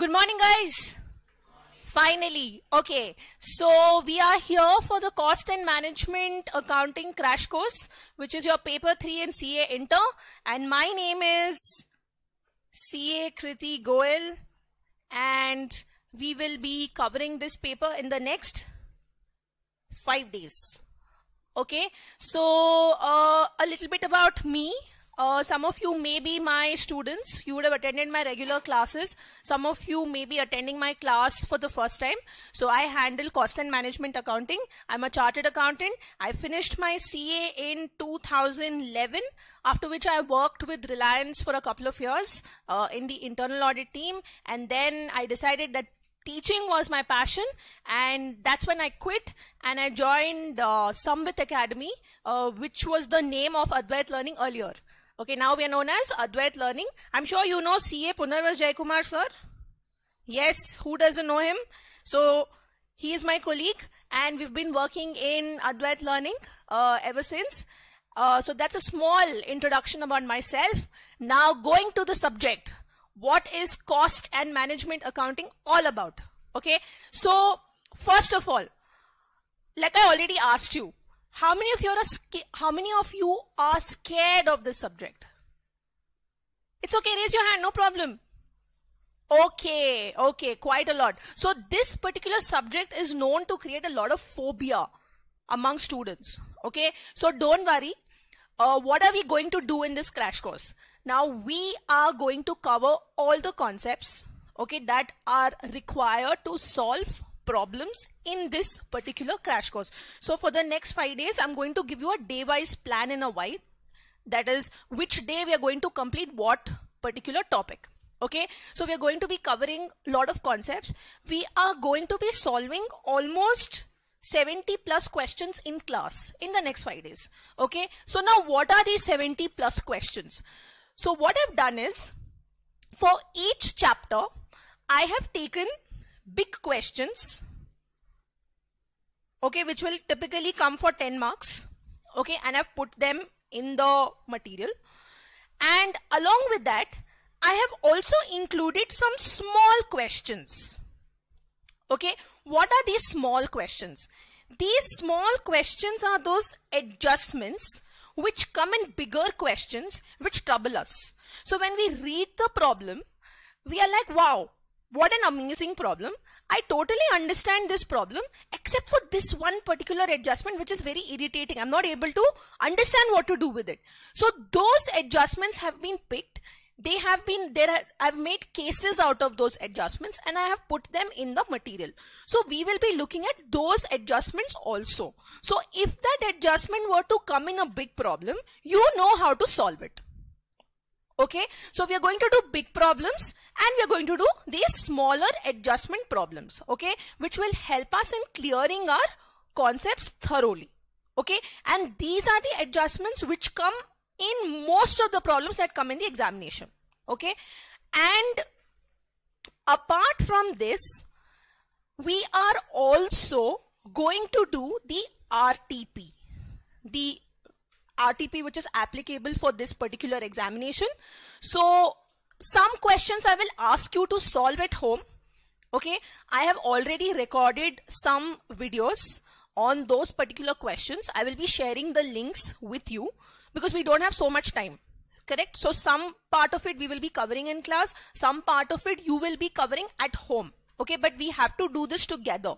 Good morning, guys. Finally, okay, so we are here for the cost and management accounting crash course, which is your paper 3 in CA Inter. And my name is CA Kriti Goel, and we will be covering this paper in the next five days. Okay, so uh, a little bit about me. Uh, some of you may be my students. You would have attended my regular classes. Some of you may be attending my class for the first time. So I handle cost and management accounting. I'm a chartered accountant. I finished my CA in 2011, after which I worked with Reliance for a couple of years uh, in the internal audit team. And then I decided that teaching was my passion and that's when I quit and I joined uh, Samvit Academy, uh, which was the name of Advait Learning earlier. Okay, now we are known as Advait Learning. I'm sure you know CA Punarvas Jaikumar sir. Yes, who doesn't know him? So he is my colleague and we've been working in Advait Learning uh, ever since. Uh, so that's a small introduction about myself. Now going to the subject, what is cost and management accounting all about? Okay, so first of all, like I already asked you, how many of you are how many of you are scared of this subject? It's okay, raise your hand, no problem. Okay, okay, quite a lot. So this particular subject is known to create a lot of phobia among students. Okay, so don't worry. Uh, what are we going to do in this crash course? Now we are going to cover all the concepts, okay, that are required to solve problems in this particular crash course. So for the next five days, I'm going to give you a day wise plan in a while. That is which day we are going to complete what particular topic. Okay. So we are going to be covering a lot of concepts. We are going to be solving almost 70 plus questions in class in the next five days. Okay. So now what are these 70 plus questions? So what I've done is for each chapter, I have taken big questions okay, which will typically come for 10 marks, okay, and I've put them in the material. And along with that, I have also included some small questions. Okay, what are these small questions? These small questions are those adjustments which come in bigger questions which trouble us. So when we read the problem, we are like, wow, what an amazing problem. I totally understand this problem except for this one particular adjustment which is very irritating. I'm not able to understand what to do with it. So those adjustments have been picked. They have been there. I've made cases out of those adjustments and I have put them in the material. So we will be looking at those adjustments also. So if that adjustment were to come in a big problem, you know how to solve it. Okay, so we are going to do big problems and we are going to do these smaller adjustment problems, okay, which will help us in clearing our concepts thoroughly, okay. And these are the adjustments which come in most of the problems that come in the examination, okay. And apart from this, we are also going to do the RTP, the RTP which is applicable for this particular examination. So some questions I will ask you to solve at home. Okay, I have already recorded some videos on those particular questions. I will be sharing the links with you because we don't have so much time. Correct? So some part of it we will be covering in class, some part of it you will be covering at home okay but we have to do this together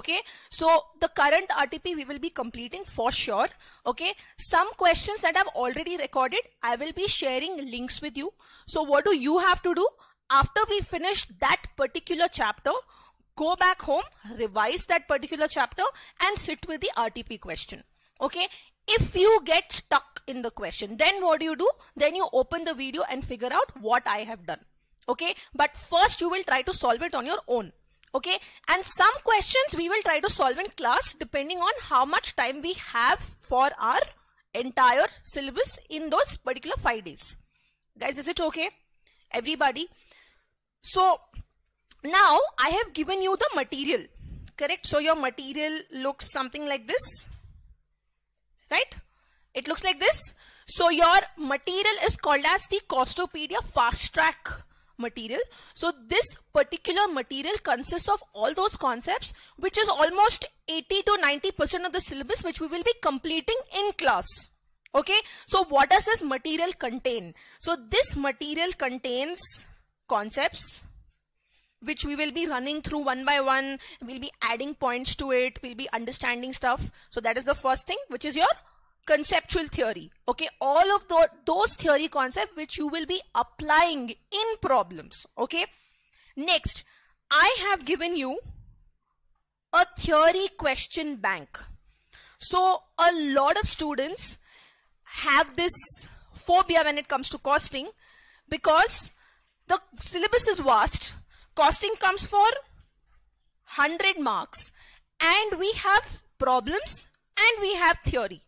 okay so the current RTP we will be completing for sure okay some questions that I've already recorded I will be sharing links with you so what do you have to do after we finish that particular chapter go back home revise that particular chapter and sit with the RTP question okay if you get stuck in the question then what do you do then you open the video and figure out what I have done okay but first you will try to solve it on your own okay and some questions we will try to solve in class depending on how much time we have for our entire syllabus in those particular five days guys is it okay everybody so now i have given you the material correct so your material looks something like this right it looks like this so your material is called as the costopedia fast track material. So this particular material consists of all those concepts which is almost 80 to 90% of the syllabus which we will be completing in class. Okay, so what does this material contain? So this material contains concepts which we will be running through one by one. We'll be adding points to it. We'll be understanding stuff. So that is the first thing which is your conceptual theory okay all of the, those theory concepts which you will be applying in problems okay next i have given you a theory question bank so a lot of students have this phobia when it comes to costing because the syllabus is vast costing comes for 100 marks and we have problems and we have theory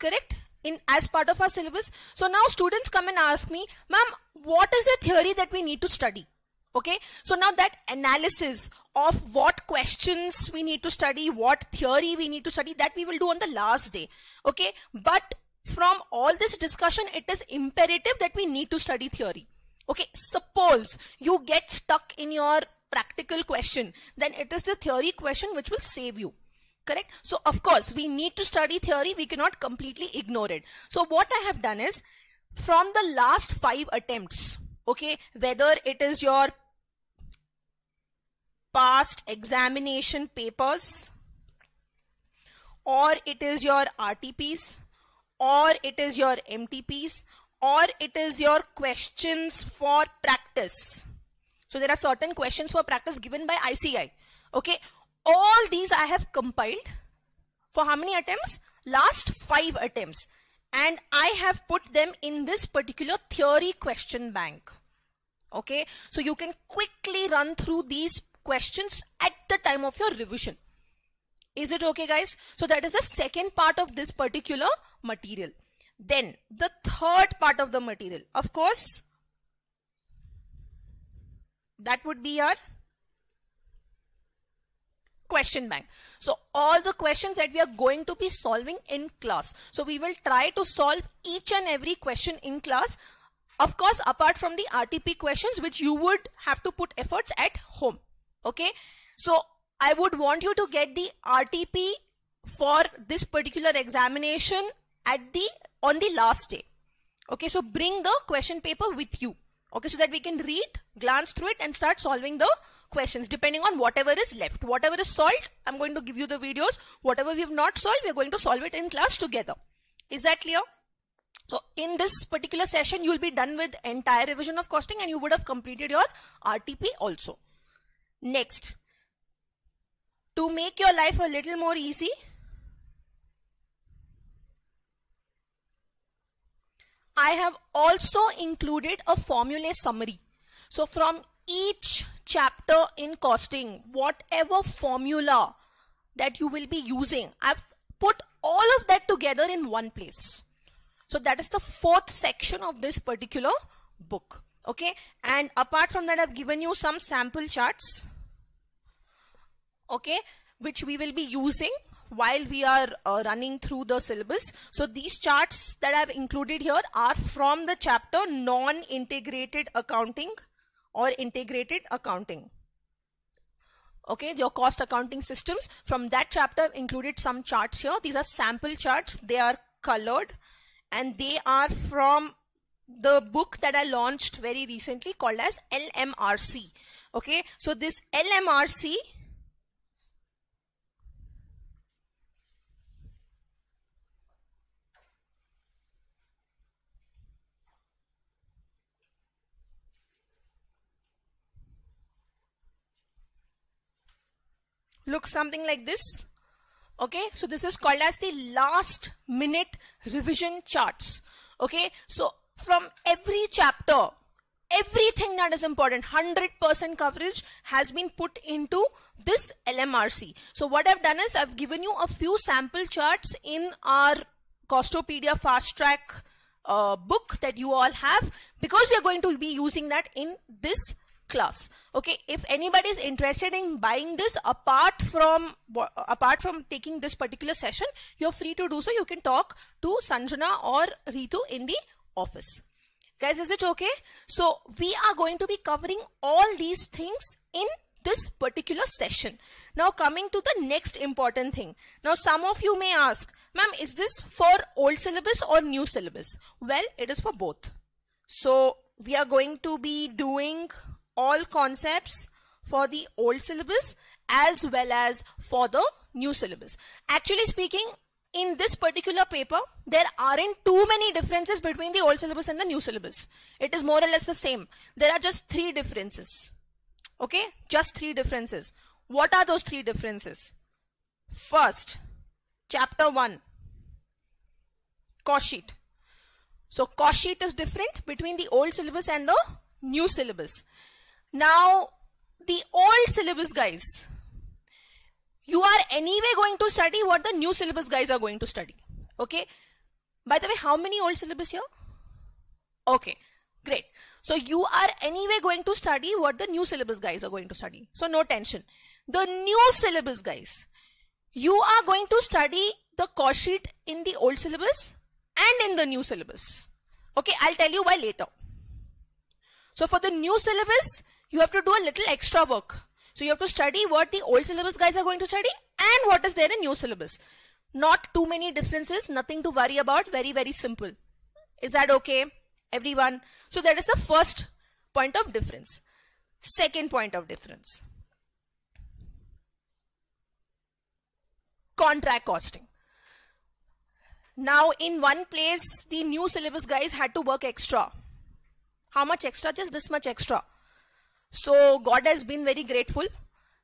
correct in as part of our syllabus so now students come and ask me ma'am what is the theory that we need to study okay so now that analysis of what questions we need to study what theory we need to study that we will do on the last day okay but from all this discussion it is imperative that we need to study theory okay suppose you get stuck in your practical question then it is the theory question which will save you correct? So of course, we need to study theory. We cannot completely ignore it. So what I have done is from the last five attempts, okay, whether it is your past examination papers or it is your RTPs or it is your MTPs or it is your questions for practice. So there are certain questions for practice given by ICI. Okay all these I have compiled for how many attempts? Last five attempts. And I have put them in this particular theory question bank. Okay. So you can quickly run through these questions at the time of your revision. Is it okay guys? So that is the second part of this particular material. Then the third part of the material, of course, that would be your question bank. So all the questions that we are going to be solving in class. So we will try to solve each and every question in class. Of course, apart from the RTP questions, which you would have to put efforts at home. Okay. So I would want you to get the RTP for this particular examination at the, on the last day. Okay. So bring the question paper with you okay so that we can read glance through it and start solving the questions depending on whatever is left whatever is solved i'm going to give you the videos whatever we have not solved we're going to solve it in class together is that clear so in this particular session you will be done with entire revision of costing and you would have completed your rtp also next to make your life a little more easy I have also included a formula summary. So from each chapter in costing, whatever formula that you will be using, I've put all of that together in one place. So that is the fourth section of this particular book. Okay. And apart from that, I've given you some sample charts. Okay. Which we will be using while we are uh, running through the syllabus. So these charts that I've included here are from the chapter non-integrated accounting or integrated accounting. Okay, your cost accounting systems. From that chapter, included some charts here. These are sample charts. They are colored and they are from the book that I launched very recently called as LMRC. Okay, so this LMRC looks something like this. Okay, so this is called as the last minute revision charts. Okay, so from every chapter, everything that is important 100% coverage has been put into this LMRC so what I've done is I've given you a few sample charts in our Costopedia fast track uh, book that you all have because we are going to be using that in this class okay if anybody is interested in buying this apart from apart from taking this particular session you're free to do so you can talk to sanjana or ritu in the office guys is it okay so we are going to be covering all these things in this particular session now coming to the next important thing now some of you may ask ma'am is this for old syllabus or new syllabus well it is for both so we are going to be doing all concepts for the old syllabus as well as for the new syllabus. Actually speaking, in this particular paper, there aren't too many differences between the old syllabus and the new syllabus. It is more or less the same. There are just three differences. Okay, just three differences. What are those three differences? First, chapter 1, cost sheet. So cost sheet is different between the old syllabus and the new syllabus. Now, the old syllabus guys, you are anyway going to study what the new syllabus guys are going to study. Okay. By the way, how many old syllabus here? Okay, great. So you are anyway going to study what the new syllabus guys are going to study. So no tension. The new syllabus guys, you are going to study the course sheet in the old syllabus and in the new syllabus. Okay, I'll tell you why later. So for the new syllabus, you have to do a little extra work. So you have to study what the old syllabus guys are going to study and what is there in new syllabus. Not too many differences, nothing to worry about, very, very simple. Is that okay, everyone? So that is the first point of difference. Second point of difference. Contract costing. Now in one place, the new syllabus guys had to work extra. How much extra? Just this much extra. So God has been very grateful.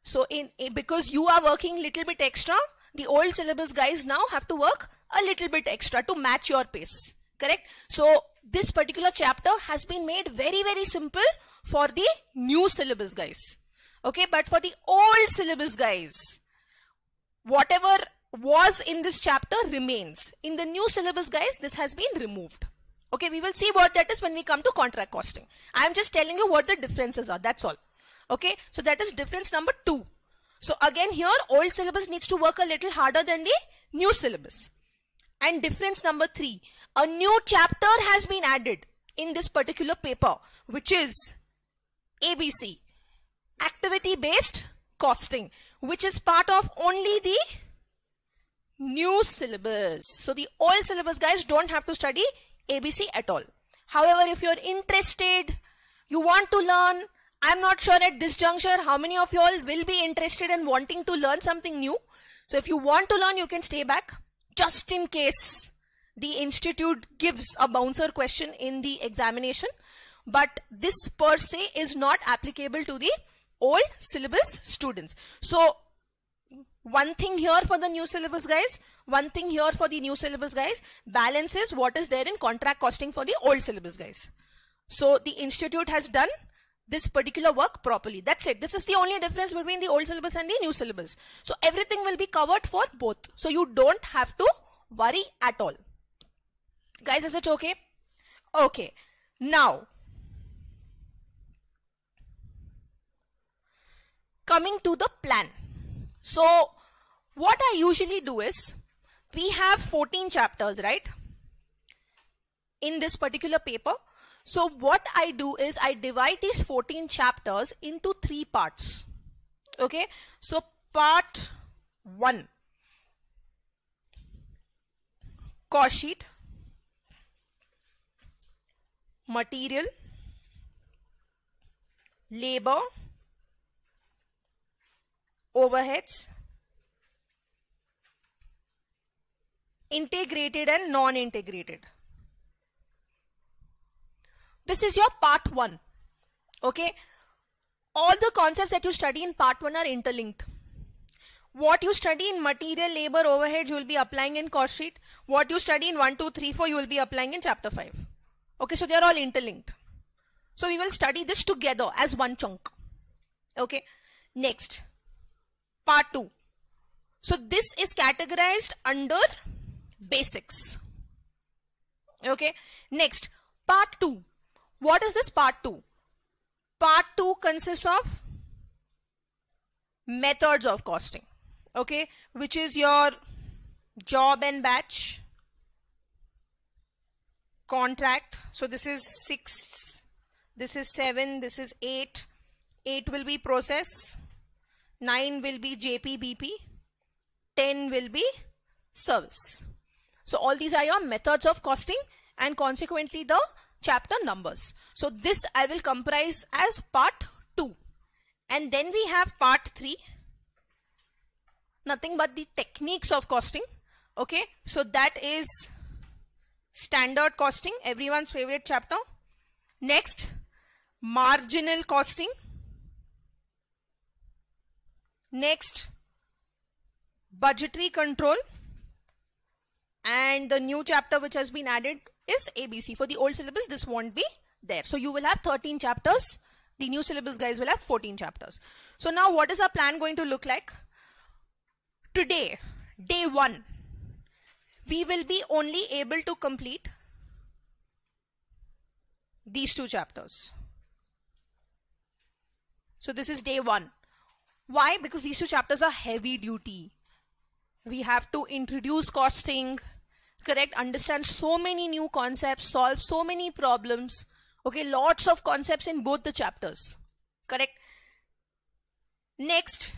So in, in because you are working little bit extra, the old syllabus guys now have to work a little bit extra to match your pace. Correct? So this particular chapter has been made very, very simple for the new syllabus guys. Okay. But for the old syllabus guys, whatever was in this chapter remains. In the new syllabus guys, this has been removed. Okay, we will see what that is when we come to contract costing. I am just telling you what the differences are. That's all. Okay, so that is difference number two. So again here old syllabus needs to work a little harder than the new syllabus. And difference number three, a new chapter has been added in this particular paper, which is ABC, activity based costing, which is part of only the new syllabus. So the old syllabus guys don't have to study ABC at all. However, if you're interested, you want to learn, I'm not sure at this juncture how many of you all will be interested in wanting to learn something new. So if you want to learn, you can stay back just in case the institute gives a bouncer question in the examination. But this per se is not applicable to the old syllabus students. So one thing here for the new syllabus guys one thing here for the new syllabus guys Balances. what is there in contract costing for the old syllabus guys so the institute has done this particular work properly that's it this is the only difference between the old syllabus and the new syllabus so everything will be covered for both so you don't have to worry at all guys is it okay okay now coming to the plan so what I usually do is we have 14 chapters, right? In this particular paper. So what I do is I divide these 14 chapters into three parts. Okay. So part one, cost sheet, material, labor, overheads, integrated and non-integrated. This is your part one. Okay. All the concepts that you study in part one are interlinked. What you study in material labor overheads, you will be applying in cost sheet. What you study in one, two, three, four, you will be applying in chapter five. Okay. So they are all interlinked. So we will study this together as one chunk. Okay. Next part 2. So this is categorized under basics. Okay. Next, part 2. What is this part 2? Part 2 consists of methods of costing. Okay. Which is your job and batch contract. So this is 6, this is 7, this is 8. 8 will be process 9 will be JPBP, 10 will be service. So all these are your methods of costing and consequently the chapter numbers. So this I will comprise as part 2. And then we have part 3. Nothing but the techniques of costing. Okay. So that is standard costing, everyone's favorite chapter. Next, marginal costing. Next, budgetary control. And the new chapter which has been added is ABC. For the old syllabus, this won't be there. So you will have 13 chapters. The new syllabus guys will have 14 chapters. So now what is our plan going to look like? Today, day one, we will be only able to complete these two chapters. So this is day one. Why? Because these two chapters are heavy duty. We have to introduce costing, correct, understand so many new concepts, solve so many problems. Okay, lots of concepts in both the chapters. Correct. Next,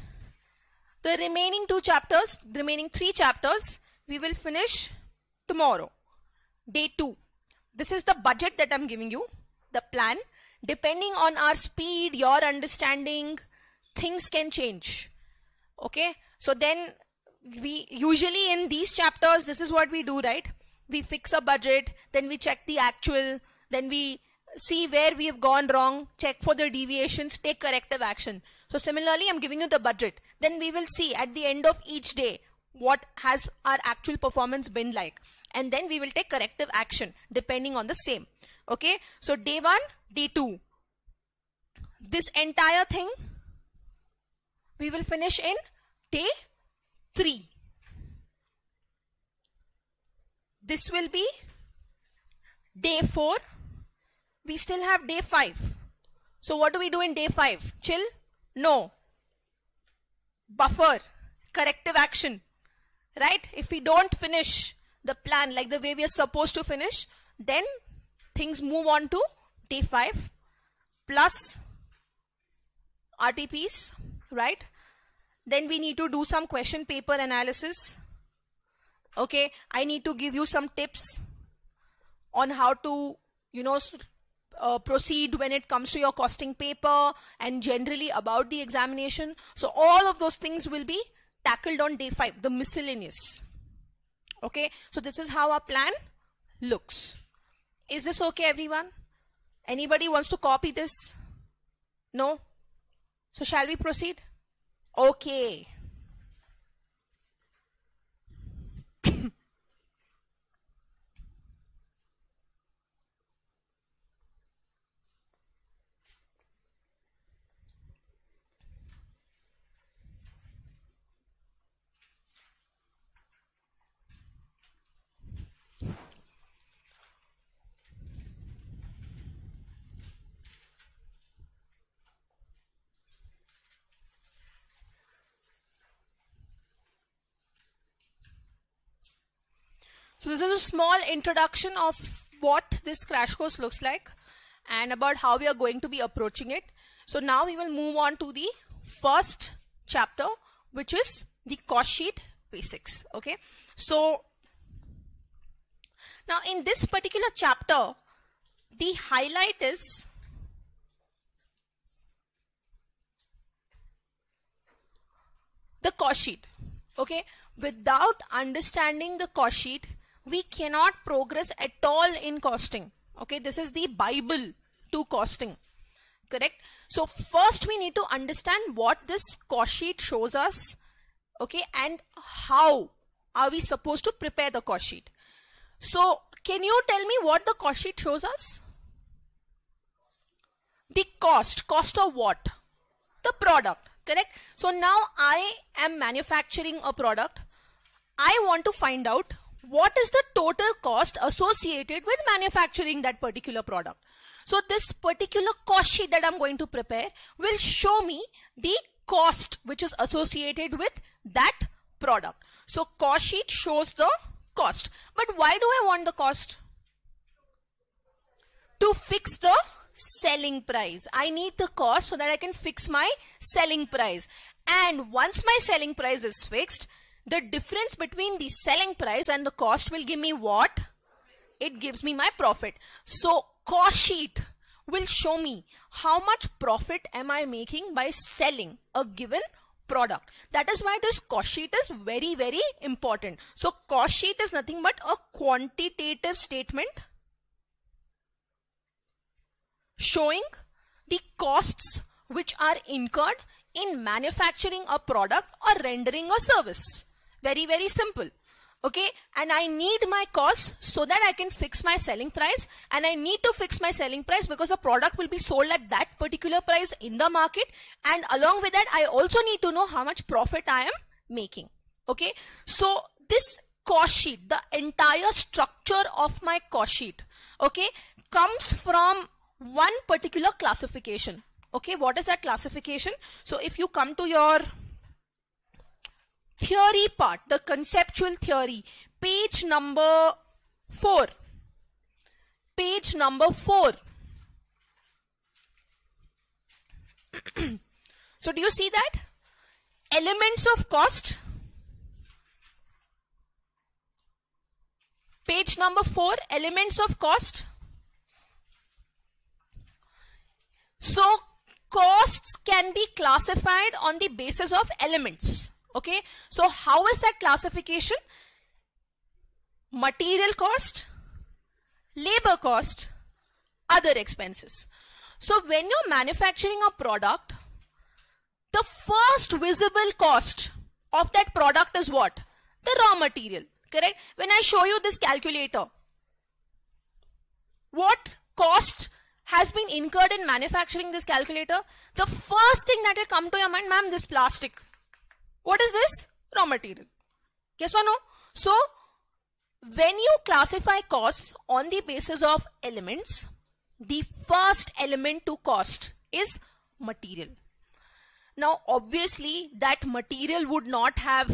the remaining two chapters, the remaining three chapters, we will finish tomorrow, day two. This is the budget that I'm giving you, the plan. Depending on our speed, your understanding, things can change. Okay. So then we usually in these chapters, this is what we do, right? We fix a budget, then we check the actual, then we see where we have gone wrong, check for the deviations, take corrective action. So similarly, I'm giving you the budget. Then we will see at the end of each day, what has our actual performance been like? And then we will take corrective action depending on the same. Okay. So day one, day two, this entire thing we will finish in day 3. This will be day 4. We still have day 5. So what do we do in day 5? Chill? No. Buffer. Corrective action. Right? If we don't finish the plan like the way we are supposed to finish, then things move on to day 5 plus RTPs right? Then we need to do some question paper analysis. Okay, I need to give you some tips on how to, you know, uh, proceed when it comes to your costing paper and generally about the examination. So all of those things will be tackled on day five, the miscellaneous. Okay, so this is how our plan looks. Is this okay, everyone? Anybody wants to copy this? No? So shall we proceed? Okay. So this is a small introduction of what this crash course looks like and about how we are going to be approaching it. So now we will move on to the first chapter which is the cost sheet basics. Okay. So now in this particular chapter the highlight is the cost sheet. Okay. Without understanding the cost sheet we cannot progress at all in costing. Okay, this is the Bible to costing. Correct? So first we need to understand what this cost sheet shows us. Okay, and how are we supposed to prepare the cost sheet? So can you tell me what the cost sheet shows us? The cost. Cost of what? The product. Correct? So now I am manufacturing a product. I want to find out what is the total cost associated with manufacturing that particular product. So this particular cost sheet that I'm going to prepare will show me the cost which is associated with that product. So cost sheet shows the cost. But why do I want the cost? To fix the selling price. I need the cost so that I can fix my selling price. And once my selling price is fixed, the difference between the selling price and the cost will give me what? It gives me my profit. So cost sheet will show me how much profit am I making by selling a given product. That is why this cost sheet is very, very important. So cost sheet is nothing but a quantitative statement showing the costs which are incurred in manufacturing a product or rendering a service. Very, very simple. Okay. And I need my cost so that I can fix my selling price. And I need to fix my selling price because the product will be sold at that particular price in the market. And along with that, I also need to know how much profit I am making. Okay. So this cost sheet, the entire structure of my cost sheet, okay, comes from one particular classification. Okay, what is that classification? So if you come to your theory part, the conceptual theory, page number 4. Page number 4. so do you see that? Elements of cost. Page number 4, elements of cost. So costs can be classified on the basis of elements. Okay. So how is that classification? Material cost, labor cost, other expenses. So when you're manufacturing a product, the first visible cost of that product is what? The raw material, correct? When I show you this calculator, what cost has been incurred in manufacturing this calculator? The first thing that will come to your mind, ma'am, this plastic. What is this? Raw material. Yes or no? So, when you classify costs on the basis of elements, the first element to cost is material. Now, obviously, that material would not have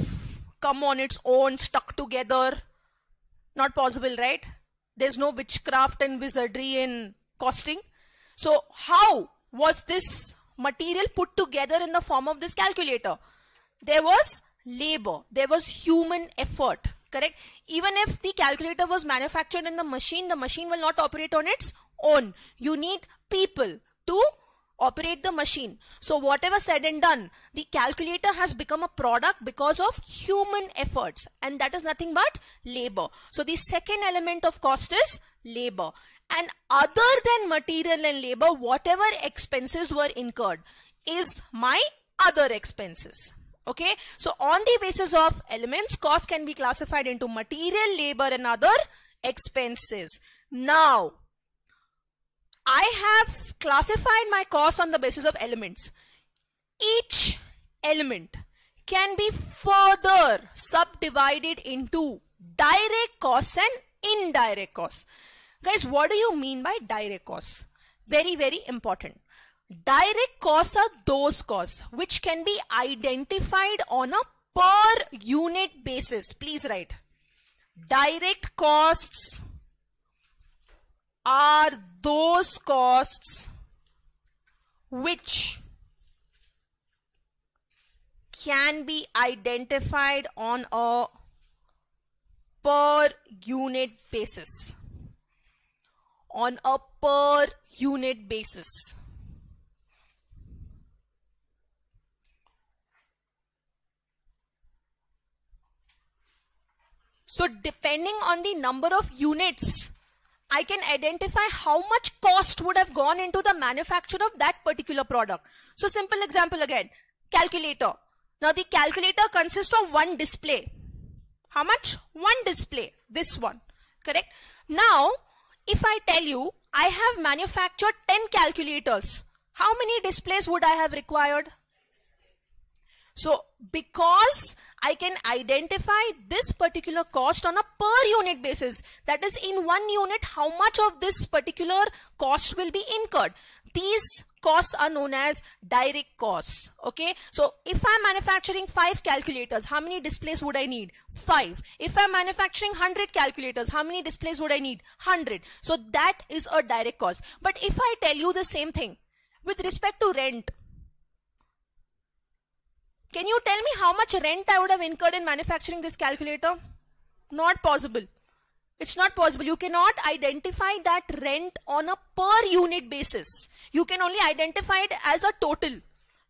come on its own, stuck together. Not possible, right? There's no witchcraft and wizardry in costing. So, how was this material put together in the form of this calculator? there was labor, there was human effort, correct? Even if the calculator was manufactured in the machine, the machine will not operate on its own. You need people to operate the machine. So whatever said and done, the calculator has become a product because of human efforts and that is nothing but labor. So the second element of cost is labor and other than material and labor, whatever expenses were incurred is my other expenses. Okay, so on the basis of elements, cost can be classified into material, labor and other expenses. Now, I have classified my cost on the basis of elements. Each element can be further subdivided into direct costs and indirect costs. Guys, what do you mean by direct costs? Very, very important. Direct costs are those costs which can be identified on a per unit basis. Please write. Direct costs are those costs which can be identified on a per unit basis on a per unit basis So depending on the number of units, I can identify how much cost would have gone into the manufacture of that particular product. So simple example again, calculator. Now the calculator consists of one display. How much? One display, this one, correct? Now, if I tell you, I have manufactured 10 calculators, how many displays would I have required? So because I can identify this particular cost on a per unit basis. That is in one unit, how much of this particular cost will be incurred. These costs are known as direct costs. Okay. So if I'm manufacturing five calculators, how many displays would I need? Five. If I'm manufacturing 100 calculators, how many displays would I need? 100. So that is a direct cost. But if I tell you the same thing with respect to rent, can you tell me how much rent I would have incurred in manufacturing this calculator? Not possible. It's not possible. You cannot identify that rent on a per unit basis. You can only identify it as a total.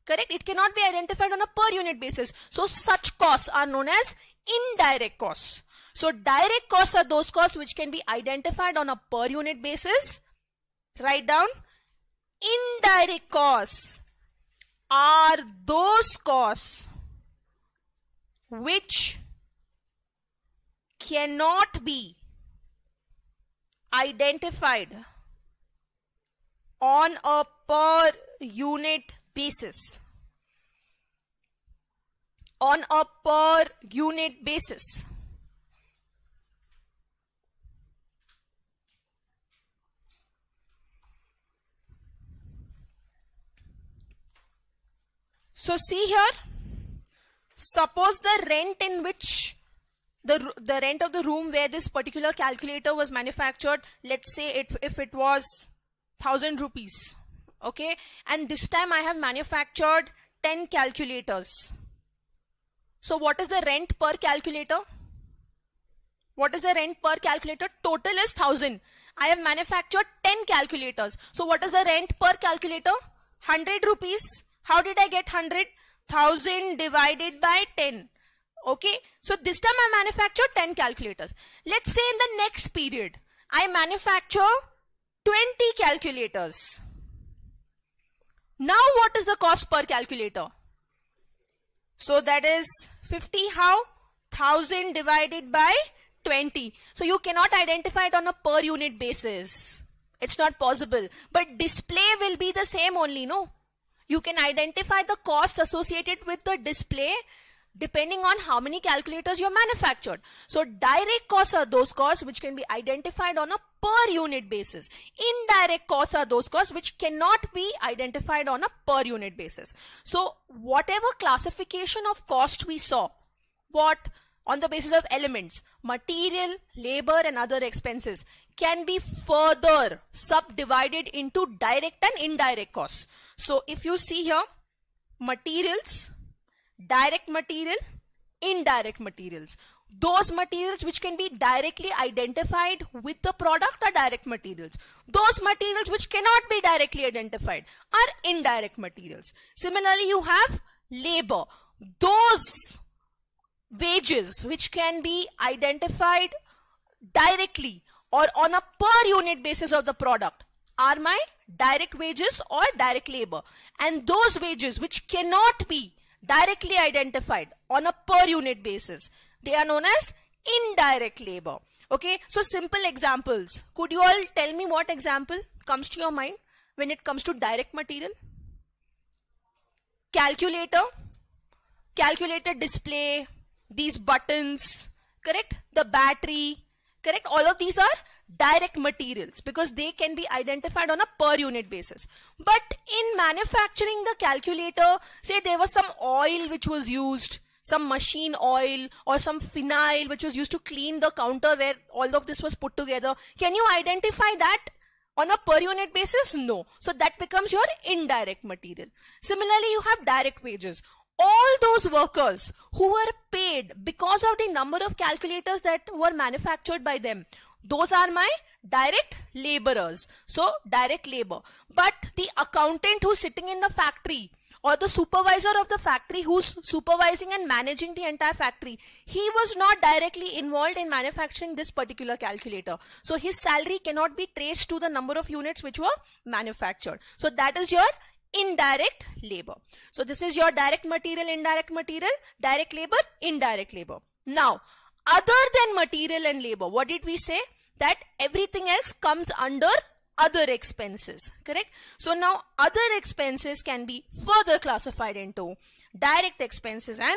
Correct? It cannot be identified on a per unit basis. So such costs are known as indirect costs. So direct costs are those costs which can be identified on a per unit basis. Write down indirect costs are those costs which cannot be identified on a per unit basis on a per unit basis So see here, suppose the rent in which the, the rent of the room where this particular calculator was manufactured, let's say it, if it was 1000 rupees, okay? And this time I have manufactured 10 calculators. So what is the rent per calculator? What is the rent per calculator? Total is 1000. I have manufactured 10 calculators. So what is the rent per calculator? 100 rupees how did I get 100? 1000 divided by 10. Okay. So this time I manufacture 10 calculators. Let's say in the next period, I manufacture 20 calculators. Now what is the cost per calculator? So that is 50 how? 1000 divided by 20. So you cannot identify it on a per unit basis. It's not possible. But display will be the same only, no? You can identify the cost associated with the display depending on how many calculators you manufactured. So direct costs are those costs which can be identified on a per unit basis. Indirect costs are those costs which cannot be identified on a per unit basis. So whatever classification of cost we saw, what on the basis of elements, material, labor and other expenses can be further subdivided into direct and indirect costs. So if you see here, materials, direct material, indirect materials. Those materials which can be directly identified with the product are direct materials. Those materials which cannot be directly identified are indirect materials. Similarly, you have labor. Those wages which can be identified directly or on a per unit basis of the product are my direct wages or direct labor and those wages which cannot be directly identified on a per unit basis they are known as indirect labor okay so simple examples could you all tell me what example comes to your mind when it comes to direct material calculator calculator display these buttons, correct? The battery, correct? All of these are direct materials because they can be identified on a per unit basis. But in manufacturing the calculator, say there was some oil which was used, some machine oil or some phenyl which was used to clean the counter where all of this was put together. Can you identify that on a per unit basis? No. So that becomes your indirect material. Similarly, you have direct wages all those workers who were paid because of the number of calculators that were manufactured by them. Those are my direct laborers. So direct labor. But the accountant who's sitting in the factory or the supervisor of the factory who's supervising and managing the entire factory, he was not directly involved in manufacturing this particular calculator. So his salary cannot be traced to the number of units which were manufactured. So that is your indirect labor. So this is your direct material, indirect material, direct labor, indirect labor. Now, other than material and labor, what did we say? That everything else comes under other expenses, correct? So now other expenses can be further classified into direct expenses and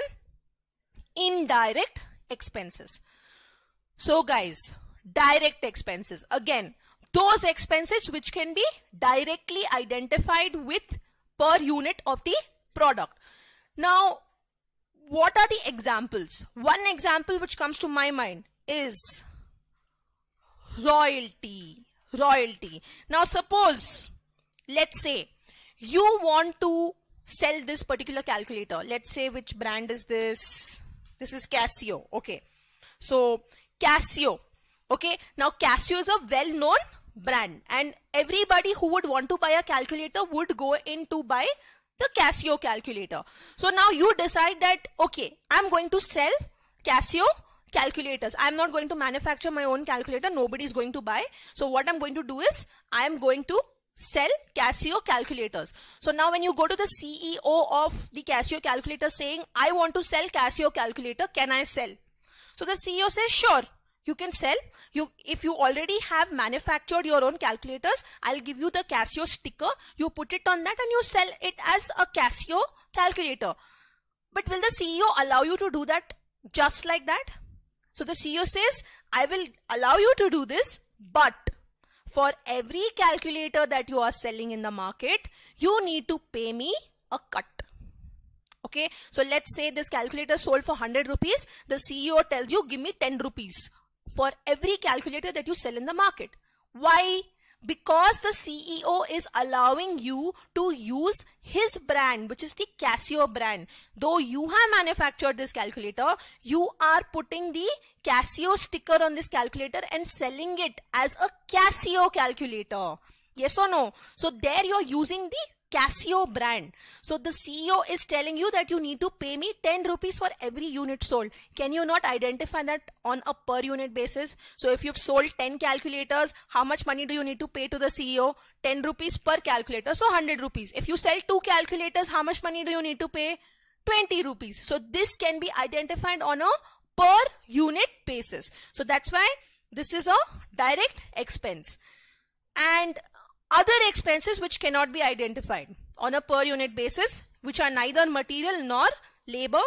indirect expenses. So guys, direct expenses, again, those expenses which can be directly identified with per unit of the product. Now, what are the examples? One example which comes to my mind is royalty. Royalty. Now, suppose, let's say, you want to sell this particular calculator. Let's say which brand is this? This is Casio. Okay. So, Casio. Okay. Now, Casio is a well-known brand and everybody who would want to buy a calculator would go in to buy the Casio calculator. So now you decide that, okay, I'm going to sell Casio calculators. I'm not going to manufacture my own calculator. Nobody's going to buy. So what I'm going to do is I'm going to sell Casio calculators. So now when you go to the CEO of the Casio calculator saying, I want to sell Casio calculator. Can I sell? So the CEO says, sure you can sell you if you already have manufactured your own calculators i'll give you the casio sticker you put it on that and you sell it as a casio calculator but will the ceo allow you to do that just like that so the ceo says i will allow you to do this but for every calculator that you are selling in the market you need to pay me a cut okay so let's say this calculator sold for 100 rupees the ceo tells you give me 10 rupees for every calculator that you sell in the market. Why? Because the CEO is allowing you to use his brand, which is the Casio brand. Though you have manufactured this calculator, you are putting the Casio sticker on this calculator and selling it as a Casio calculator. Yes or no? So there you're using the Casio brand. So the CEO is telling you that you need to pay me 10 rupees for every unit sold. Can you not identify that on a per unit basis? So if you've sold 10 calculators, how much money do you need to pay to the CEO? 10 rupees per calculator. So 100 rupees. If you sell two calculators, how much money do you need to pay? 20 rupees. So this can be identified on a per unit basis. So that's why this is a direct expense. And other expenses which cannot be identified on a per unit basis, which are neither material nor labor,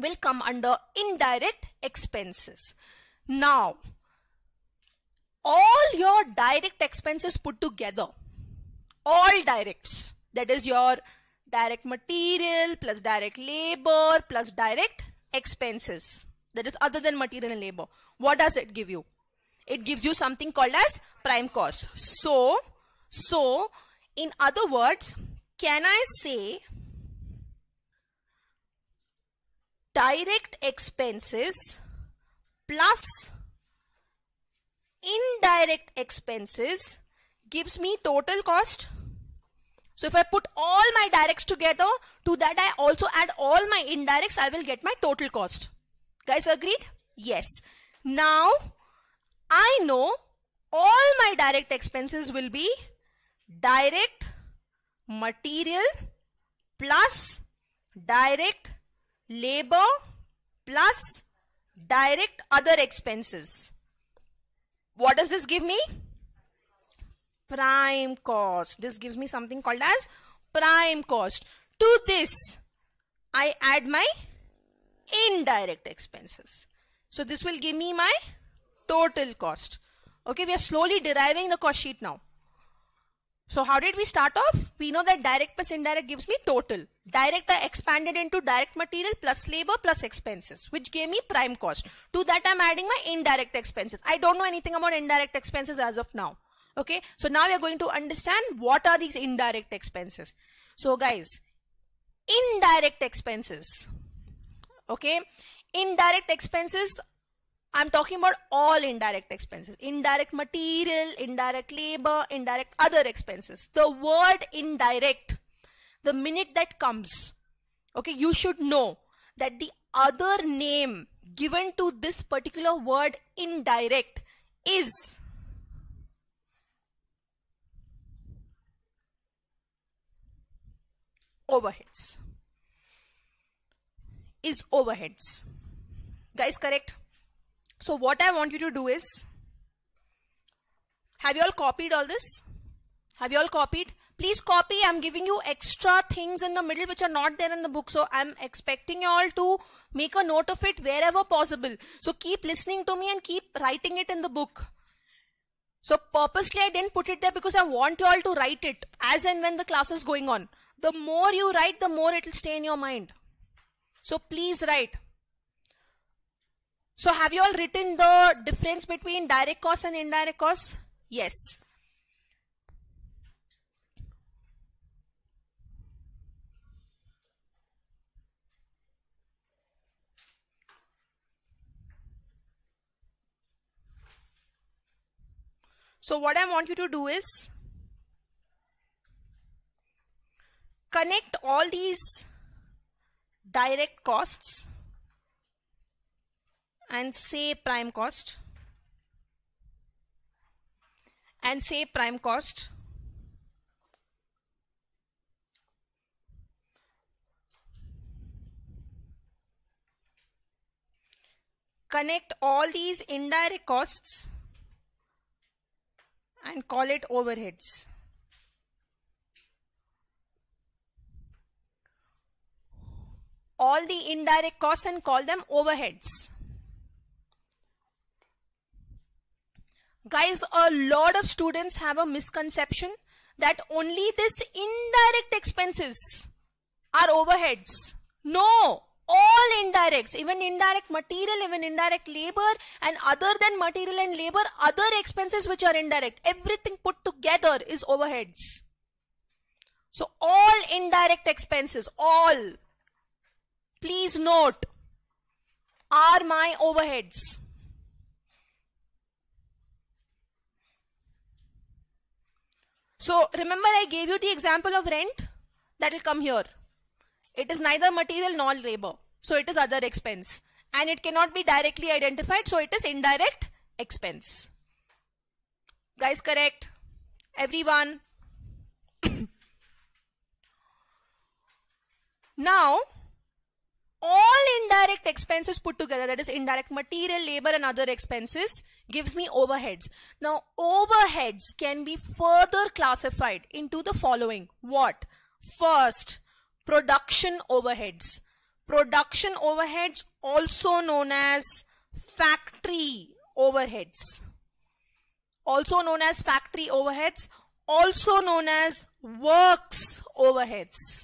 will come under indirect expenses. Now, all your direct expenses put together, all directs, that is your direct material plus direct labor plus direct expenses, that is other than material and labor, what does it give you? It gives you something called as prime cost. So, so, in other words, can I say direct expenses plus indirect expenses gives me total cost? So if I put all my directs together, to that I also add all my indirects, I will get my total cost. Guys agreed? Yes. Now, I know all my direct expenses will be direct material plus direct labor plus direct other expenses. What does this give me? Prime cost. This gives me something called as prime cost. To this, I add my indirect expenses. So this will give me my total cost. Okay, we are slowly deriving the cost sheet now. So how did we start off? We know that direct plus indirect gives me total. Direct I expanded into direct material plus labor plus expenses, which gave me prime cost. To that I'm adding my indirect expenses. I don't know anything about indirect expenses as of now. Okay. So now we are going to understand what are these indirect expenses. So guys, indirect expenses. Okay. Indirect expenses I'm talking about all indirect expenses, indirect material, indirect labor, indirect other expenses. The word indirect, the minute that comes, okay, you should know that the other name given to this particular word indirect is overheads is overheads guys correct so what I want you to do is, have you all copied all this? Have you all copied? Please copy. I'm giving you extra things in the middle which are not there in the book. So I'm expecting you all to make a note of it wherever possible. So keep listening to me and keep writing it in the book. So purposely I didn't put it there because I want you all to write it as and when the class is going on. The more you write, the more it will stay in your mind. So please write. So have you all written the difference between direct costs and indirect costs? Yes. So what I want you to do is connect all these direct costs and say prime cost and say prime cost connect all these indirect costs and call it overheads. All the indirect costs and call them overheads. guys a lot of students have a misconception that only this indirect expenses are overheads no all indirects even indirect material even indirect labor and other than material and labor other expenses which are indirect everything put together is overheads so all indirect expenses all please note are my overheads So remember I gave you the example of rent that will come here. It is neither material nor labor. So it is other expense and it cannot be directly identified. So it is indirect expense. Guys correct? Everyone? now all indirect expenses put together, that is indirect material, labor and other expenses gives me overheads. Now overheads can be further classified into the following. What? First, production overheads. Production overheads also known as factory overheads. Also known as factory overheads, also known as works overheads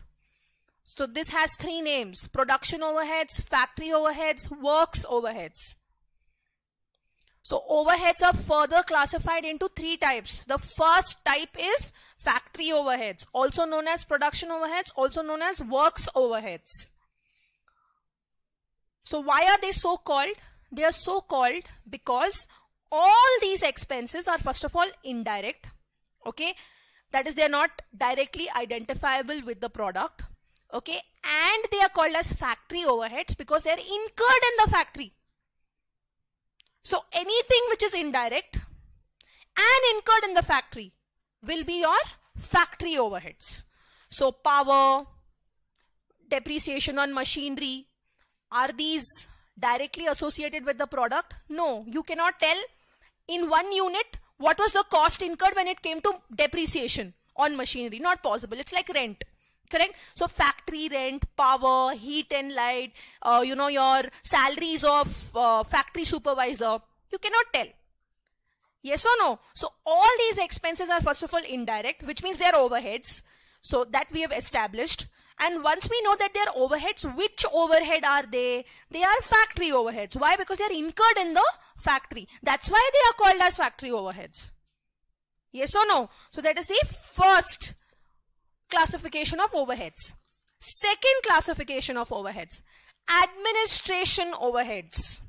so this has three names, production overheads, factory overheads, works overheads. So overheads are further classified into three types. The first type is factory overheads, also known as production overheads, also known as works overheads. So why are they so called? They are so called because all these expenses are first of all indirect. Okay. That is, they are not directly identifiable with the product okay and they are called as factory overheads because they are incurred in the factory so anything which is indirect and incurred in the factory will be your factory overheads so power depreciation on machinery are these directly associated with the product no you cannot tell in one unit what was the cost incurred when it came to depreciation on machinery not possible it's like rent correct so factory rent power heat and light uh, you know your salaries of uh, factory supervisor you cannot tell yes or no so all these expenses are first of all indirect which means they are overheads so that we have established and once we know that they are overheads which overhead are they they are factory overheads why because they are incurred in the factory that's why they are called as factory overheads yes or no so that is the first classification of overheads. Second classification of overheads, administration overheads.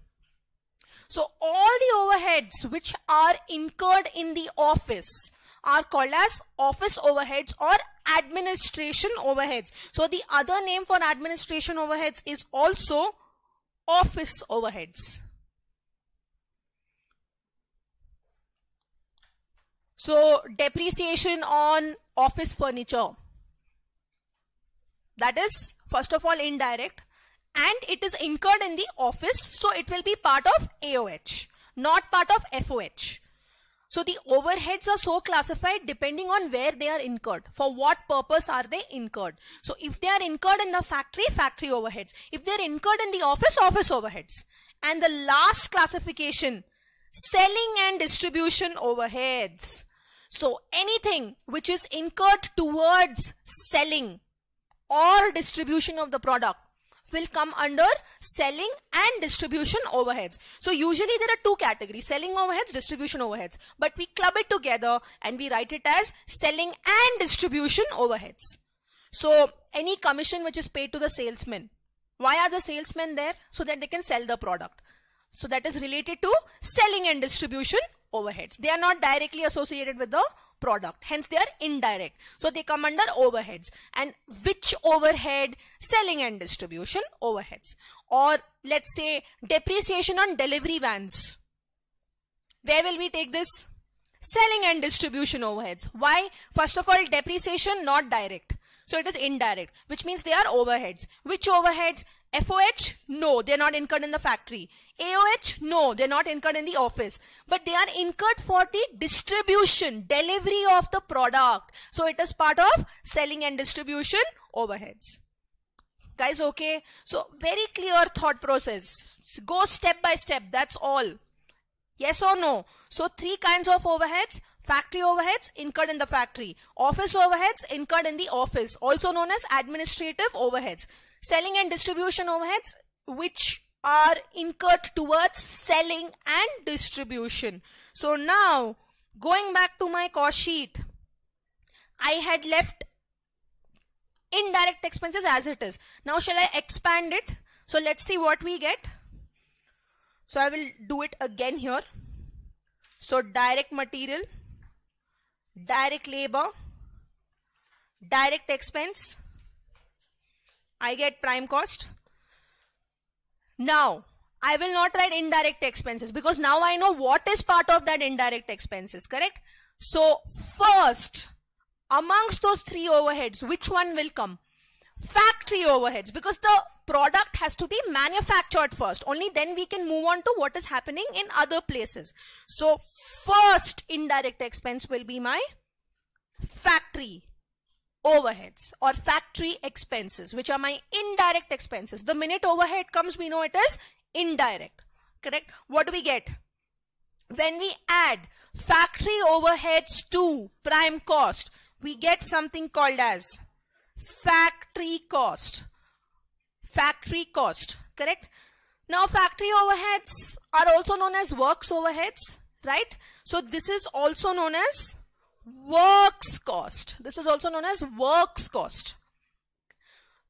So all the overheads which are incurred in the office are called as office overheads or administration overheads. So the other name for administration overheads is also office overheads. So depreciation on office furniture that is first of all indirect and it is incurred in the office so it will be part of AOH not part of FOH. So the overheads are so classified depending on where they are incurred. For what purpose are they incurred? So if they are incurred in the factory, factory overheads. If they are incurred in the office, office overheads. And the last classification, selling and distribution overheads. So anything which is incurred towards selling or distribution of the product will come under selling and distribution overheads. So usually there are two categories, selling overheads, distribution overheads. But we club it together and we write it as selling and distribution overheads. So any commission which is paid to the salesman. Why are the salesmen there? So that they can sell the product. So that is related to selling and distribution overheads. They are not directly associated with the product. Hence, they are indirect. So, they come under overheads. And which overhead? Selling and distribution overheads. Or let's say depreciation on delivery vans. Where will we take this? Selling and distribution overheads. Why? First of all, depreciation not direct. So it is indirect, which means they are overheads. Which overheads? FOH, no, they're not incurred in the factory. AOH, no, they're not incurred in the office. But they are incurred for the distribution, delivery of the product. So it is part of selling and distribution overheads. Guys, okay? So very clear thought process. Go step by step, that's all. Yes or no? So three kinds of overheads, factory overheads incurred in the factory, office overheads incurred in the office, also known as administrative overheads selling and distribution overheads which are incurred towards selling and distribution. So now going back to my cost sheet, I had left indirect expenses as it is. Now shall I expand it? So let's see what we get. So I will do it again here. So direct material, direct labor, direct expense, I get prime cost. Now, I will not write indirect expenses because now I know what is part of that indirect expenses, correct? So first, amongst those three overheads, which one will come? Factory overheads because the product has to be manufactured first. Only then we can move on to what is happening in other places. So first indirect expense will be my factory overheads or factory expenses, which are my indirect expenses. The minute overhead comes, we know it is indirect, correct? What do we get? When we add factory overheads to prime cost, we get something called as factory cost. Factory cost, correct? Now factory overheads are also known as works overheads, right? So this is also known as works cost. This is also known as works cost.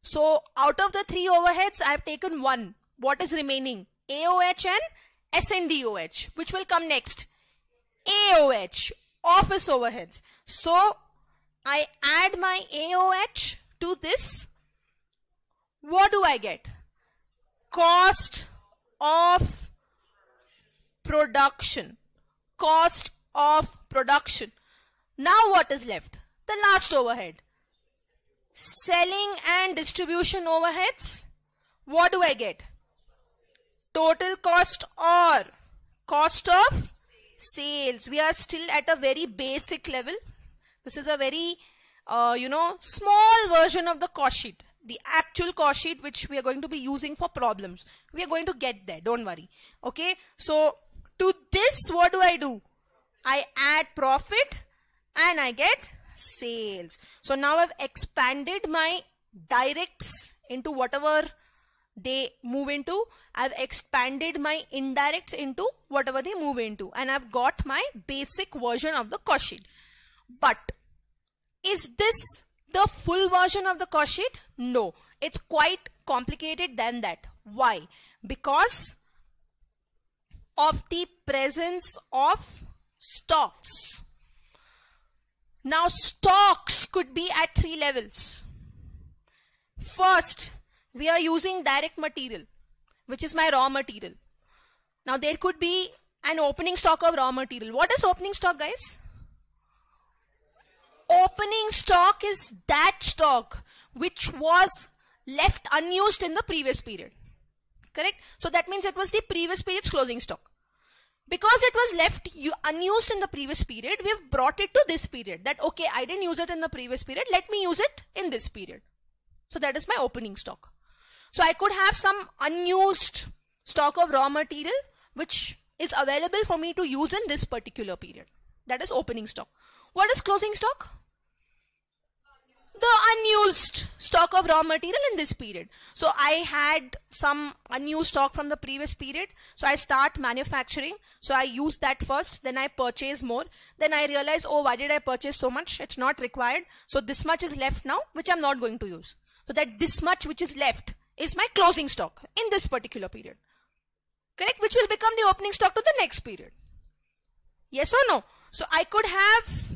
So out of the three overheads, I have taken one. What is remaining? AOH and SNDOH, which will come next. AOH, office overheads. So I add my AOH to this. What do I get? Cost of production. Cost of production. Now what is left? The last overhead. Selling and distribution overheads. What do I get? Total cost or cost of sales. We are still at a very basic level. This is a very, uh, you know, small version of the cost sheet. The actual cost sheet which we are going to be using for problems. We are going to get there. Don't worry. Okay. So to this, what do I do? I add profit and I get sales. So now I've expanded my directs into whatever they move into. I've expanded my indirects into whatever they move into and I've got my basic version of the cost sheet. But is this the full version of the cost sheet? No, it's quite complicated than that. Why? Because of the presence of stocks. Now stocks could be at three levels. First, we are using direct material, which is my raw material. Now there could be an opening stock of raw material. What is opening stock guys? Opening stock is that stock which was left unused in the previous period. Correct? So that means it was the previous period's closing stock because it was left unused in the previous period, we've brought it to this period that, okay, I didn't use it in the previous period. Let me use it in this period. So that is my opening stock. So I could have some unused stock of raw material, which is available for me to use in this particular period. That is opening stock. What is closing stock? the unused stock of raw material in this period. So I had some unused stock from the previous period. So I start manufacturing. So I use that first. Then I purchase more. Then I realize, oh, why did I purchase so much? It's not required. So this much is left now, which I'm not going to use. So that this much which is left is my closing stock in this particular period. Correct? Which will become the opening stock to the next period. Yes or no? So I could have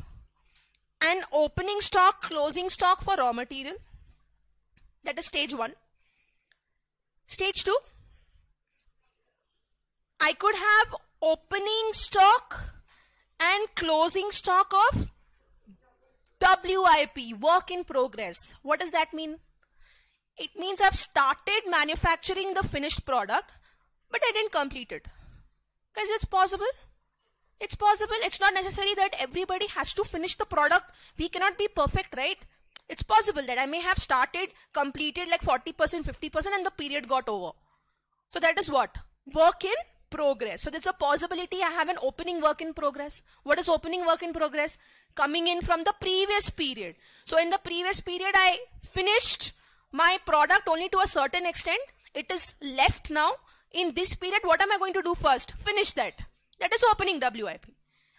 an opening stock, closing stock for raw material. That is stage one. Stage two, I could have opening stock and closing stock of WIP, work in progress. What does that mean? It means I've started manufacturing the finished product, but I didn't complete it. Guys, it's possible. It's possible. It's not necessary that everybody has to finish the product. We cannot be perfect, right? It's possible that I may have started, completed like 40%, 50% and the period got over. So that is what? Work in progress. So there's a possibility I have an opening work in progress. What is opening work in progress? Coming in from the previous period. So in the previous period, I finished my product only to a certain extent. It is left now. In this period, what am I going to do first? Finish that that is opening WIP.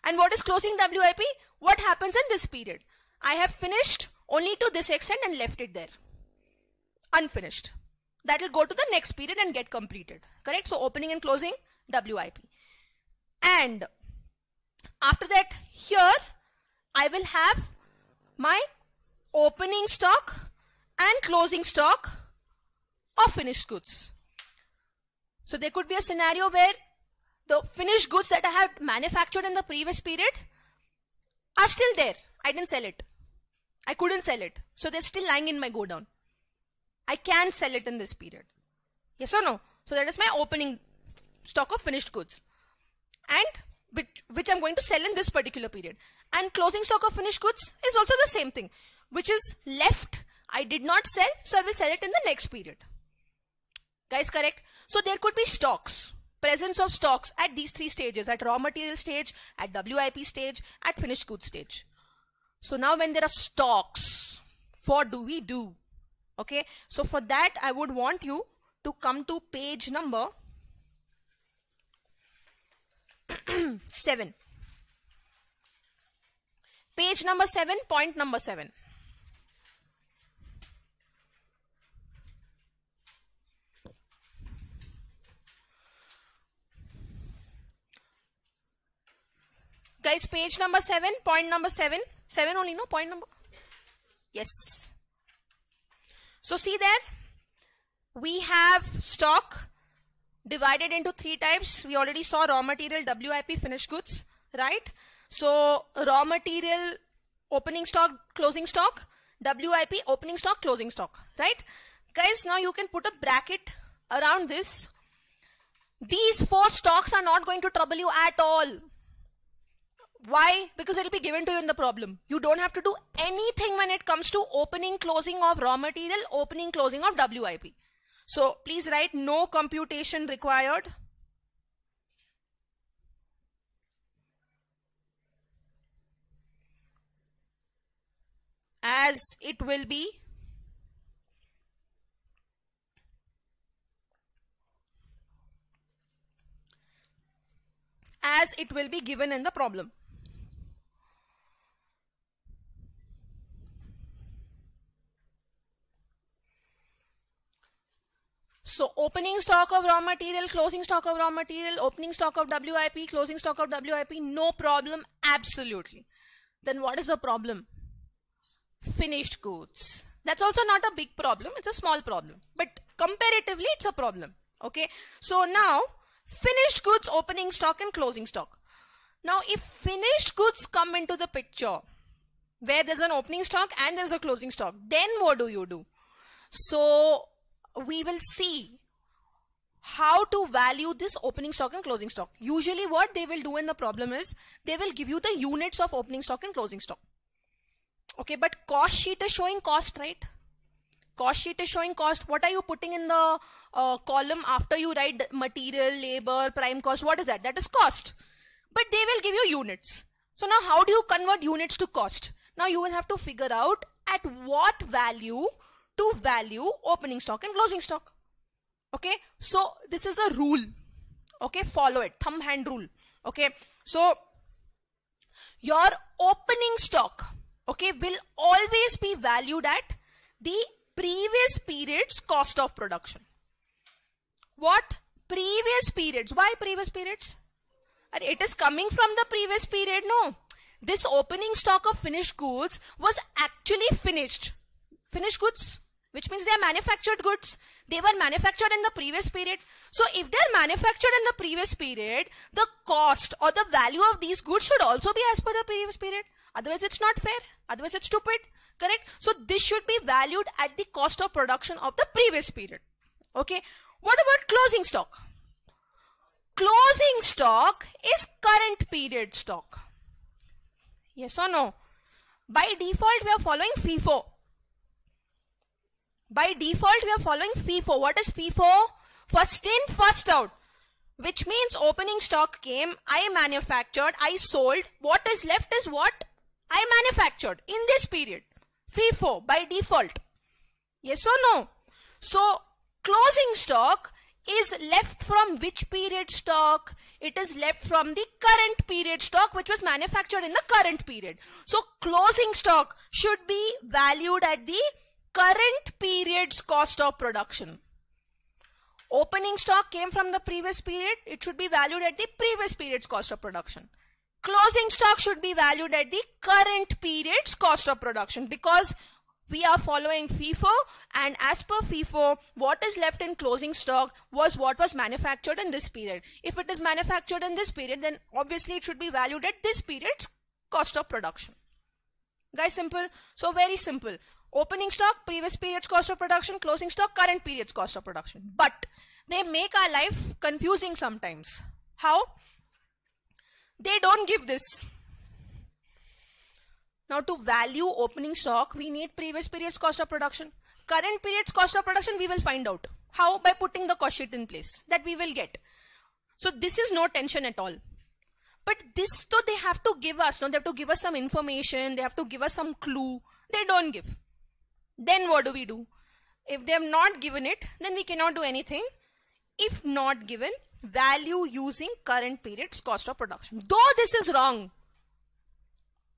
And what is closing WIP? What happens in this period? I have finished only to this extent and left it there. Unfinished. That will go to the next period and get completed. Correct? So opening and closing WIP. And after that here I will have my opening stock and closing stock of finished goods. So there could be a scenario where the finished goods that I had manufactured in the previous period are still there. I didn't sell it. I couldn't sell it. So they're still lying in my go down. I can sell it in this period. Yes or no? So that is my opening stock of finished goods and which, which I'm going to sell in this particular period. And closing stock of finished goods is also the same thing, which is left. I did not sell, so I will sell it in the next period. Guys, correct? So there could be stocks presence of stocks at these three stages, at raw material stage, at WIP stage, at finished goods stage. So now when there are stocks, what do we do? Okay, so for that I would want you to come to page number 7. Page number 7, point number 7. Guys, page number 7, point number 7. 7 only, no? Point number? Yes. So see there, we have stock divided into three types. We already saw raw material, WIP, finished goods, right? So raw material, opening stock, closing stock, WIP, opening stock, closing stock, right? Guys, now you can put a bracket around this. These four stocks are not going to trouble you at all. Why? Because it'll be given to you in the problem. You don't have to do anything when it comes to opening, closing of raw material, opening, closing of WIP. So please write no computation required. As it will be as it will be given in the problem. So opening stock of raw material, closing stock of raw material, opening stock of WIP, closing stock of WIP, no problem, absolutely. Then what is the problem? Finished goods. That's also not a big problem. It's a small problem. But comparatively, it's a problem. Okay. So now, finished goods, opening stock and closing stock. Now, if finished goods come into the picture, where there's an opening stock and there's a closing stock, then what do you do? So we will see how to value this opening stock and closing stock. Usually what they will do in the problem is they will give you the units of opening stock and closing stock. Okay, but cost sheet is showing cost, right? Cost sheet is showing cost. What are you putting in the uh, column after you write material, labor, prime cost? What is that? That is cost. But they will give you units. So now how do you convert units to cost? Now you will have to figure out at what value to value opening stock and closing stock. Okay, so this is a rule. Okay, follow it, thumb hand rule. Okay, so your opening stock, okay, will always be valued at the previous period's cost of production. What? Previous periods. Why previous periods? It is coming from the previous period. No. This opening stock of finished goods was actually finished. Finished goods which means they are manufactured goods. They were manufactured in the previous period. So if they are manufactured in the previous period, the cost or the value of these goods should also be as per the previous period. Otherwise, it's not fair. Otherwise, it's stupid. Correct? So this should be valued at the cost of production of the previous period. Okay. What about closing stock? Closing stock is current period stock. Yes or no? By default, we are following FIFO by default we are following FIFO. What is FIFO? First in, first out. Which means opening stock came, I manufactured, I sold. What is left is what I manufactured in this period. FIFO by default. Yes or no? So closing stock is left from which period stock? It is left from the current period stock which was manufactured in the current period. So closing stock should be valued at the current period's cost of production. Opening stock came from the previous period. It should be valued at the previous period's cost of production. Closing stock should be valued at the current period's cost of production because we are following FIFO and as per FIFO, what is left in closing stock was what was manufactured in this period. If it is manufactured in this period, then obviously it should be valued at this period's cost of production. Guys, simple? So very simple. Opening stock, previous period's cost of production, closing stock, current period's cost of production. But they make our life confusing sometimes. How? They don't give this. Now to value opening stock, we need previous period's cost of production. Current period's cost of production, we will find out. How? By putting the cost sheet in place that we will get. So this is no tension at all. But this though they have to give us, no, they have to give us some information, they have to give us some clue. They don't give then what do we do? If they have not given it, then we cannot do anything. If not given, value using current period's cost of production. Though this is wrong,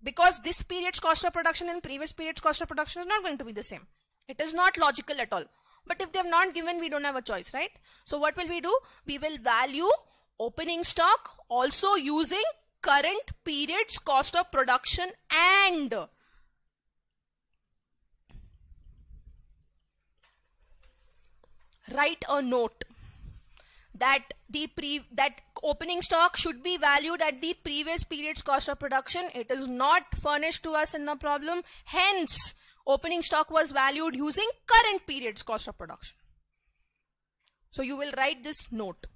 because this period's cost of production and previous period's cost of production is not going to be the same. It is not logical at all. But if they have not given, we don't have a choice, right? So what will we do? We will value opening stock also using current period's cost of production and write a note that the pre that opening stock should be valued at the previous period's cost of production it is not furnished to us in the problem hence opening stock was valued using current period's cost of production so you will write this note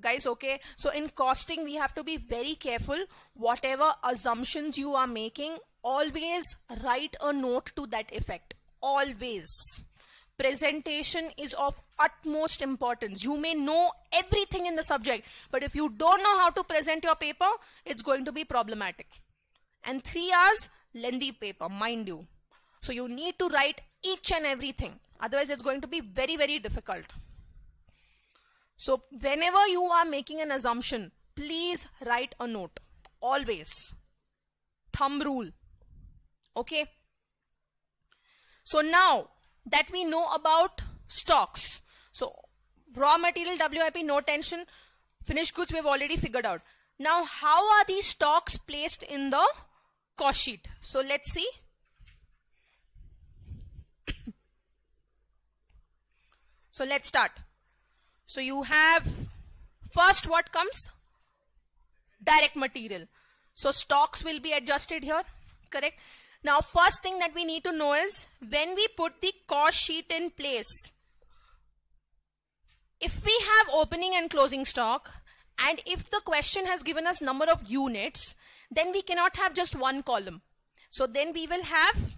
guys okay so in costing we have to be very careful whatever assumptions you are making always write a note to that effect always presentation is of utmost importance. You may know everything in the subject, but if you don't know how to present your paper, it's going to be problematic. And three hours, lengthy paper, mind you. So you need to write each and everything. Otherwise, it's going to be very, very difficult. So whenever you are making an assumption, please write a note. Always. Thumb rule. Okay. So now that we know about stocks. So raw material WIP, no tension, finished goods we have already figured out. Now how are these stocks placed in the cost sheet? So let's see. so let's start. So you have first what comes? Direct material. So stocks will be adjusted here, correct? Now first thing that we need to know is when we put the cost sheet in place, if we have opening and closing stock and if the question has given us number of units, then we cannot have just one column. So then we will have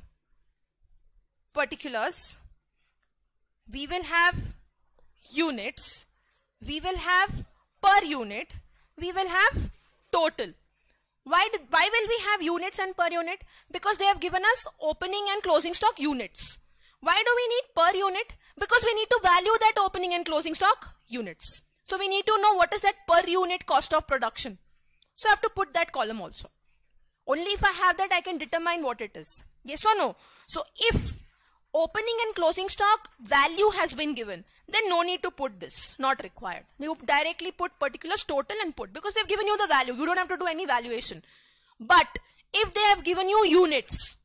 particulars, we will have units, we will have per unit, we will have total. Why, why will we have units and per unit? Because they have given us opening and closing stock units. Why do we need per unit? Because we need to value that opening and closing stock units. So we need to know what is that per unit cost of production. So I have to put that column also. Only if I have that I can determine what it is. Yes or no? So if opening and closing stock value has been given then no need to put this not required you directly put particulars total and put because they've given you the value you don't have to do any valuation but if they have given you units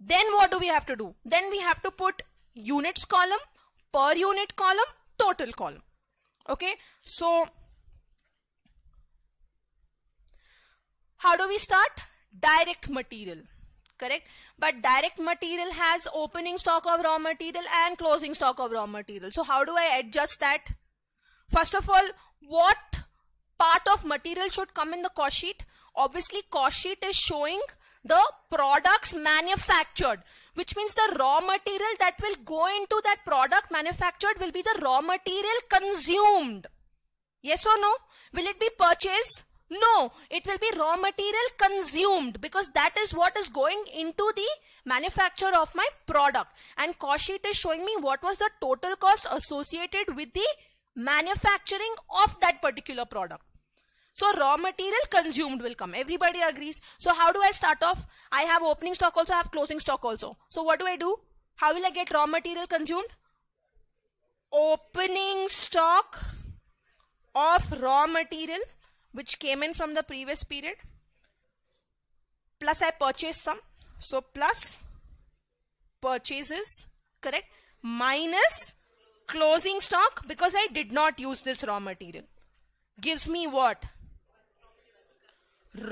then what do we have to do then we have to put units column per unit column total column okay so how do we start direct material correct but direct material has opening stock of raw material and closing stock of raw material so how do i adjust that first of all what part of material should come in the cost sheet obviously cost sheet is showing the products manufactured which means the raw material that will go into that product manufactured will be the raw material consumed yes or no will it be purchased no, it will be raw material consumed because that is what is going into the manufacture of my product. And cost sheet is showing me what was the total cost associated with the manufacturing of that particular product. So raw material consumed will come. Everybody agrees. So how do I start off? I have opening stock also, I have closing stock also. So what do I do? How will I get raw material consumed? Opening stock of raw material which came in from the previous period plus I purchased some so plus purchases correct minus closing stock because I did not use this raw material gives me what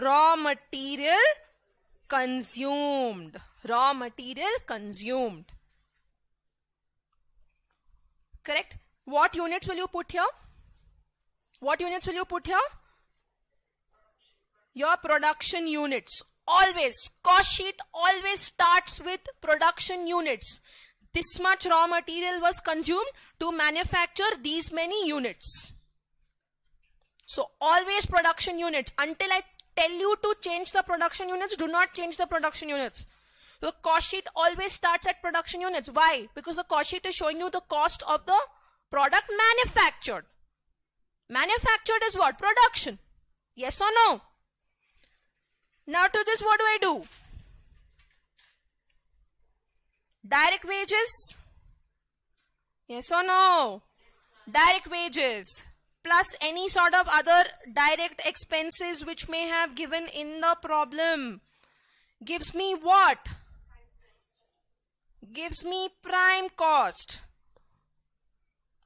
raw material consumed raw material consumed correct what units will you put here what units will you put here your production units. Always, cost sheet always starts with production units. This much raw material was consumed to manufacture these many units. So always production units. Until I tell you to change the production units, do not change the production units. So the cost sheet always starts at production units. Why? Because the cost sheet is showing you the cost of the product manufactured. Manufactured is what? Production. Yes or no? Now to this what do I do? Direct wages? Yes or no? Direct wages plus any sort of other direct expenses which may have given in the problem gives me what? Gives me prime cost.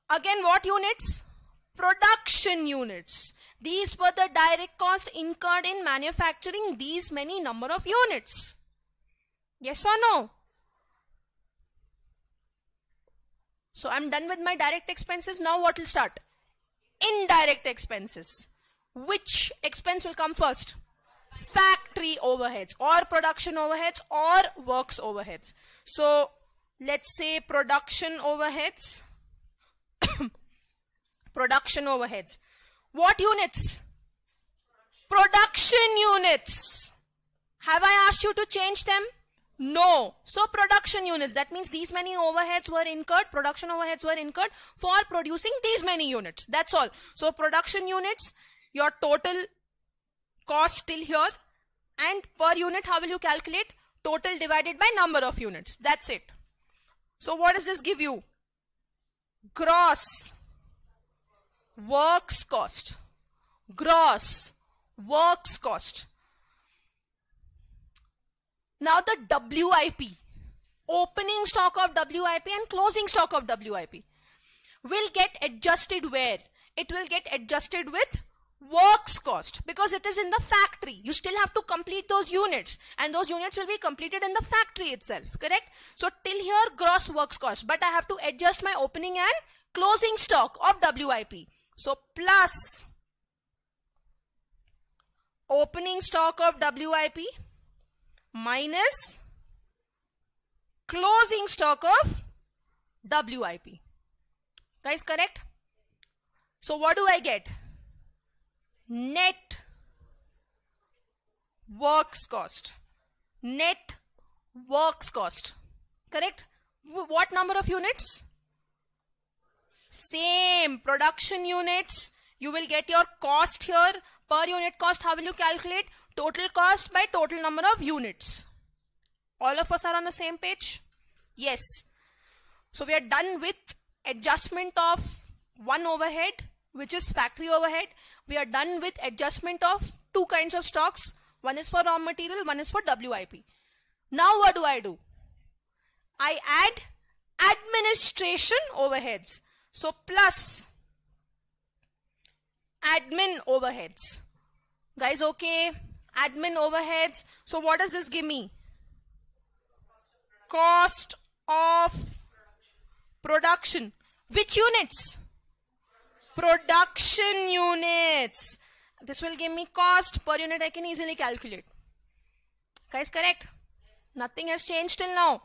Again what units? Production units. These were the direct costs incurred in manufacturing these many number of units. Yes or no? So I'm done with my direct expenses. Now what will start? Indirect expenses. Which expense will come first? Factory overheads or production overheads or works overheads. So let's say production overheads. production overheads. What units? Production. units. Have I asked you to change them? No. So production units, that means these many overheads were incurred, production overheads were incurred for producing these many units. That's all. So production units, your total cost still here and per unit, how will you calculate? Total divided by number of units. That's it. So what does this give you? Gross works cost gross works cost now the WIP opening stock of WIP and closing stock of WIP will get adjusted where it will get adjusted with works cost because it is in the factory you still have to complete those units and those units will be completed in the factory itself correct so till here gross works cost but I have to adjust my opening and closing stock of WIP so plus opening stock of WIP minus closing stock of WIP. Guys, correct? So what do I get? Net works cost. Net works cost. Correct? What number of units? same production units you will get your cost here per unit cost how will you calculate total cost by total number of units all of us are on the same page yes so we are done with adjustment of one overhead which is factory overhead we are done with adjustment of two kinds of stocks one is for raw material one is for wip now what do i do i add administration overheads so plus admin overheads. Guys, okay, admin overheads. So what does this give me? Cost of production. Which units? Production units. This will give me cost per unit I can easily calculate. Guys, correct? Nothing has changed till now.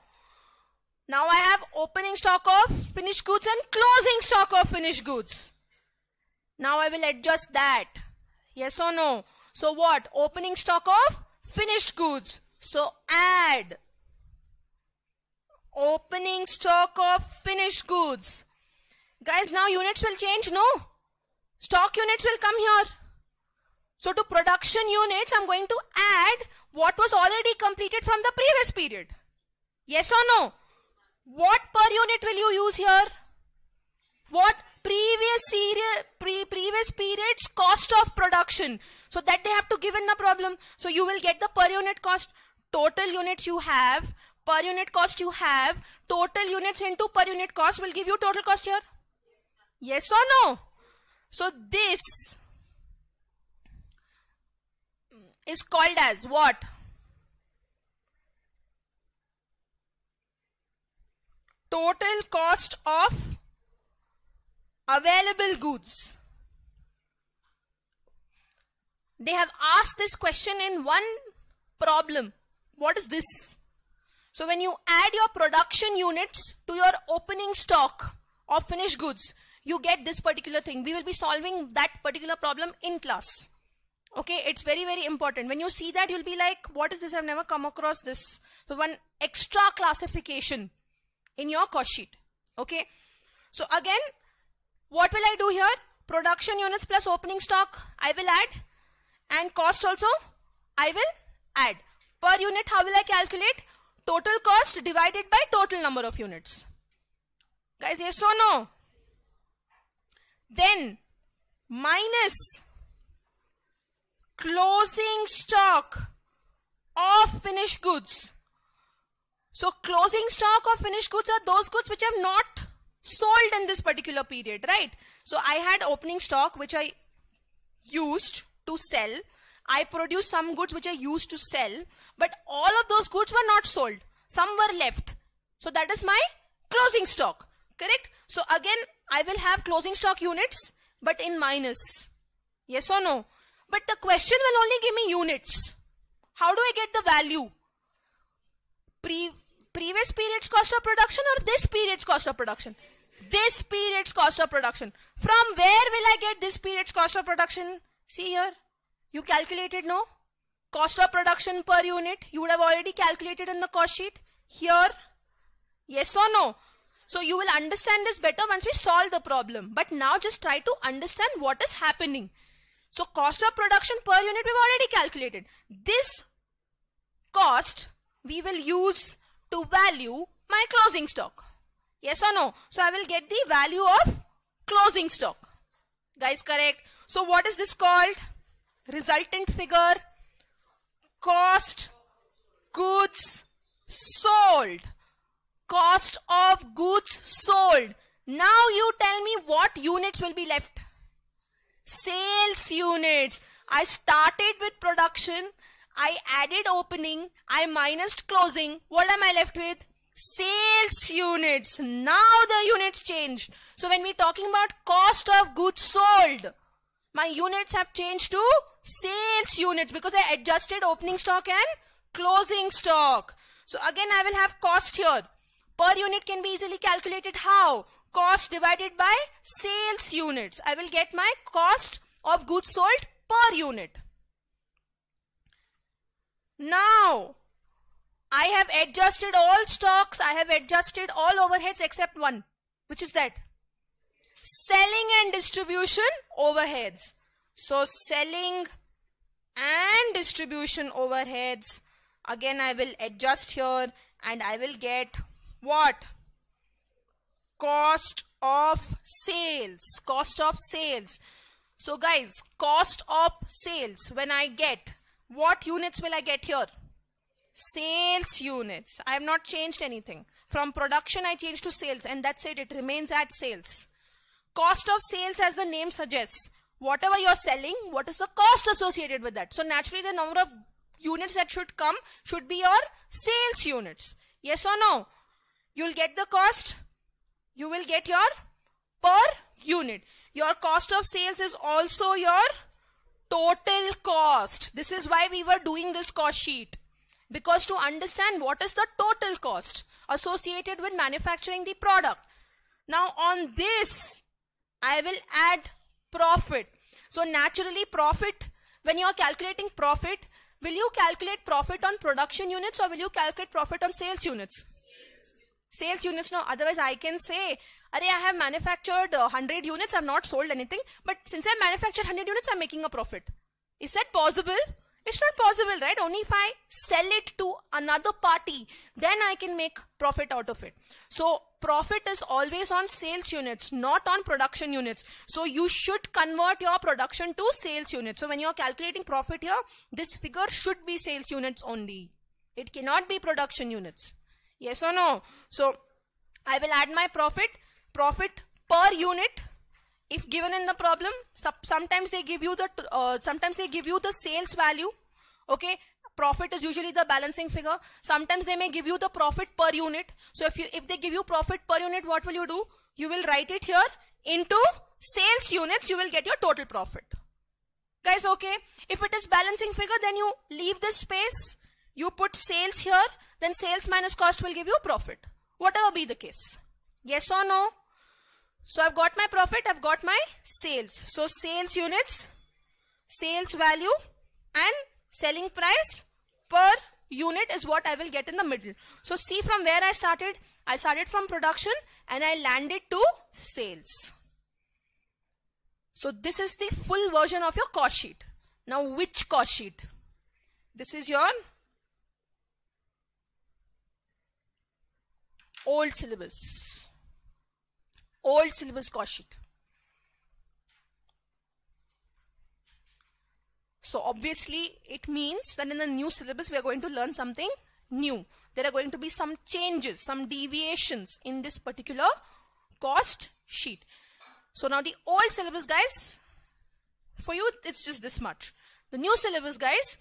Now I have opening stock of finished goods and closing stock of finished goods. Now I will adjust that. Yes or no? So what? Opening stock of finished goods. So add opening stock of finished goods. Guys, now units will change, no? Stock units will come here. So to production units, I'm going to add what was already completed from the previous period. Yes or no? What per unit will you use here? What previous pre previous periods cost of production so that they have to give in the problem so you will get the per unit cost total units you have per unit cost you have total units into per unit cost will give you total cost here yes or no so this is called as what total cost of available goods. They have asked this question in one problem. What is this? So when you add your production units to your opening stock of finished goods, you get this particular thing. We will be solving that particular problem in class. Okay, it's very, very important. When you see that, you'll be like, what is this? I've never come across this. So one extra classification in your cost sheet. Okay. So again, what will I do here? Production units plus opening stock, I will add and cost also, I will add. Per unit, how will I calculate? Total cost divided by total number of units. Guys, yes or no? Then minus closing stock of finished goods so closing stock of finished goods are those goods which have not sold in this particular period, right? So I had opening stock which I used to sell. I produced some goods which I used to sell, but all of those goods were not sold. Some were left. So that is my closing stock, correct? So again, I will have closing stock units, but in minus. Yes or no? But the question will only give me units. How do I get the value? Pre previous period's cost of production or this period's cost of production? This period's cost of production. From where will I get this period's cost of production? See here. You calculated, no? Cost of production per unit. You would have already calculated in the cost sheet. Here. Yes or no? So you will understand this better once we solve the problem. But now just try to understand what is happening. So cost of production per unit we've already calculated. This cost we will use to value my closing stock. Yes or no? So I will get the value of closing stock. Guys, correct? So what is this called? Resultant figure, cost, goods sold. Cost of goods sold. Now you tell me what units will be left. Sales units. I started with production I added opening, I minus closing. What am I left with? Sales units. Now the units changed. So when we're talking about cost of goods sold, my units have changed to sales units because I adjusted opening stock and closing stock. So again I will have cost here. Per unit can be easily calculated how? Cost divided by sales units. I will get my cost of goods sold per unit. Now, I have adjusted all stocks, I have adjusted all overheads except one, which is that selling and distribution overheads. So, selling and distribution overheads. Again, I will adjust here and I will get what? Cost of sales. Cost of sales. So guys, cost of sales. When I get what units will I get here? Sales units. I have not changed anything. From production, I changed to sales and that's it. It remains at sales. Cost of sales as the name suggests. Whatever you're selling, what is the cost associated with that? So naturally, the number of units that should come should be your sales units. Yes or no? You'll get the cost. You will get your per unit. Your cost of sales is also your total cost. This is why we were doing this cost sheet. Because to understand what is the total cost associated with manufacturing the product. Now on this, I will add profit. So naturally profit, when you are calculating profit, will you calculate profit on production units or will you calculate profit on sales units? Sales, sales units, no. Otherwise I can say Array, I have manufactured 100 uh, units, I've not sold anything, but since I manufactured 100 units, I'm making a profit. Is that possible? It's not possible, right? Only if I sell it to another party, then I can make profit out of it. So profit is always on sales units, not on production units. So you should convert your production to sales units. So when you're calculating profit here, this figure should be sales units only. It cannot be production units. Yes or no? So I will add my profit profit per unit if given in the problem sometimes they give you the uh, sometimes they give you the sales value okay profit is usually the balancing figure sometimes they may give you the profit per unit so if you if they give you profit per unit what will you do you will write it here into sales units you will get your total profit guys okay if it is balancing figure then you leave this space you put sales here then sales minus cost will give you profit whatever be the case yes or no so I've got my profit, I've got my sales. So sales units, sales value and selling price per unit is what I will get in the middle. So see from where I started. I started from production and I landed to sales. So this is the full version of your cost sheet. Now which cost sheet? This is your old syllabus old syllabus cost sheet. So obviously it means that in the new syllabus we are going to learn something new. There are going to be some changes, some deviations in this particular cost sheet. So now the old syllabus guys, for you it's just this much. The new syllabus guys,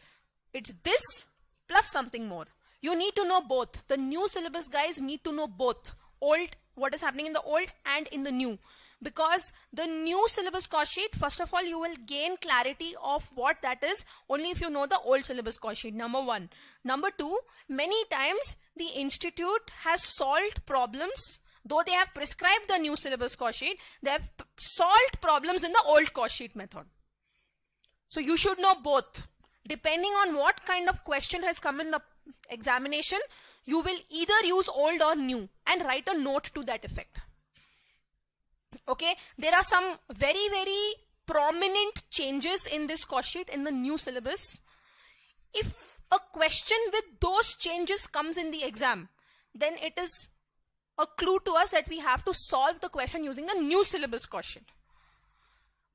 it's this plus something more. You need to know both. The new syllabus guys need to know both old what is happening in the old and in the new because the new syllabus cost sheet first of all you will gain clarity of what that is only if you know the old syllabus cost sheet number one number two many times the institute has solved problems though they have prescribed the new syllabus cost sheet they have solved problems in the old cost sheet method so you should know both depending on what kind of question has come in the examination you will either use old or new and write a note to that effect. Okay, there are some very, very prominent changes in this course sheet in the new syllabus. If a question with those changes comes in the exam, then it is a clue to us that we have to solve the question using the new syllabus question.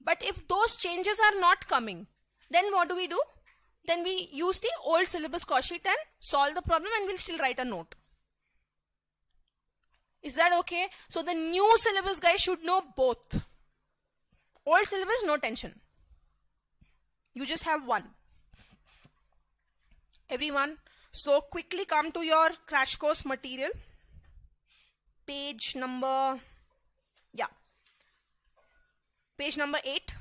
But if those changes are not coming, then what do we do? then we use the old syllabus cost sheet and solve the problem and we'll still write a note. Is that okay? So the new syllabus guy should know both. Old syllabus, no tension. You just have one. Everyone, so quickly come to your crash course material. Page number, yeah. Page number 8.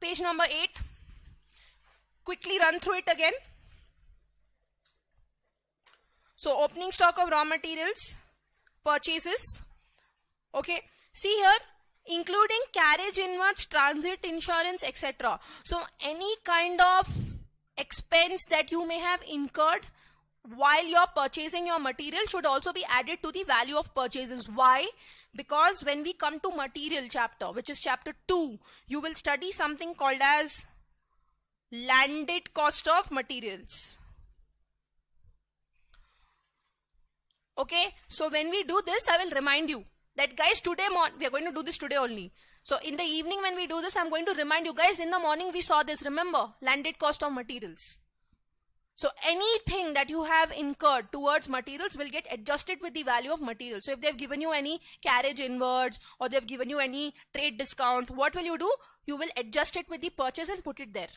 page number 8 quickly run through it again so opening stock of raw materials purchases okay see here including carriage inwards transit insurance etc so any kind of expense that you may have incurred while you're purchasing your material should also be added to the value of purchases why because when we come to material chapter which is chapter 2 you will study something called as landed cost of materials okay so when we do this i will remind you that guys today we are going to do this today only so in the evening when we do this i'm going to remind you guys in the morning we saw this remember landed cost of materials so anything that you have incurred towards materials will get adjusted with the value of materials. So if they've given you any carriage inwards or they've given you any trade discount, what will you do? You will adjust it with the purchase and put it there.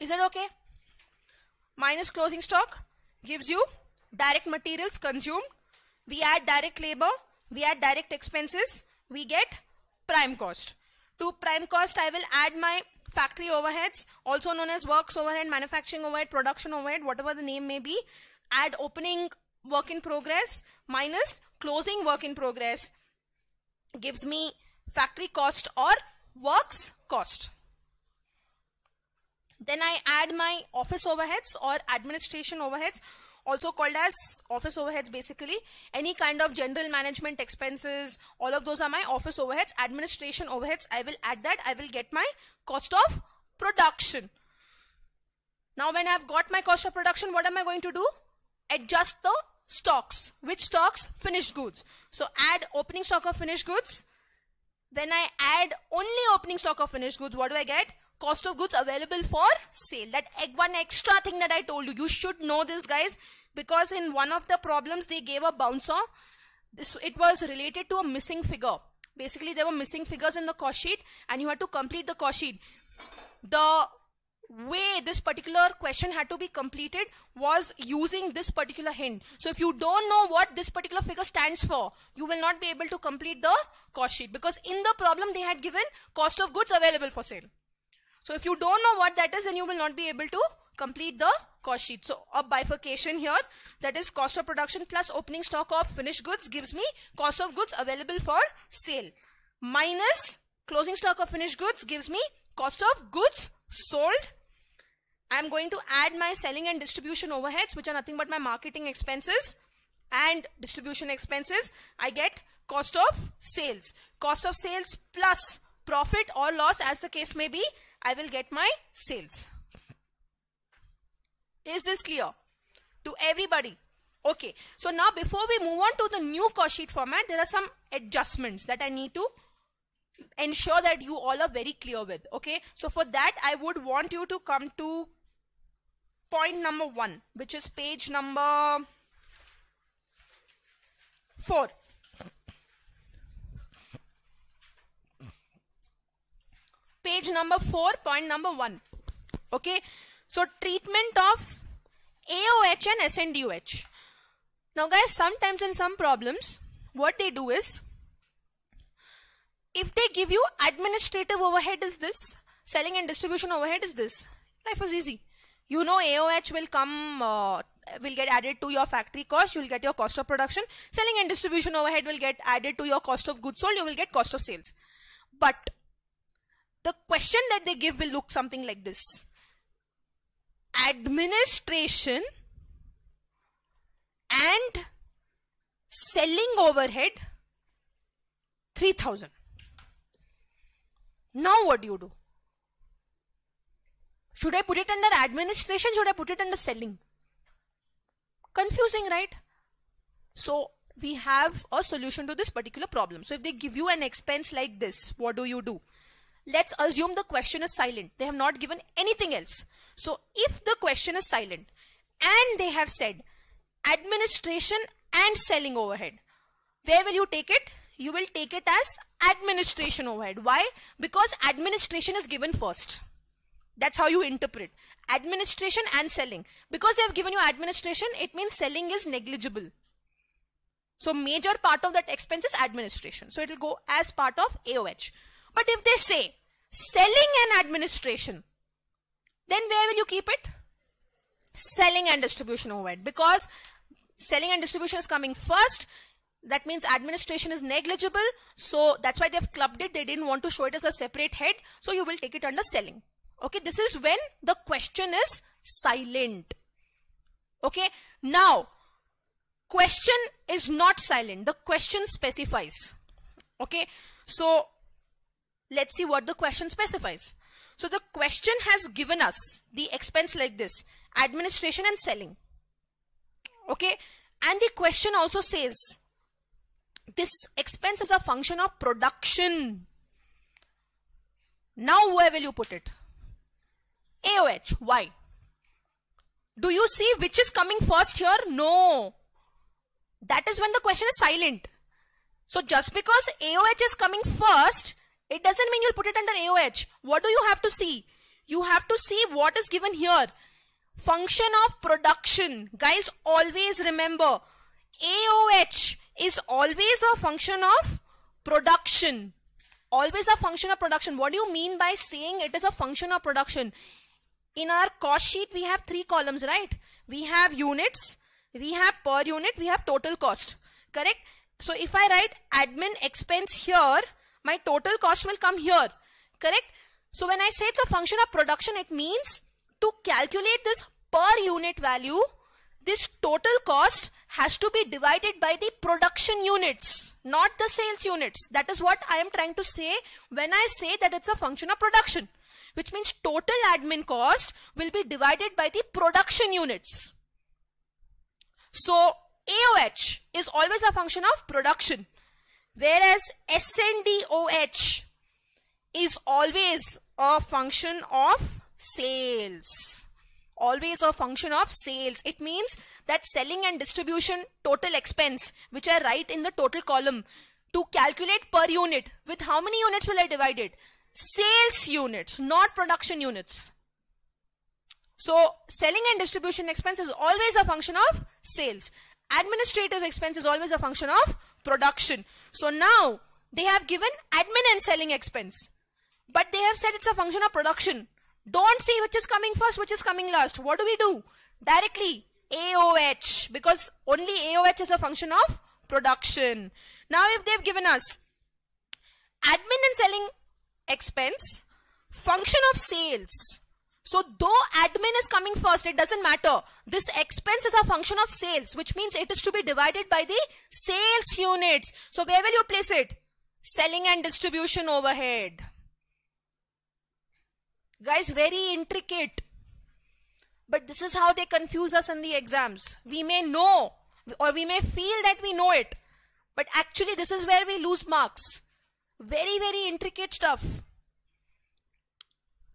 Is that okay? Minus closing stock gives you direct materials consumed. We add direct labor. We add direct expenses. We get prime cost. To prime cost, I will add my factory overheads, also known as works overhead, manufacturing overhead, production overhead, whatever the name may be, add opening work in progress minus closing work in progress gives me factory cost or works cost. Then I add my office overheads or administration overheads also called as office overheads basically. Any kind of general management expenses, all of those are my office overheads, administration overheads. I will add that. I will get my cost of production. Now when I've got my cost of production, what am I going to do? Adjust the stocks. Which stocks? Finished goods. So add opening stock of finished goods. Then I add only opening stock of finished goods, what do I get? cost of goods available for sale. That one extra thing that I told you. You should know this guys because in one of the problems they gave a bouncer. This, it was related to a missing figure. Basically there were missing figures in the cost sheet and you had to complete the cost sheet. The way this particular question had to be completed was using this particular hint. So if you don't know what this particular figure stands for, you will not be able to complete the cost sheet because in the problem they had given cost of goods available for sale. So if you don't know what that is, then you will not be able to complete the cost sheet. So a bifurcation here, that is cost of production plus opening stock of finished goods gives me cost of goods available for sale minus closing stock of finished goods gives me cost of goods sold. I'm going to add my selling and distribution overheads, which are nothing but my marketing expenses and distribution expenses. I get cost of sales, cost of sales plus profit or loss as the case may be I will get my sales. Is this clear to everybody? Okay. So now before we move on to the new cost sheet format, there are some adjustments that I need to ensure that you all are very clear with. Okay. So for that, I would want you to come to point number one, which is page number four. page number 4 point number 1 okay so treatment of AOH and SNDOH now guys sometimes in some problems what they do is if they give you administrative overhead is this selling and distribution overhead is this life is easy you know AOH will come uh, will get added to your factory cost you will get your cost of production selling and distribution overhead will get added to your cost of goods sold you will get cost of sales but the question that they give will look something like this. Administration and selling overhead 3000. Now what do you do? Should I put it under administration? Should I put it under selling? Confusing, right? So we have a solution to this particular problem. So if they give you an expense like this, what do you do? let's assume the question is silent. They have not given anything else. So if the question is silent and they have said administration and selling overhead, where will you take it? You will take it as administration overhead. Why? Because administration is given first. That's how you interpret administration and selling. Because they have given you administration, it means selling is negligible. So major part of that expense is administration. So it will go as part of AOH. But if they say selling and administration, then where will you keep it? Selling and distribution overhead because selling and distribution is coming first. That means administration is negligible. So that's why they've clubbed it. They didn't want to show it as a separate head. So you will take it under selling. Okay. This is when the question is silent. Okay. Now, question is not silent. The question specifies. Okay. So Let's see what the question specifies. So the question has given us the expense like this, administration and selling. Okay. And the question also says, this expense is a function of production. Now where will you put it? AOH. Why? Do you see which is coming first here? No. That is when the question is silent. So just because AOH is coming first, it doesn't mean you'll put it under AOH. What do you have to see? You have to see what is given here. Function of production. Guys, always remember AOH is always a function of production. Always a function of production. What do you mean by saying it is a function of production? In our cost sheet, we have three columns, right? We have units, we have per unit, we have total cost. Correct? So if I write admin expense here, my total cost will come here. Correct? So when I say it's a function of production, it means to calculate this per unit value, this total cost has to be divided by the production units, not the sales units. That is what I am trying to say when I say that it's a function of production, which means total admin cost will be divided by the production units. So AOH is always a function of production. Whereas SNDOH is always a function of sales. Always a function of sales. It means that selling and distribution total expense, which I write in the total column, to calculate per unit. With how many units will I divide it? Sales units, not production units. So selling and distribution expense is always a function of sales administrative expense is always a function of production. So now they have given admin and selling expense, but they have said it's a function of production. Don't see which is coming first, which is coming last. What do we do? Directly AOH because only AOH is a function of production. Now if they've given us admin and selling expense, function of sales, so though admin is coming first, it doesn't matter. This expense is a function of sales, which means it is to be divided by the sales units. So where will you place it? Selling and distribution overhead. Guys, very intricate. But this is how they confuse us in the exams. We may know or we may feel that we know it. But actually this is where we lose marks. Very, very intricate stuff.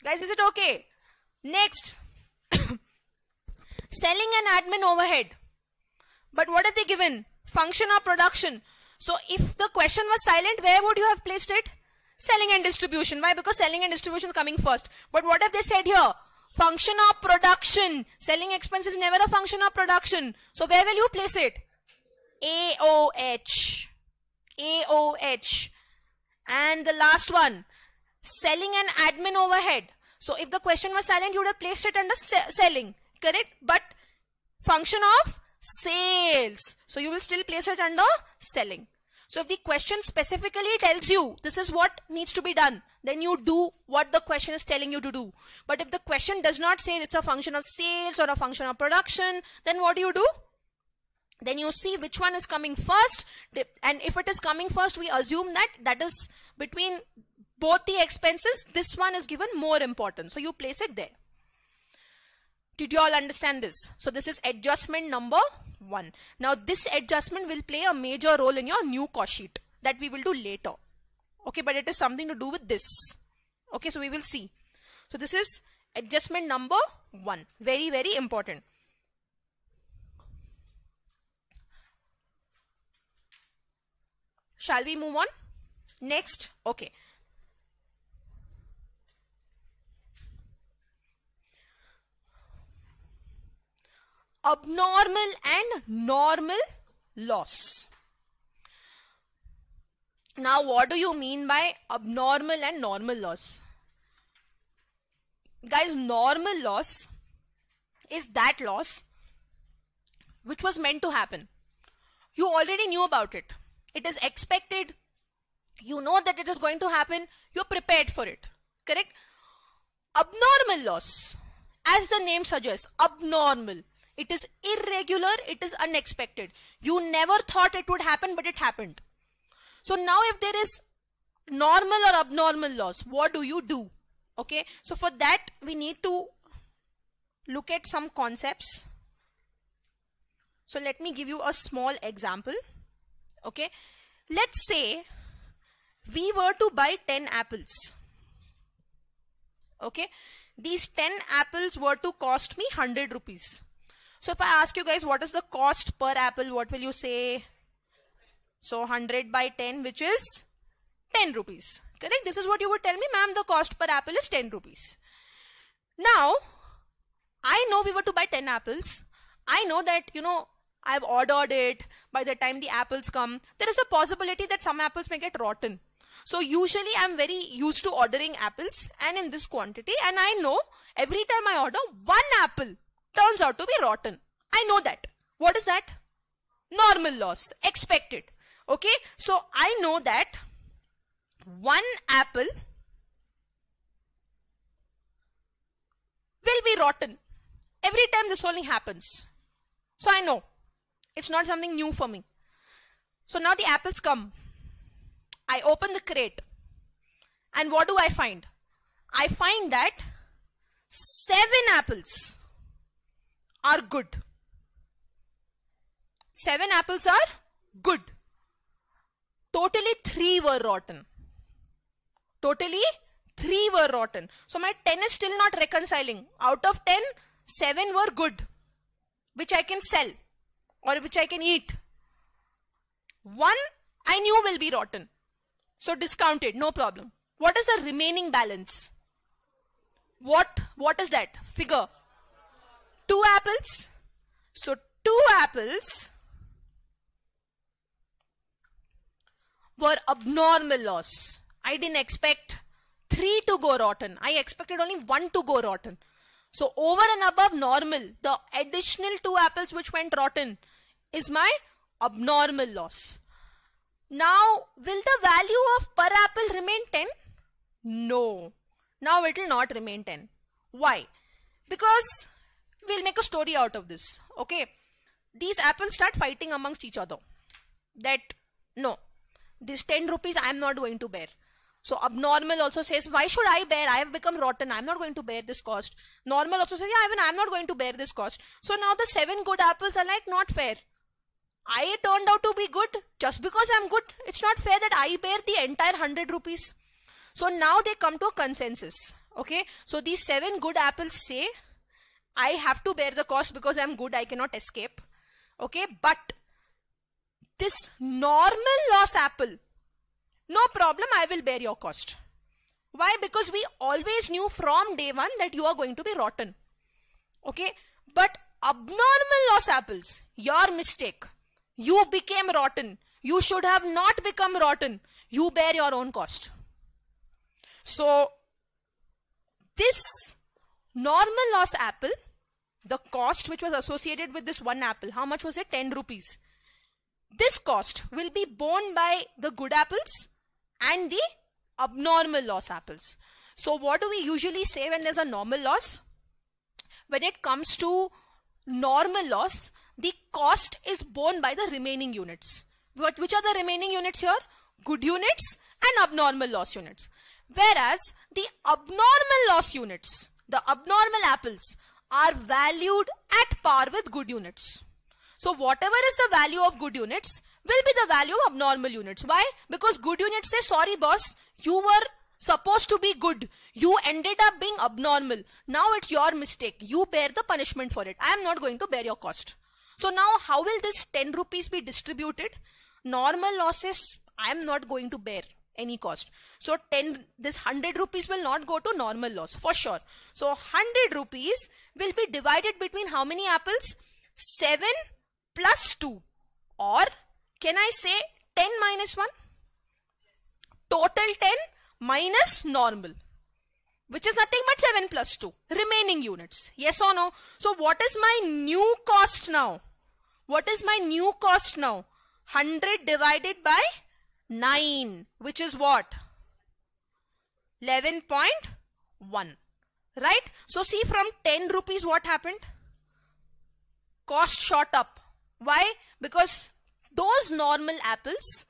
Guys, is it okay? Next, selling and admin overhead. But what have they given? Function or production. So if the question was silent, where would you have placed it? Selling and distribution. Why? Because selling and distribution is coming first. But what have they said here? Function of production. Selling expense is never a function of production. So where will you place it? AOH. AOH. And the last one, selling and admin overhead. So if the question was silent, you would have placed it under selling, correct? But function of sales. So you will still place it under selling. So if the question specifically tells you this is what needs to be done, then you do what the question is telling you to do. But if the question does not say it's a function of sales or a function of production, then what do you do? Then you see which one is coming first. And if it is coming first, we assume that that is between both the expenses, this one is given more importance. So you place it there. Did you all understand this? So this is adjustment number one. Now this adjustment will play a major role in your new cost sheet that we will do later. Okay, but it is something to do with this. Okay, so we will see. So this is adjustment number one. Very, very important. Shall we move on? Next. Okay. abnormal and normal loss. Now, what do you mean by abnormal and normal loss? Guys, normal loss is that loss which was meant to happen. You already knew about it. It is expected. You know that it is going to happen. You're prepared for it. Correct? Abnormal loss, as the name suggests, abnormal it is irregular. It is unexpected. You never thought it would happen, but it happened. So now if there is normal or abnormal loss, what do you do? Okay. So for that, we need to look at some concepts. So let me give you a small example. Okay. Let's say we were to buy 10 apples. Okay. These 10 apples were to cost me 100 rupees. So if I ask you guys, what is the cost per apple? What will you say? So 100 by 10, which is 10 rupees. Correct? This is what you would tell me, ma'am, the cost per apple is 10 rupees. Now, I know we were to buy 10 apples. I know that, you know, I've ordered it. By the time the apples come, there is a possibility that some apples may get rotten. So usually I'm very used to ordering apples and in this quantity and I know every time I order one apple turns out to be rotten. I know that. What is that? Normal loss, expected. Okay, so I know that one apple will be rotten. Every time this only happens. So I know. It's not something new for me. So now the apples come. I open the crate. And what do I find? I find that seven apples are good. Seven apples are good. Totally three were rotten. Totally three were rotten. So my 10 is still not reconciling. Out of ten, seven were good, which I can sell or which I can eat. One I knew will be rotten. So discounted, no problem. What is the remaining balance? What, what is that figure? two apples. So two apples were abnormal loss. I didn't expect three to go rotten. I expected only one to go rotten. So over and above normal, the additional two apples which went rotten is my abnormal loss. Now, will the value of per apple remain 10? No. Now it will not remain 10. Why? Because we'll make a story out of this. Okay. These apples start fighting amongst each other. That no, this 10 rupees I am not going to bear. So abnormal also says, why should I bear? I have become rotten. I'm not going to bear this cost. Normal also says, yeah, even I'm not going to bear this cost. So now the seven good apples are like not fair. I turned out to be good just because I'm good. It's not fair that I bear the entire 100 rupees. So now they come to a consensus. Okay. So these seven good apples say I have to bear the cost because I'm good. I cannot escape. Okay. But this normal loss apple, no problem. I will bear your cost. Why? Because we always knew from day one that you are going to be rotten. Okay. But abnormal loss apples, your mistake. You became rotten. You should have not become rotten. You bear your own cost. So this normal loss apple the cost which was associated with this one apple. How much was it? 10 rupees. This cost will be borne by the good apples and the abnormal loss apples. So what do we usually say when there's a normal loss? When it comes to normal loss, the cost is borne by the remaining units. What, which are the remaining units here? Good units and abnormal loss units. Whereas the abnormal loss units, the abnormal apples are valued at par with good units. So whatever is the value of good units will be the value of abnormal units. Why? Because good units say, sorry boss, you were supposed to be good. You ended up being abnormal. Now it's your mistake. You bear the punishment for it. I am not going to bear your cost. So now how will this 10 rupees be distributed? Normal losses I am not going to bear any cost. So 10, this 100 rupees will not go to normal loss for sure. So 100 rupees will be divided between how many apples? 7 plus 2 or can I say 10 minus 1? Total 10 minus normal which is nothing but 7 plus 2 remaining units yes or no so what is my new cost now what is my new cost now 100 divided by 9 which is what 11.1 right so see from 10 rupees what happened cost shot up why because those normal apples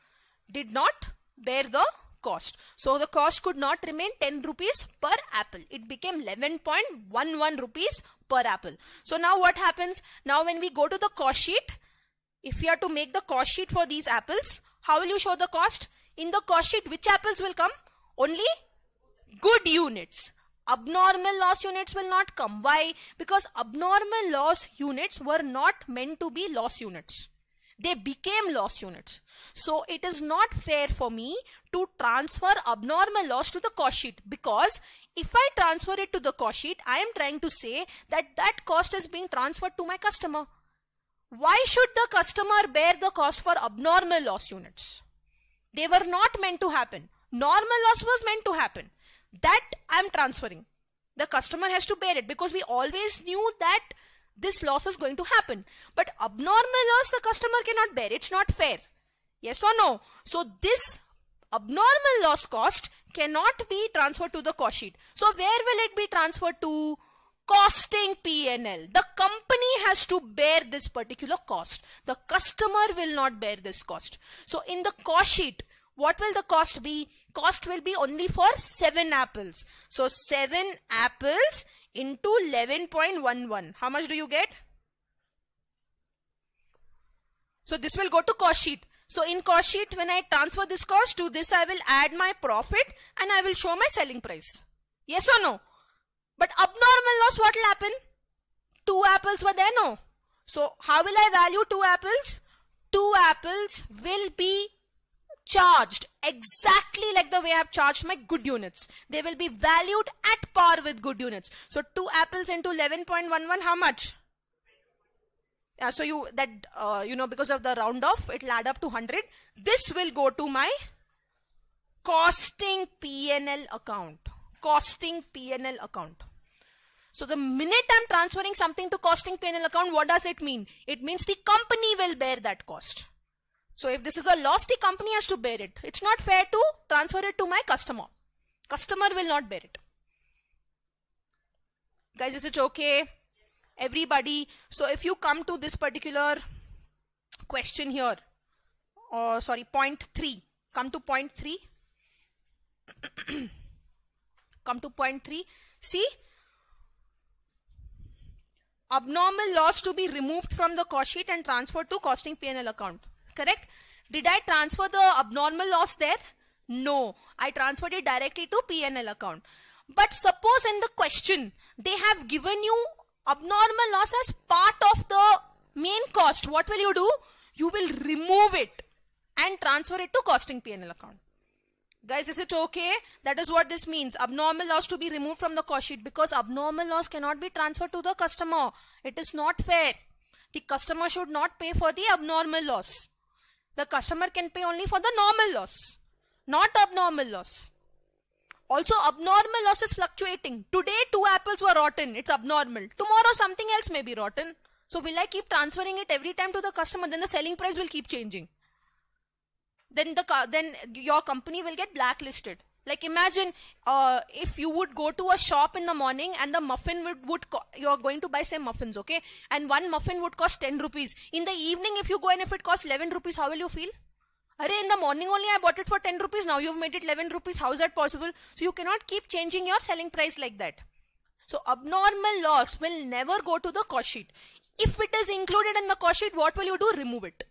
did not bear the cost so the cost could not remain 10 rupees per apple it became 11.11 rupees per apple so now what happens now when we go to the cost sheet if we are to make the cost sheet for these apples how will you show the cost? In the cost sheet, which apples will come? Only good units. Abnormal loss units will not come. Why? Because abnormal loss units were not meant to be loss units. They became loss units. So it is not fair for me to transfer abnormal loss to the cost sheet because if I transfer it to the cost sheet, I am trying to say that that cost is being transferred to my customer. Why should the customer bear the cost for abnormal loss units? They were not meant to happen. Normal loss was meant to happen. That I'm transferring. The customer has to bear it because we always knew that this loss is going to happen. But abnormal loss the customer cannot bear. It's not fair. Yes or no? So this abnormal loss cost cannot be transferred to the cost sheet. So where will it be transferred to? costing PNL. The company has to bear this particular cost. The customer will not bear this cost. So in the cost sheet, what will the cost be? Cost will be only for 7 apples. So 7 apples into 11.11. How much do you get? So this will go to cost sheet. So in cost sheet, when I transfer this cost to this, I will add my profit and I will show my selling price. Yes or no? But abnormal loss, what will happen? Two apples were there, no? So how will I value two apples? Two apples will be charged exactly like the way I've charged my good units. They will be valued at par with good units. So two apples into 11.11, how much? Yeah, so you that uh, you know because of the round off, it'll add up to 100. This will go to my costing PNL account. Costing PNL account. So the minute I'm transferring something to costing P&L account, what does it mean? It means the company will bear that cost. So if this is a loss, the company has to bear it. It's not fair to transfer it to my customer. Customer will not bear it. Guys, is it okay? Everybody. So if you come to this particular question here, or uh, sorry, point three, come to point three. come to point three. See, abnormal loss to be removed from the cost sheet and transferred to costing P&L account. Correct? Did I transfer the abnormal loss there? No, I transferred it directly to P&L account. But suppose in the question, they have given you abnormal loss as part of the main cost. What will you do? You will remove it and transfer it to costing P&L account. Guys, is it okay? That is what this means. Abnormal loss to be removed from the cost sheet because abnormal loss cannot be transferred to the customer. It is not fair. The customer should not pay for the abnormal loss. The customer can pay only for the normal loss, not abnormal loss. Also, abnormal loss is fluctuating. Today, two apples were rotten. It's abnormal. Tomorrow, something else may be rotten. So, will I keep transferring it every time to the customer? Then the selling price will keep changing then the then your company will get blacklisted like imagine uh, if you would go to a shop in the morning and the muffin would, would you're going to buy say muffins okay and one muffin would cost 10 rupees in the evening if you go and if it costs 11 rupees how will you feel Array, in the morning only I bought it for 10 rupees now you've made it 11 rupees how is that possible so you cannot keep changing your selling price like that so abnormal loss will never go to the cost sheet if it is included in the cost sheet what will you do remove it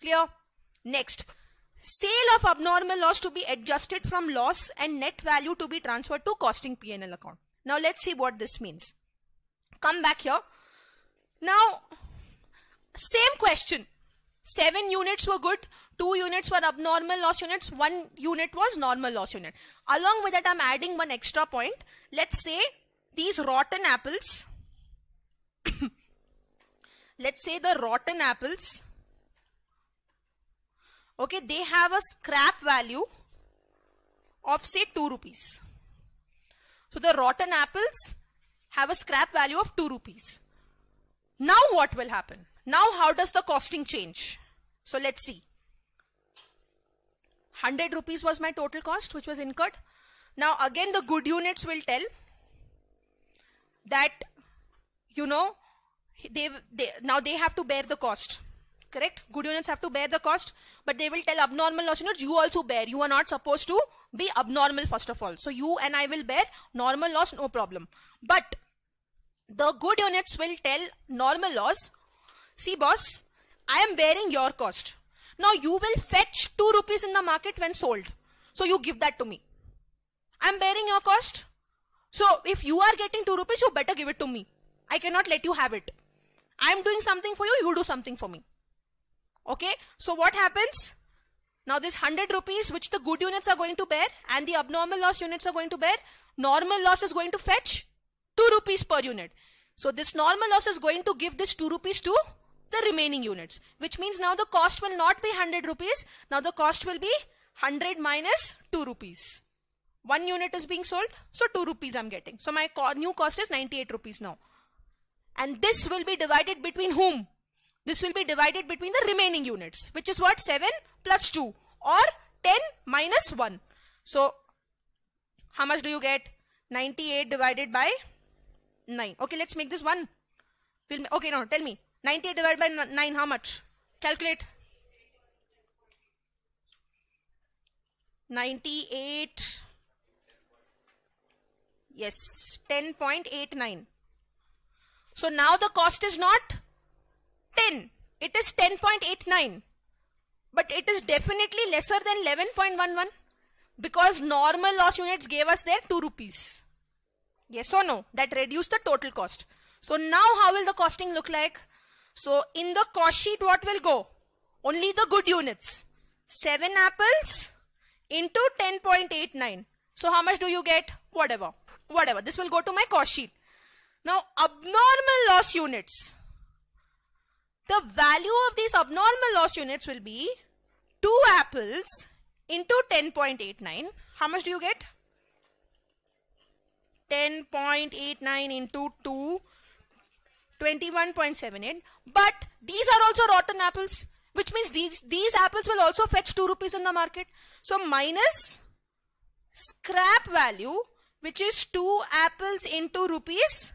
clear Next, sale of abnormal loss to be adjusted from loss and net value to be transferred to costing P&L account. Now let's see what this means. Come back here. Now, same question. Seven units were good, two units were abnormal loss units, one unit was normal loss unit. Along with that, I'm adding one extra point. Let's say these rotten apples, let's say the rotten apples okay they have a scrap value of say 2 rupees so the rotten apples have a scrap value of 2 rupees now what will happen now how does the costing change so let's see 100 rupees was my total cost which was incurred now again the good units will tell that you know they, they now they have to bear the cost correct good units have to bear the cost but they will tell abnormal loss units you also bear you are not supposed to be abnormal first of all so you and i will bear normal loss no problem but the good units will tell normal loss see boss i am bearing your cost now you will fetch 2 rupees in the market when sold so you give that to me i am bearing your cost so if you are getting 2 rupees you better give it to me i cannot let you have it I am doing something for you, you do something for me. Okay. So what happens? Now this 100 rupees which the good units are going to bear and the abnormal loss units are going to bear, normal loss is going to fetch 2 rupees per unit. So this normal loss is going to give this 2 rupees to the remaining units which means now the cost will not be 100 rupees. Now the cost will be 100 minus 2 rupees. 1 unit is being sold so 2 rupees I'm getting. So my co new cost is 98 rupees now. And this will be divided between whom? This will be divided between the remaining units, which is what 7 plus 2 or 10 minus 1. So how much do you get? 98 divided by 9. Okay, let's make this 1. We'll, okay, no, tell me. 98 divided by 9, how much? Calculate. 98 yes 10.89 so now the cost is not 10. It is 10.89. But it is definitely lesser than 11.11 because normal loss units gave us their 2 rupees. Yes or no? That reduced the total cost. So now how will the costing look like? So in the cost sheet what will go? Only the good units. 7 apples into 10.89. So how much do you get? Whatever. Whatever. This will go to my cost sheet. Now abnormal loss units the value of these abnormal loss units will be 2 apples into 10.89. How much do you get? 10.89 into 2, 21.78. But these are also rotten apples, which means these, these apples will also fetch 2 rupees in the market. So minus scrap value, which is 2 apples into rupees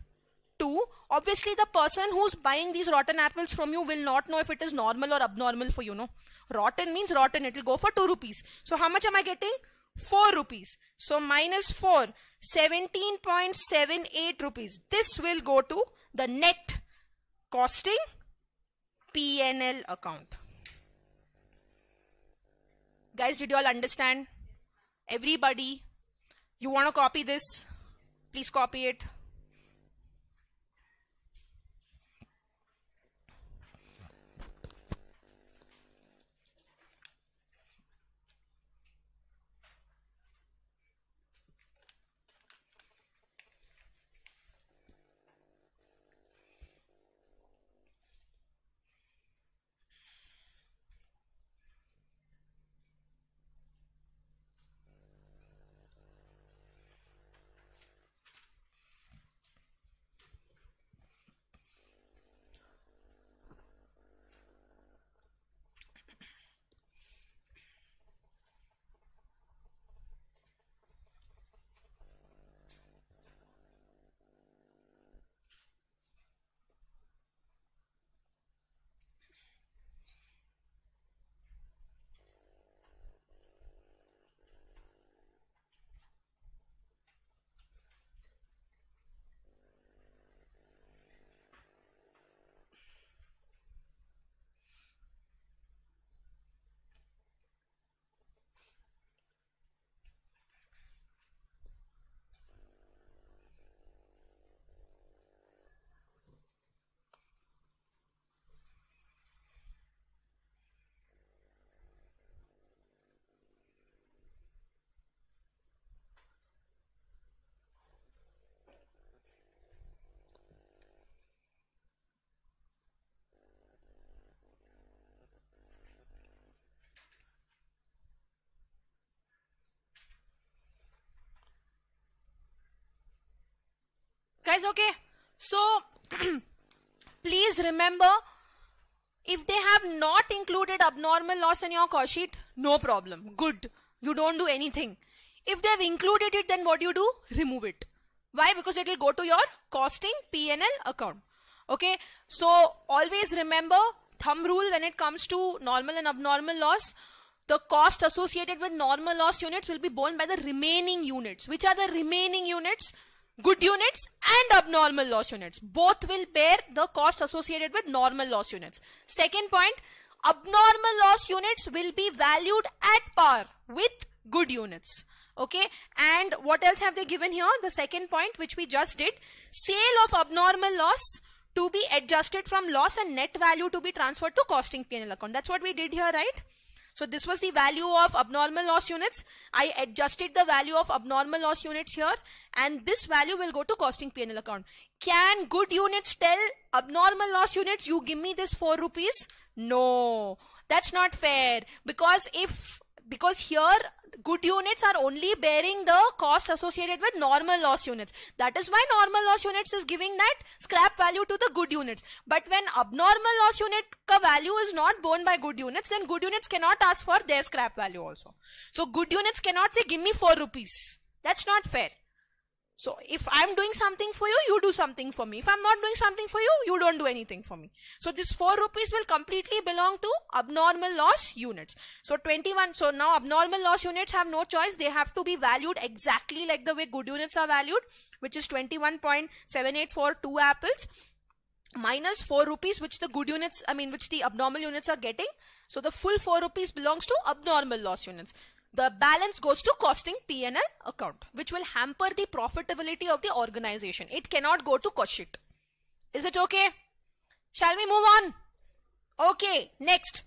two, obviously the person who's buying these rotten apples from you will not know if it is normal or abnormal for you, no? Rotten means rotten, it will go for 2 rupees. So how much am I getting? 4 rupees. So minus 4, 17.78 rupees. This will go to the net costing PNL account. Guys, did you all understand? Everybody, you want to copy this? Please copy it. guys okay so please remember if they have not included abnormal loss in your cost sheet no problem good you don't do anything if they've included it then what do you do remove it why because it will go to your costing pnl account okay so always remember thumb rule when it comes to normal and abnormal loss the cost associated with normal loss units will be borne by the remaining units which are the remaining units good units and abnormal loss units. Both will bear the cost associated with normal loss units. Second point, abnormal loss units will be valued at par with good units. Okay. And what else have they given here? The second point which we just did, sale of abnormal loss to be adjusted from loss and net value to be transferred to costing P&L account. That's what we did here, right? So this was the value of abnormal loss units. I adjusted the value of abnormal loss units here and this value will go to costing P&L account. Can good units tell abnormal loss units, you give me this 4 rupees? No, that's not fair because if because here good units are only bearing the cost associated with normal loss units. That is why normal loss units is giving that scrap value to the good units. But when abnormal loss unit ka value is not borne by good units, then good units cannot ask for their scrap value also. So good units cannot say give me 4 rupees. That's not fair. So if I'm doing something for you, you do something for me. If I'm not doing something for you, you don't do anything for me. So this 4 rupees will completely belong to abnormal loss units. So 21, so now abnormal loss units have no choice. They have to be valued exactly like the way good units are valued, which is 21.7842 apples minus 4 rupees which the good units I mean which the abnormal units are getting so the full 4 rupees belongs to abnormal loss units the balance goes to costing P&L account, which will hamper the profitability of the organization. It cannot go to cost sheet. Is it okay? Shall we move on? Okay, next.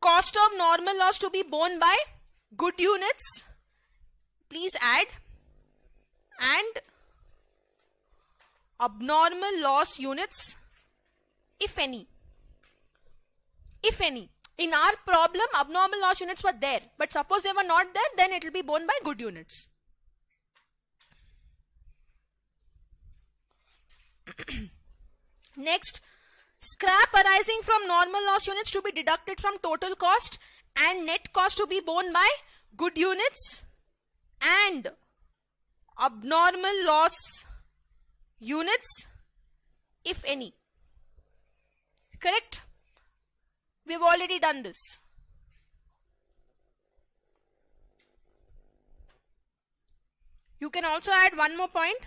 Cost of normal loss to be borne by good units. Please add. And abnormal loss units, if any. If any. In our problem, abnormal loss units were there. But suppose they were not there, then it will be borne by good units. Next, scrap arising from normal loss units to be deducted from total cost and net cost to be borne by good units and abnormal loss units if any correct We've already done this. You can also add one more point.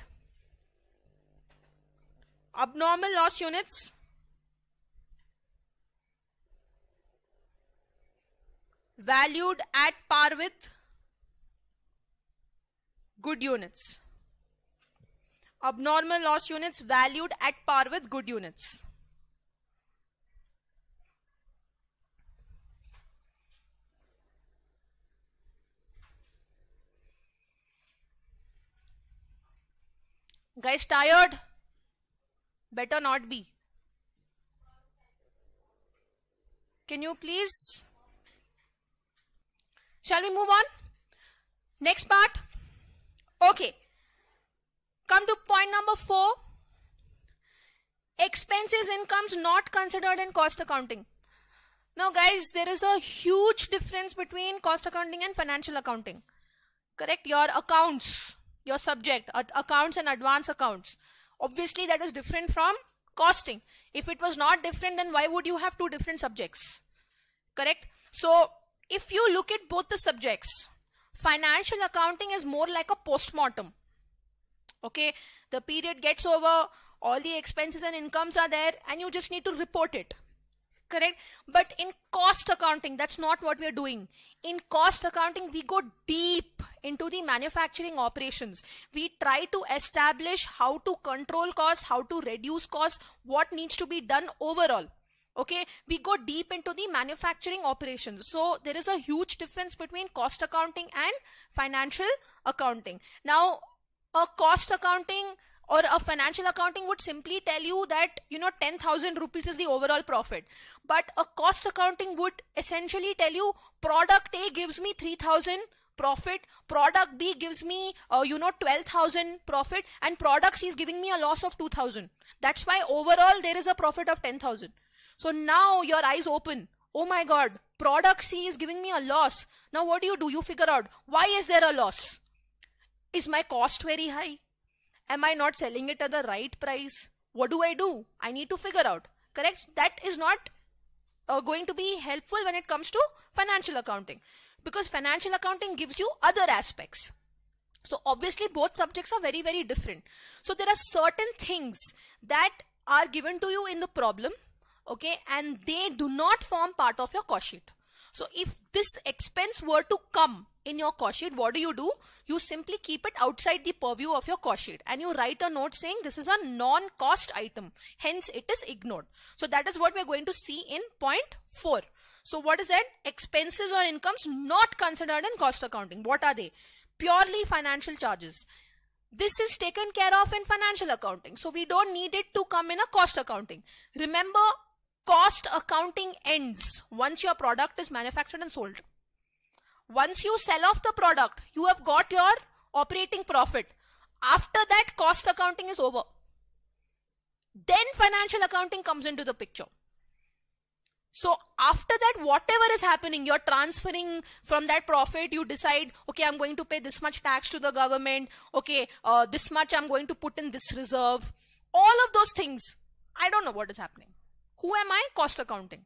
Abnormal loss units. Valued at par with good units. Abnormal loss units valued at par with good units. Guys tired? Better not be. Can you please? Shall we move on? Next part. Okay. Come to point number four. Expenses, incomes not considered in cost accounting. Now guys, there is a huge difference between cost accounting and financial accounting. Correct? Your accounts your subject uh, accounts and advance accounts obviously that is different from costing if it was not different then why would you have two different subjects correct so if you look at both the subjects financial accounting is more like a postmortem okay the period gets over all the expenses and incomes are there and you just need to report it correct but in cost accounting that's not what we're doing in cost accounting we go deep into the manufacturing operations we try to establish how to control costs how to reduce costs what needs to be done overall okay we go deep into the manufacturing operations so there is a huge difference between cost accounting and financial accounting now a cost accounting or a financial accounting would simply tell you that you know 10000 rupees is the overall profit but a cost accounting would essentially tell you product a gives me 3000 profit product b gives me uh, you know 12000 profit and product c is giving me a loss of 2000 that's why overall there is a profit of 10000 so now your eyes open oh my god product c is giving me a loss now what do you do you figure out why is there a loss is my cost very high Am I not selling it at the right price? What do I do? I need to figure out. Correct? That is not uh, going to be helpful when it comes to financial accounting because financial accounting gives you other aspects. So obviously both subjects are very, very different. So there are certain things that are given to you in the problem. Okay. And they do not form part of your cost sheet. So if this expense were to come in your sheet, what do you do? You simply keep it outside the purview of your cost sheet, and you write a note saying this is a non-cost item. Hence, it is ignored. So that is what we are going to see in point four. So what is that? Expenses or incomes not considered in cost accounting. What are they? Purely financial charges. This is taken care of in financial accounting. So we don't need it to come in a cost accounting. Remember, cost accounting ends once your product is manufactured and sold. Once you sell off the product, you have got your operating profit. After that, cost accounting is over. Then financial accounting comes into the picture. So after that, whatever is happening, you're transferring from that profit. You decide, okay, I'm going to pay this much tax to the government. Okay, uh, this much I'm going to put in this reserve. All of those things. I don't know what is happening. Who am I? Cost accounting.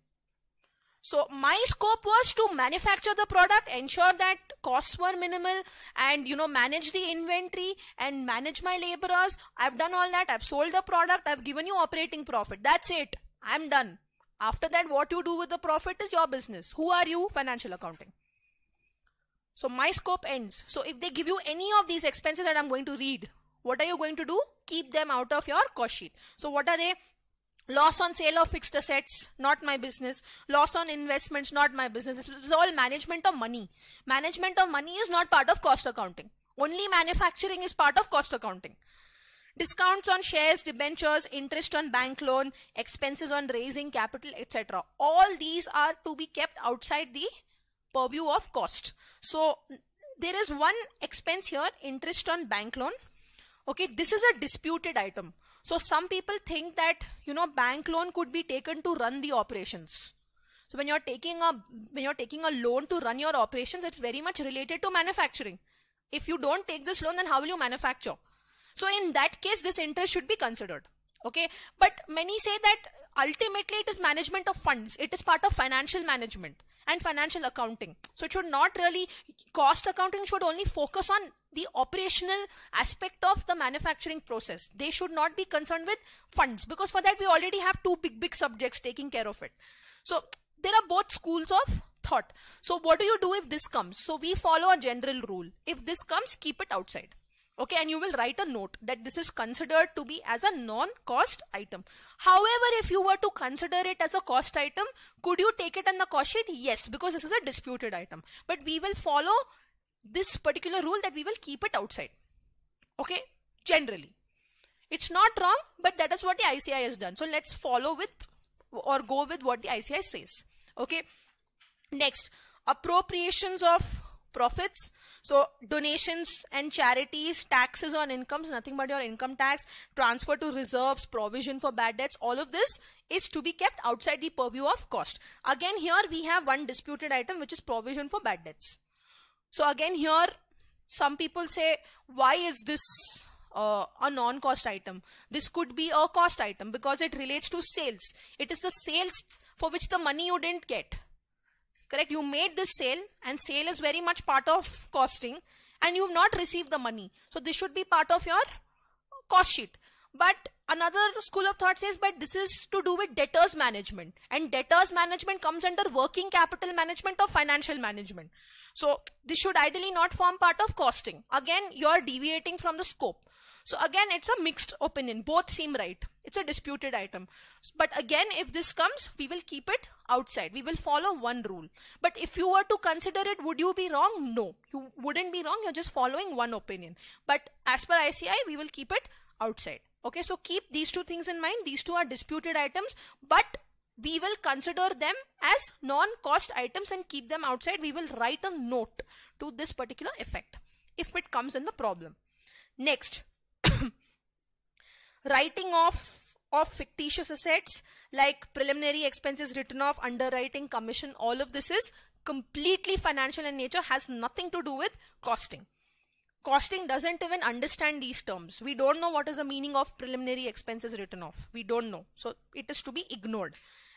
So my scope was to manufacture the product, ensure that costs were minimal and, you know, manage the inventory and manage my laborers. I've done all that. I've sold the product. I've given you operating profit. That's it. I'm done. After that, what you do with the profit is your business. Who are you? Financial accounting. So my scope ends. So if they give you any of these expenses that I'm going to read, what are you going to do? Keep them out of your cost sheet. So what are they? Loss on sale of fixed assets, not my business. Loss on investments, not my business. This is all management of money. Management of money is not part of cost accounting. Only manufacturing is part of cost accounting. Discounts on shares, debentures, interest on bank loan, expenses on raising capital, etc. All these are to be kept outside the purview of cost. So there is one expense here, interest on bank loan. Okay, this is a disputed item. So some people think that, you know, bank loan could be taken to run the operations. So when you're taking a, when you're taking a loan to run your operations, it's very much related to manufacturing. If you don't take this loan, then how will you manufacture? So in that case, this interest should be considered. Okay. But many say that ultimately it is management of funds. It is part of financial management and financial accounting. So it should not really, cost accounting should only focus on the operational aspect of the manufacturing process. They should not be concerned with funds because for that we already have two big, big subjects taking care of it. So there are both schools of thought. So what do you do if this comes? So we follow a general rule. If this comes, keep it outside okay and you will write a note that this is considered to be as a non-cost item however if you were to consider it as a cost item could you take it in the cost sheet yes because this is a disputed item but we will follow this particular rule that we will keep it outside okay generally it's not wrong but that is what the ICI has done so let's follow with or go with what the ICI says okay next appropriations of profits so donations and charities, taxes on incomes, nothing but your income tax, transfer to reserves, provision for bad debts, all of this is to be kept outside the purview of cost. Again here we have one disputed item which is provision for bad debts. So again here some people say why is this uh, a non-cost item. This could be a cost item because it relates to sales. It is the sales for which the money you didn't get correct you made this sale and sale is very much part of costing and you've not received the money so this should be part of your cost sheet but another school of thought says but this is to do with debtors management and debtors management comes under working capital management or financial management so this should ideally not form part of costing again you're deviating from the scope so again, it's a mixed opinion. Both seem right. It's a disputed item. But again, if this comes, we will keep it outside. We will follow one rule. But if you were to consider it, would you be wrong? No, you wouldn't be wrong. You're just following one opinion. But as per ICI, we will keep it outside. Okay, so keep these two things in mind. These two are disputed items, but we will consider them as non-cost items and keep them outside. We will write a note to this particular effect if it comes in the problem. Next, writing off of fictitious assets like preliminary expenses written off, underwriting, commission, all of this is completely financial in nature, has nothing to do with costing. Costing doesn't even understand these terms. We don't know what is the meaning of preliminary expenses written off. We don't know. So it is to be ignored.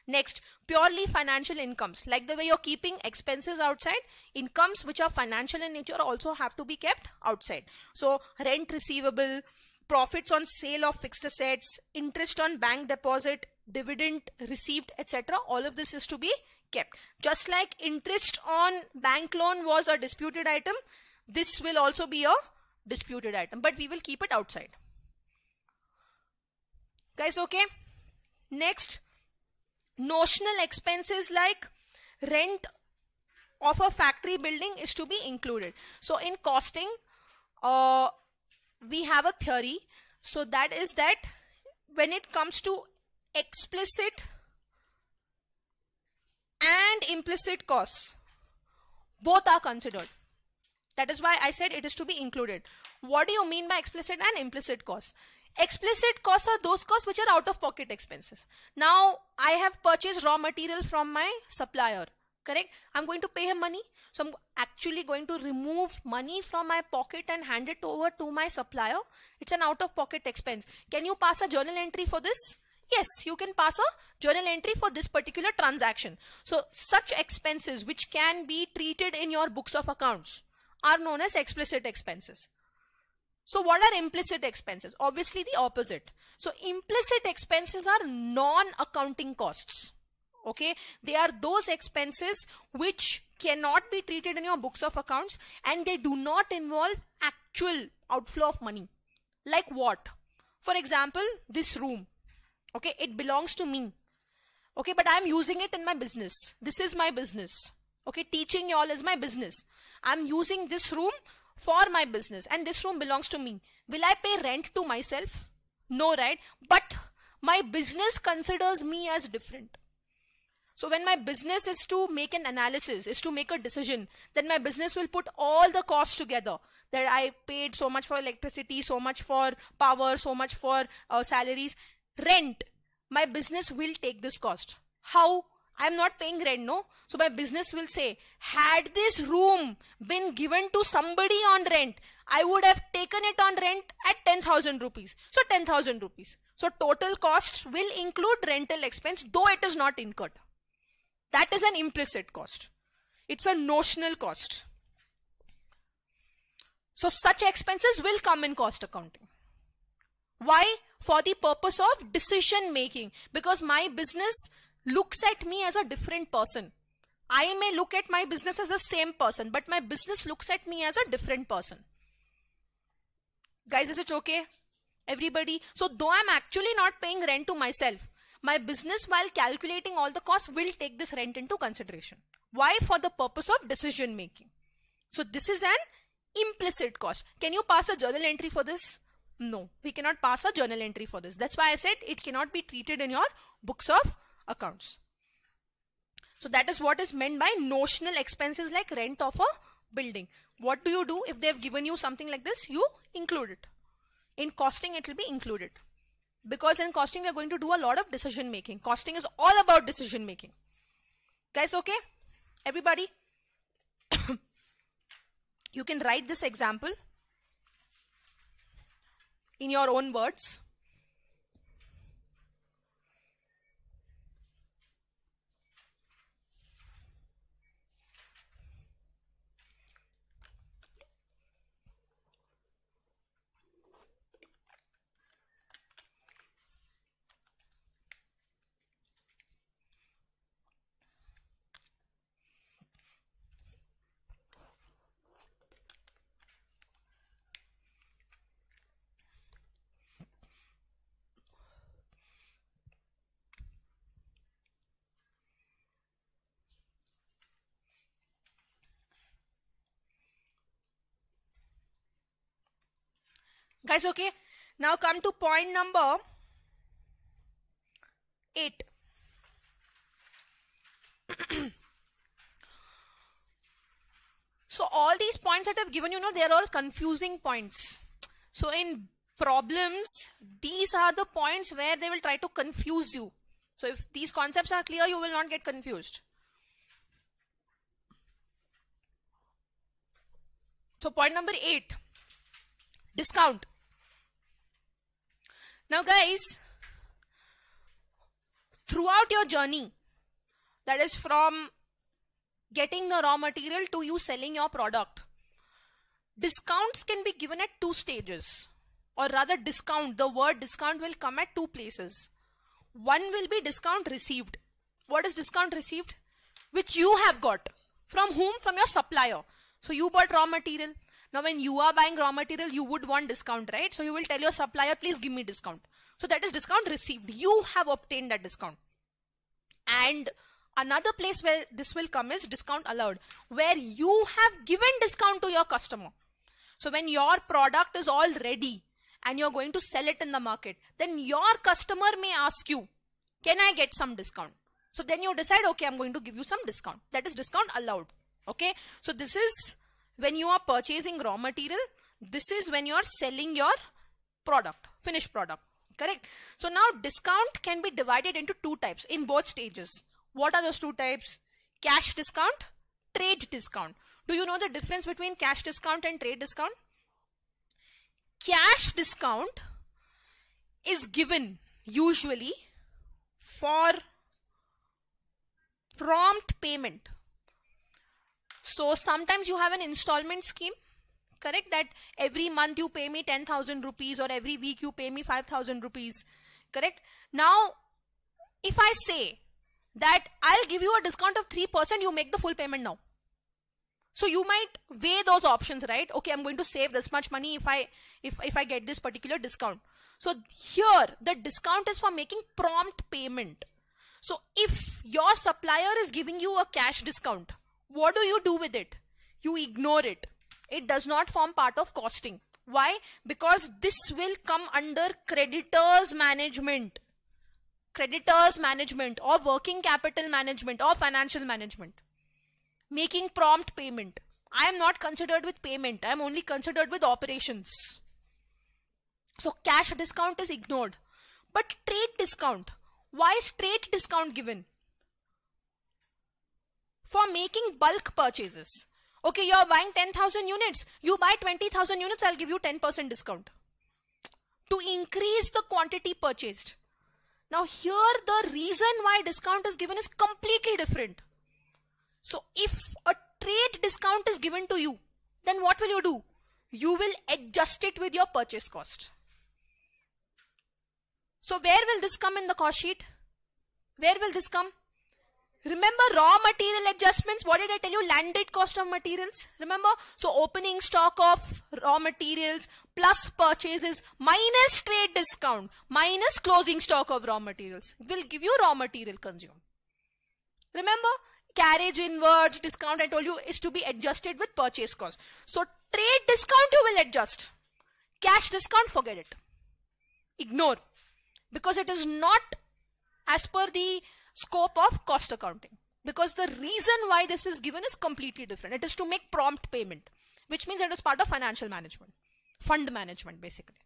Next, purely financial incomes. Like the way you're keeping expenses outside, incomes which are financial in nature also have to be kept outside. So rent receivable, profits on sale of fixed assets, interest on bank deposit, dividend received, etc. All of this is to be kept. Just like interest on bank loan was a disputed item, this will also be a disputed item, but we will keep it outside. Guys, okay? Next, notional expenses like rent of a factory building is to be included. So in costing, uh, we have a theory. So that is that when it comes to explicit and implicit costs, both are considered. That is why I said it is to be included. What do you mean by explicit and implicit costs? Explicit costs are those costs which are out of pocket expenses. Now I have purchased raw material from my supplier correct i'm going to pay him money so i'm actually going to remove money from my pocket and hand it over to my supplier it's an out of pocket expense can you pass a journal entry for this yes you can pass a journal entry for this particular transaction so such expenses which can be treated in your books of accounts are known as explicit expenses so what are implicit expenses obviously the opposite so implicit expenses are non accounting costs okay they are those expenses which cannot be treated in your books of accounts and they do not involve actual outflow of money like what for example this room okay it belongs to me okay but i'm using it in my business this is my business okay teaching y'all is my business i'm using this room for my business and this room belongs to me will i pay rent to myself no right but my business considers me as different so when my business is to make an analysis, is to make a decision, then my business will put all the costs together that I paid so much for electricity, so much for power, so much for uh, salaries, rent. My business will take this cost. How? I'm not paying rent, no? So my business will say, had this room been given to somebody on rent, I would have taken it on rent at 10,000 rupees. So 10,000 rupees. So total costs will include rental expense, though it is not incurred. That is an implicit cost. It's a notional cost. So such expenses will come in cost accounting. Why? For the purpose of decision making. Because my business looks at me as a different person. I may look at my business as the same person, but my business looks at me as a different person. Guys, is it okay? Everybody? So though I'm actually not paying rent to myself, my business while calculating all the costs will take this rent into consideration. Why? For the purpose of decision making. So this is an implicit cost. Can you pass a journal entry for this? No, we cannot pass a journal entry for this. That's why I said it cannot be treated in your books of accounts. So that is what is meant by notional expenses like rent of a building. What do you do if they've given you something like this? You include it. In costing, it will be included because in costing we are going to do a lot of decision making costing is all about decision making guys okay everybody you can write this example in your own words okay now come to point number 8 so all these points that I've given you know they're all confusing points so in problems these are the points where they will try to confuse you so if these concepts are clear you will not get confused so point number 8 discount now guys, throughout your journey, that is from getting the raw material to you selling your product, discounts can be given at two stages or rather discount the word discount will come at two places one will be discount received what is discount received which you have got from whom from your supplier so you bought raw material now, when you are buying raw material, you would want discount, right? So you will tell your supplier, please give me discount. So that is discount received. You have obtained that discount. And another place where this will come is discount allowed, where you have given discount to your customer. So when your product is all ready and you're going to sell it in the market, then your customer may ask you, can I get some discount? So then you decide, okay, I'm going to give you some discount. That is discount allowed. Okay. So this is when you are purchasing raw material this is when you are selling your product finished product correct so now discount can be divided into two types in both stages what are those two types cash discount trade discount do you know the difference between cash discount and trade discount cash discount is given usually for prompt payment so sometimes you have an installment scheme correct that every month you pay me 10,000 rupees or every week you pay me 5,000 rupees correct now if I say that I'll give you a discount of 3% you make the full payment now so you might weigh those options right okay I'm going to save this much money if I if, if I get this particular discount so here the discount is for making prompt payment so if your supplier is giving you a cash discount what do you do with it? You ignore it. It does not form part of costing. Why? Because this will come under creditors management. Creditors management or working capital management or financial management. Making prompt payment. I am not considered with payment. I am only considered with operations. So cash discount is ignored. But trade discount. Why is trade discount given? for making bulk purchases. Okay, you're buying 10,000 units. You buy 20,000 units, I'll give you 10% discount. To increase the quantity purchased. Now here the reason why discount is given is completely different. So if a trade discount is given to you, then what will you do? You will adjust it with your purchase cost. So where will this come in the cost sheet? Where will this come? Remember raw material adjustments? What did I tell you? Landed cost of materials. Remember? So opening stock of raw materials plus purchases minus trade discount minus closing stock of raw materials will give you raw material consumed. Remember? Carriage inwards discount I told you is to be adjusted with purchase cost. So trade discount you will adjust. Cash discount forget it. Ignore. Because it is not as per the scope of cost accounting because the reason why this is given is completely different. It is to make prompt payment, which means it is part of financial management, fund management basically.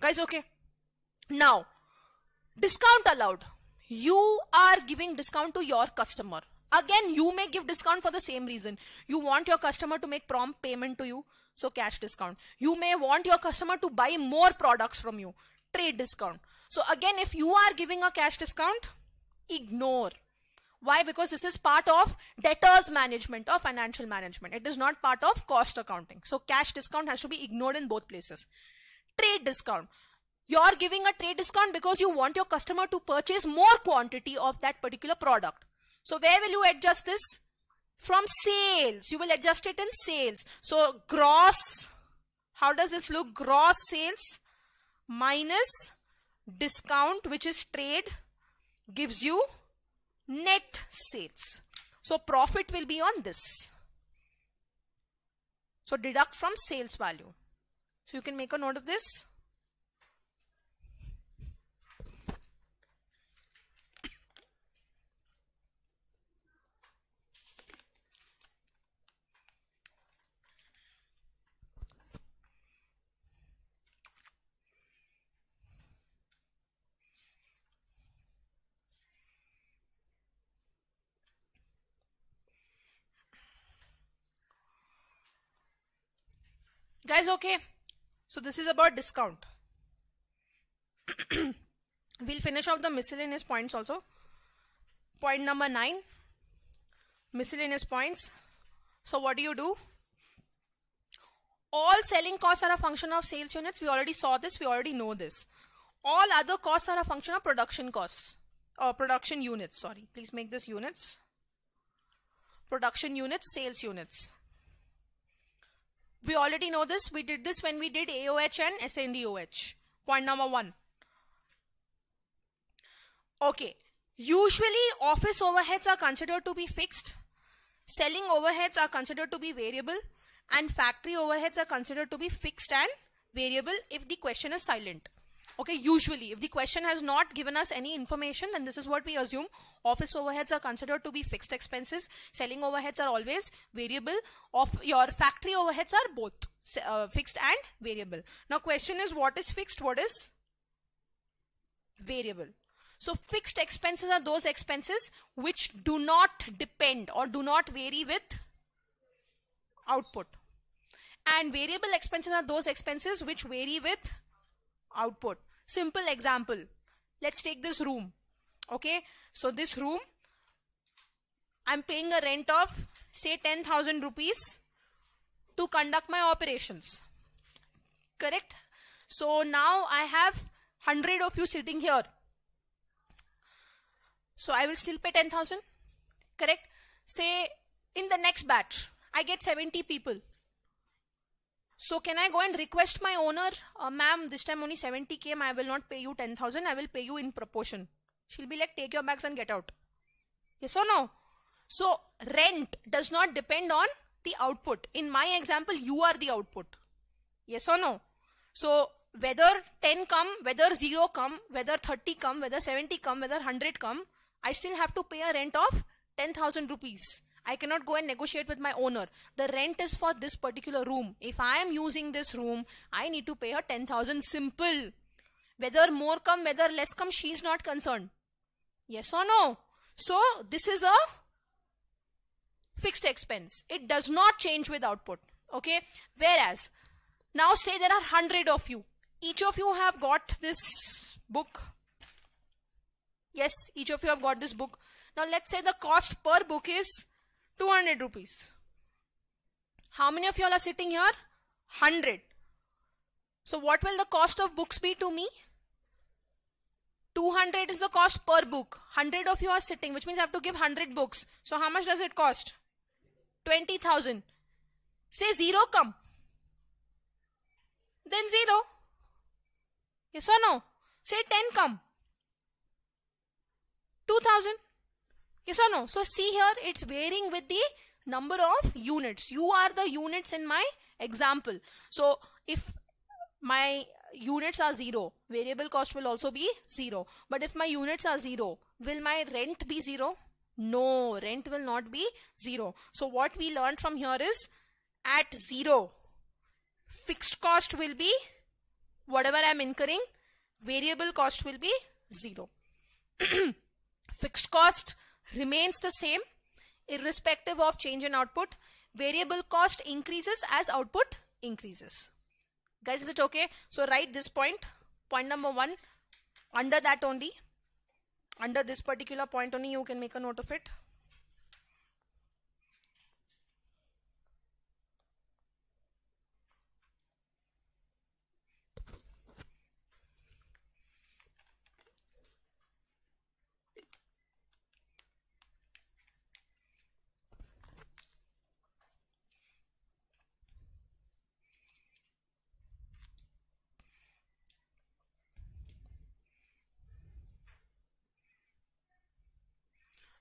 Guys, okay. Now, discount allowed. You are giving discount to your customer. Again, you may give discount for the same reason. You want your customer to make prompt payment to you, so cash discount. You may want your customer to buy more products from you, trade discount. So again, if you are giving a cash discount, ignore. Why? Because this is part of debtors management or financial management. It is not part of cost accounting. So cash discount has to be ignored in both places. Trade discount. You're giving a trade discount because you want your customer to purchase more quantity of that particular product. So where will you adjust this? From sales. You will adjust it in sales. So gross. How does this look? Gross sales minus discount which is trade gives you net sales. So profit will be on this. So deduct from sales value. So you can make a note of this. Guys, okay. So this is about discount. we'll finish off the miscellaneous points also. Point number 9. Miscellaneous points. So what do you do? All selling costs are a function of sales units. We already saw this. We already know this. All other costs are a function of production costs or uh, production units. Sorry, please make this units. Production units, sales units. We already know this. We did this when we did AOH and SNDOH. Point number one. Okay. Usually office overheads are considered to be fixed. Selling overheads are considered to be variable and factory overheads are considered to be fixed and variable if the question is silent. Okay, usually if the question has not given us any information, then this is what we assume. Office overheads are considered to be fixed expenses. Selling overheads are always variable. Of your factory overheads are both uh, fixed and variable. Now question is what is fixed? What is variable? So fixed expenses are those expenses which do not depend or do not vary with output. And variable expenses are those expenses which vary with output. Simple example. Let's take this room. Okay. So this room, I'm paying a rent of say 10,000 rupees to conduct my operations. Correct. So now I have 100 of you sitting here. So I will still pay 10,000. Correct. Say in the next batch, I get 70 people. So can I go and request my owner, uh, ma'am, this time only 70 came, I will not pay you 10,000, I will pay you in proportion. She'll be like, take your bags and get out. Yes or no? So rent does not depend on the output. In my example, you are the output. Yes or no? So whether 10 come, whether 0 come, whether 30 come, whether 70 come, whether 100 come, I still have to pay a rent of 10,000 rupees. I cannot go and negotiate with my owner. The rent is for this particular room. If I am using this room, I need to pay her 10,000 simple. Whether more come, whether less come, she is not concerned. Yes or no? So this is a fixed expense. It does not change with output. Okay. Whereas now say there are 100 of you. Each of you have got this book. Yes, each of you have got this book. Now let's say the cost per book is 200 rupees. How many of y'all are sitting here? 100. So what will the cost of books be to me? 200 is the cost per book. 100 of you are sitting, which means I have to give 100 books. So how much does it cost? 20,000. Say zero come. Then zero. Yes or no? Say 10 come. 2,000. Yes or no? So see here it's varying with the number of units. You are the units in my example. So if my units are 0, variable cost will also be 0. But if my units are 0, will my rent be 0? No, rent will not be 0. So what we learned from here is at 0, fixed cost will be whatever I'm incurring, variable cost will be 0. fixed cost remains the same irrespective of change in output. Variable cost increases as output increases. Guys, is it okay? So write this point, point number one, under that only, under this particular point only, you can make a note of it.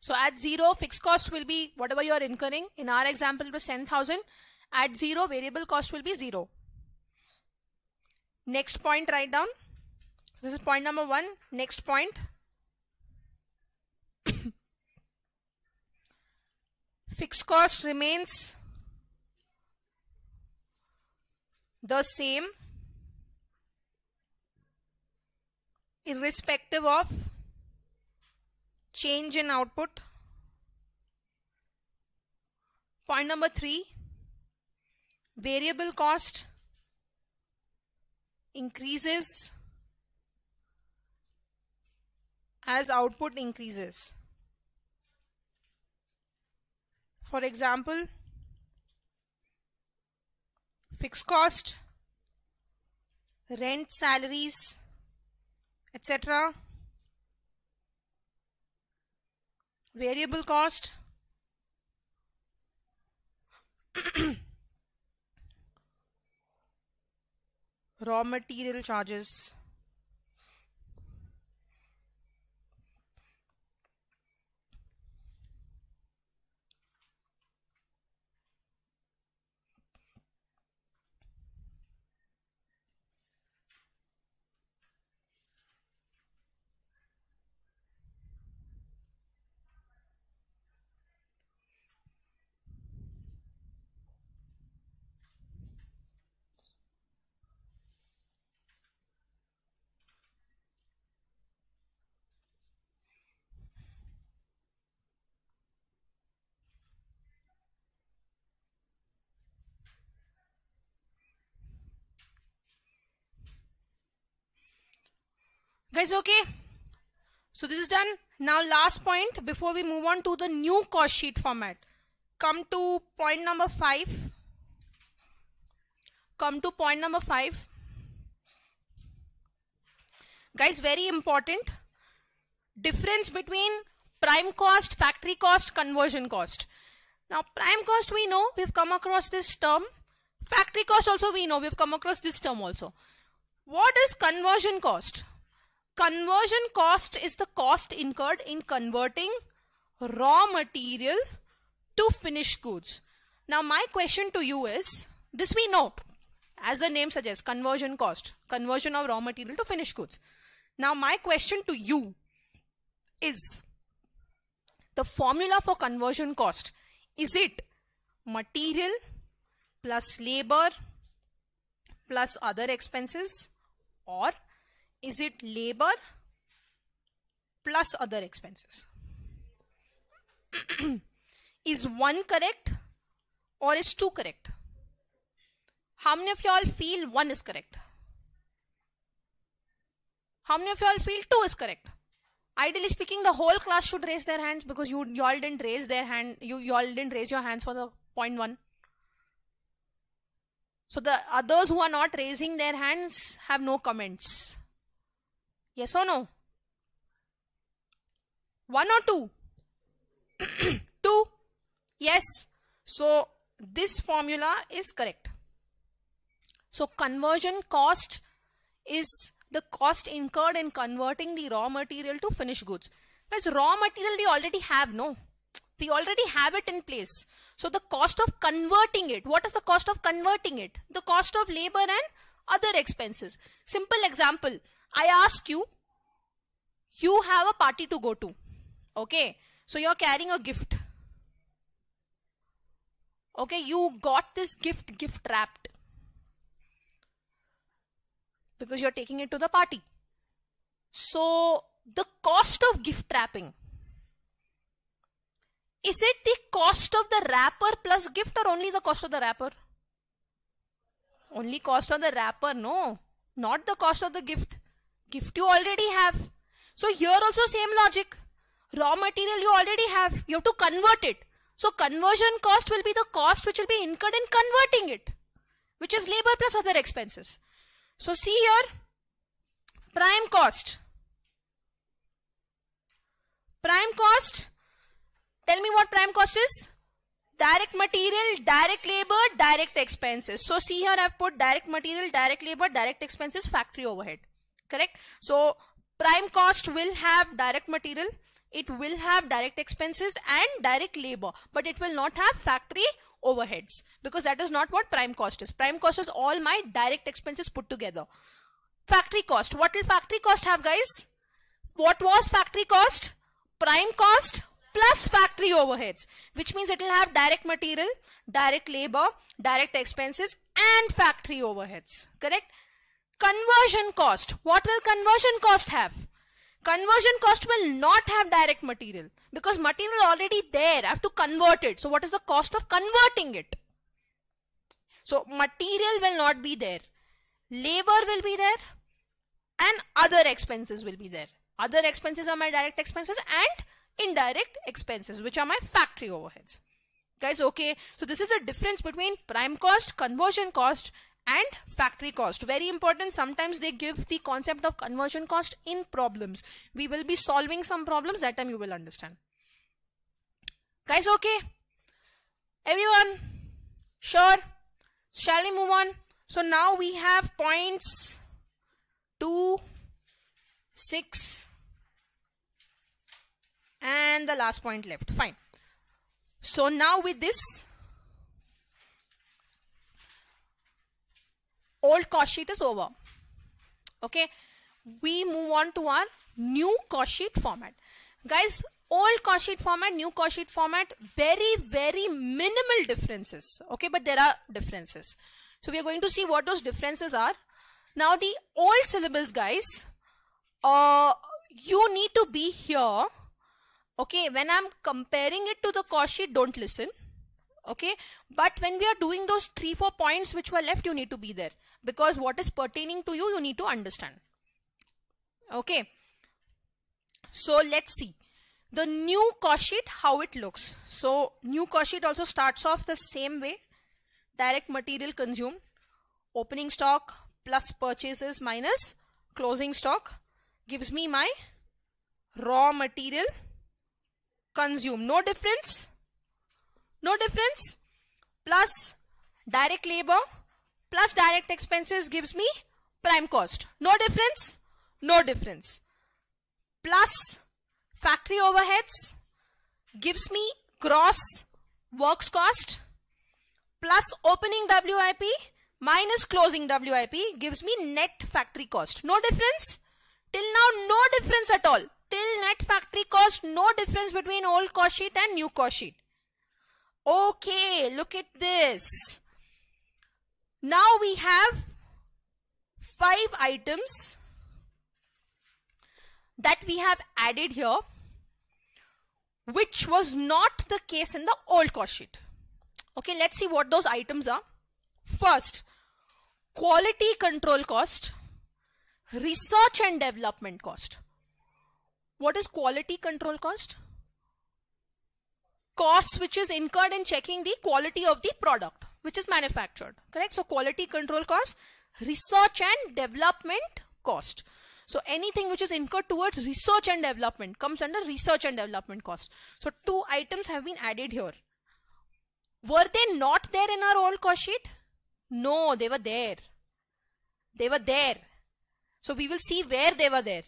So at zero, fixed cost will be whatever you are incurring. In our example, it was 10,000. At zero, variable cost will be zero. Next point, write down. This is point number one. Next point. fixed cost remains the same irrespective of change in output. Point number three, variable cost increases as output increases. For example, fixed cost, rent, salaries, etc. variable cost raw material charges Guys, okay? So this is done. Now last point before we move on to the new cost sheet format. Come to point number 5. Come to point number 5. Guys, very important. Difference between prime cost, factory cost, conversion cost. Now prime cost we know, we've come across this term. Factory cost also we know, we've come across this term also. What is conversion cost? conversion cost is the cost incurred in converting raw material to finished goods. Now my question to you is, this we know as the name suggests conversion cost, conversion of raw material to finished goods. Now my question to you is the formula for conversion cost is it material plus labor plus other expenses or is it labor plus other expenses is one correct or is two correct how many of y'all feel one is correct how many of y'all feel two is correct ideally speaking the whole class should raise their hands because you y'all didn't raise their hand you y'all didn't raise your hands for the point one so the others who are not raising their hands have no comments Yes or no? One or two? two. Yes. So this formula is correct. So conversion cost is the cost incurred in converting the raw material to finished goods. Because raw material we already have, no? We already have it in place. So the cost of converting it, what is the cost of converting it? The cost of labor and other expenses. Simple example, I ask you, you have a party to go to. Okay. So you're carrying a gift. Okay. You got this gift, gift wrapped. Because you're taking it to the party. So the cost of gift wrapping. Is it the cost of the wrapper plus gift or only the cost of the wrapper? Only cost of the wrapper, no. Not the cost of the gift gift you already have. So here also same logic. Raw material you already have. You have to convert it. So conversion cost will be the cost which will be incurred in converting it, which is labor plus other expenses. So see here, prime cost. Prime cost, tell me what prime cost is? Direct material, direct labor, direct expenses. So see here I have put direct material, direct labor, direct expenses, factory overhead correct so prime cost will have direct material it will have direct expenses and direct labor but it will not have factory overheads because that is not what prime cost is prime cost is all my direct expenses put together factory cost what will factory cost have guys what was factory cost prime cost plus factory overheads which means it will have direct material direct labor direct expenses and factory overheads correct Conversion cost. What will conversion cost have? Conversion cost will not have direct material because material already there. I have to convert it. So what is the cost of converting it? So material will not be there. Labor will be there and other expenses will be there. Other expenses are my direct expenses and indirect expenses which are my factory overheads guys okay so this is the difference between prime cost conversion cost and factory cost very important sometimes they give the concept of conversion cost in problems we will be solving some problems that time you will understand guys okay everyone sure shall we move on so now we have points 2 6 and the last point left fine so now with this old cost sheet is over. Okay. We move on to our new cost sheet format. Guys, old cost sheet format, new cost sheet format, very, very minimal differences. Okay. But there are differences. So we are going to see what those differences are. Now the old syllabus guys, uh, you need to be here. Okay. When I'm comparing it to the cost sheet, don't listen okay but when we are doing those three four points which were left you need to be there because what is pertaining to you, you need to understand. Okay. So let's see the new cost sheet, how it looks. So new cost sheet also starts off the same way. Direct material consumed, opening stock plus purchases minus closing stock gives me my raw material consumed. No difference. No difference. Plus direct labor plus direct expenses gives me prime cost. No difference? No difference. Plus factory overheads gives me gross works cost plus opening WIP minus closing WIP gives me net factory cost. No difference? Till now, no difference at all. Till net factory cost, no difference between old cost sheet and new cost sheet. Okay, look at this. Now we have five items that we have added here which was not the case in the old cost sheet. Okay, let's see what those items are. First, quality control cost, research and development cost. What is quality control cost? Cost which is incurred in checking the quality of the product which is manufactured correct so quality control cost research and development cost so anything which is incurred towards research and development comes under research and development cost so two items have been added here were they not there in our old cost sheet no they were there they were there so we will see where they were there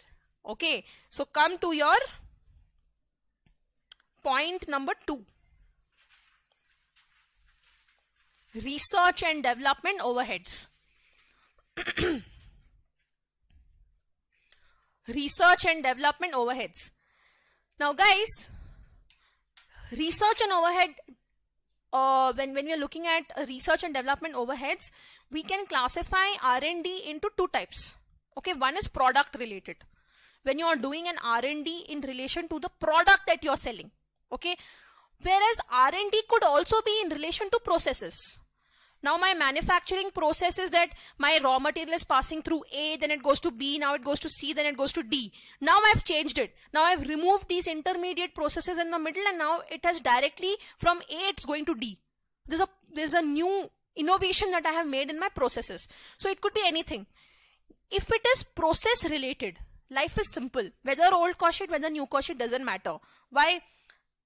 okay so come to your point number two research and development overheads. research and development overheads. Now guys, research and overhead, uh, when, when we are looking at uh, research and development overheads, we can classify R&D into two types. Okay, one is product related. When you are doing an R&D in relation to the product that you are selling. Okay, whereas R&D could also be in relation to processes now my manufacturing process is that my raw material is passing through A, then it goes to B, now it goes to C, then it goes to D. Now I've changed it. Now I've removed these intermediate processes in the middle and now it has directly from A it's going to D. There's a, there's a new innovation that I have made in my processes. So it could be anything. If it is process related, life is simple. Whether old cost sheet, whether new cost sheet doesn't matter. Why?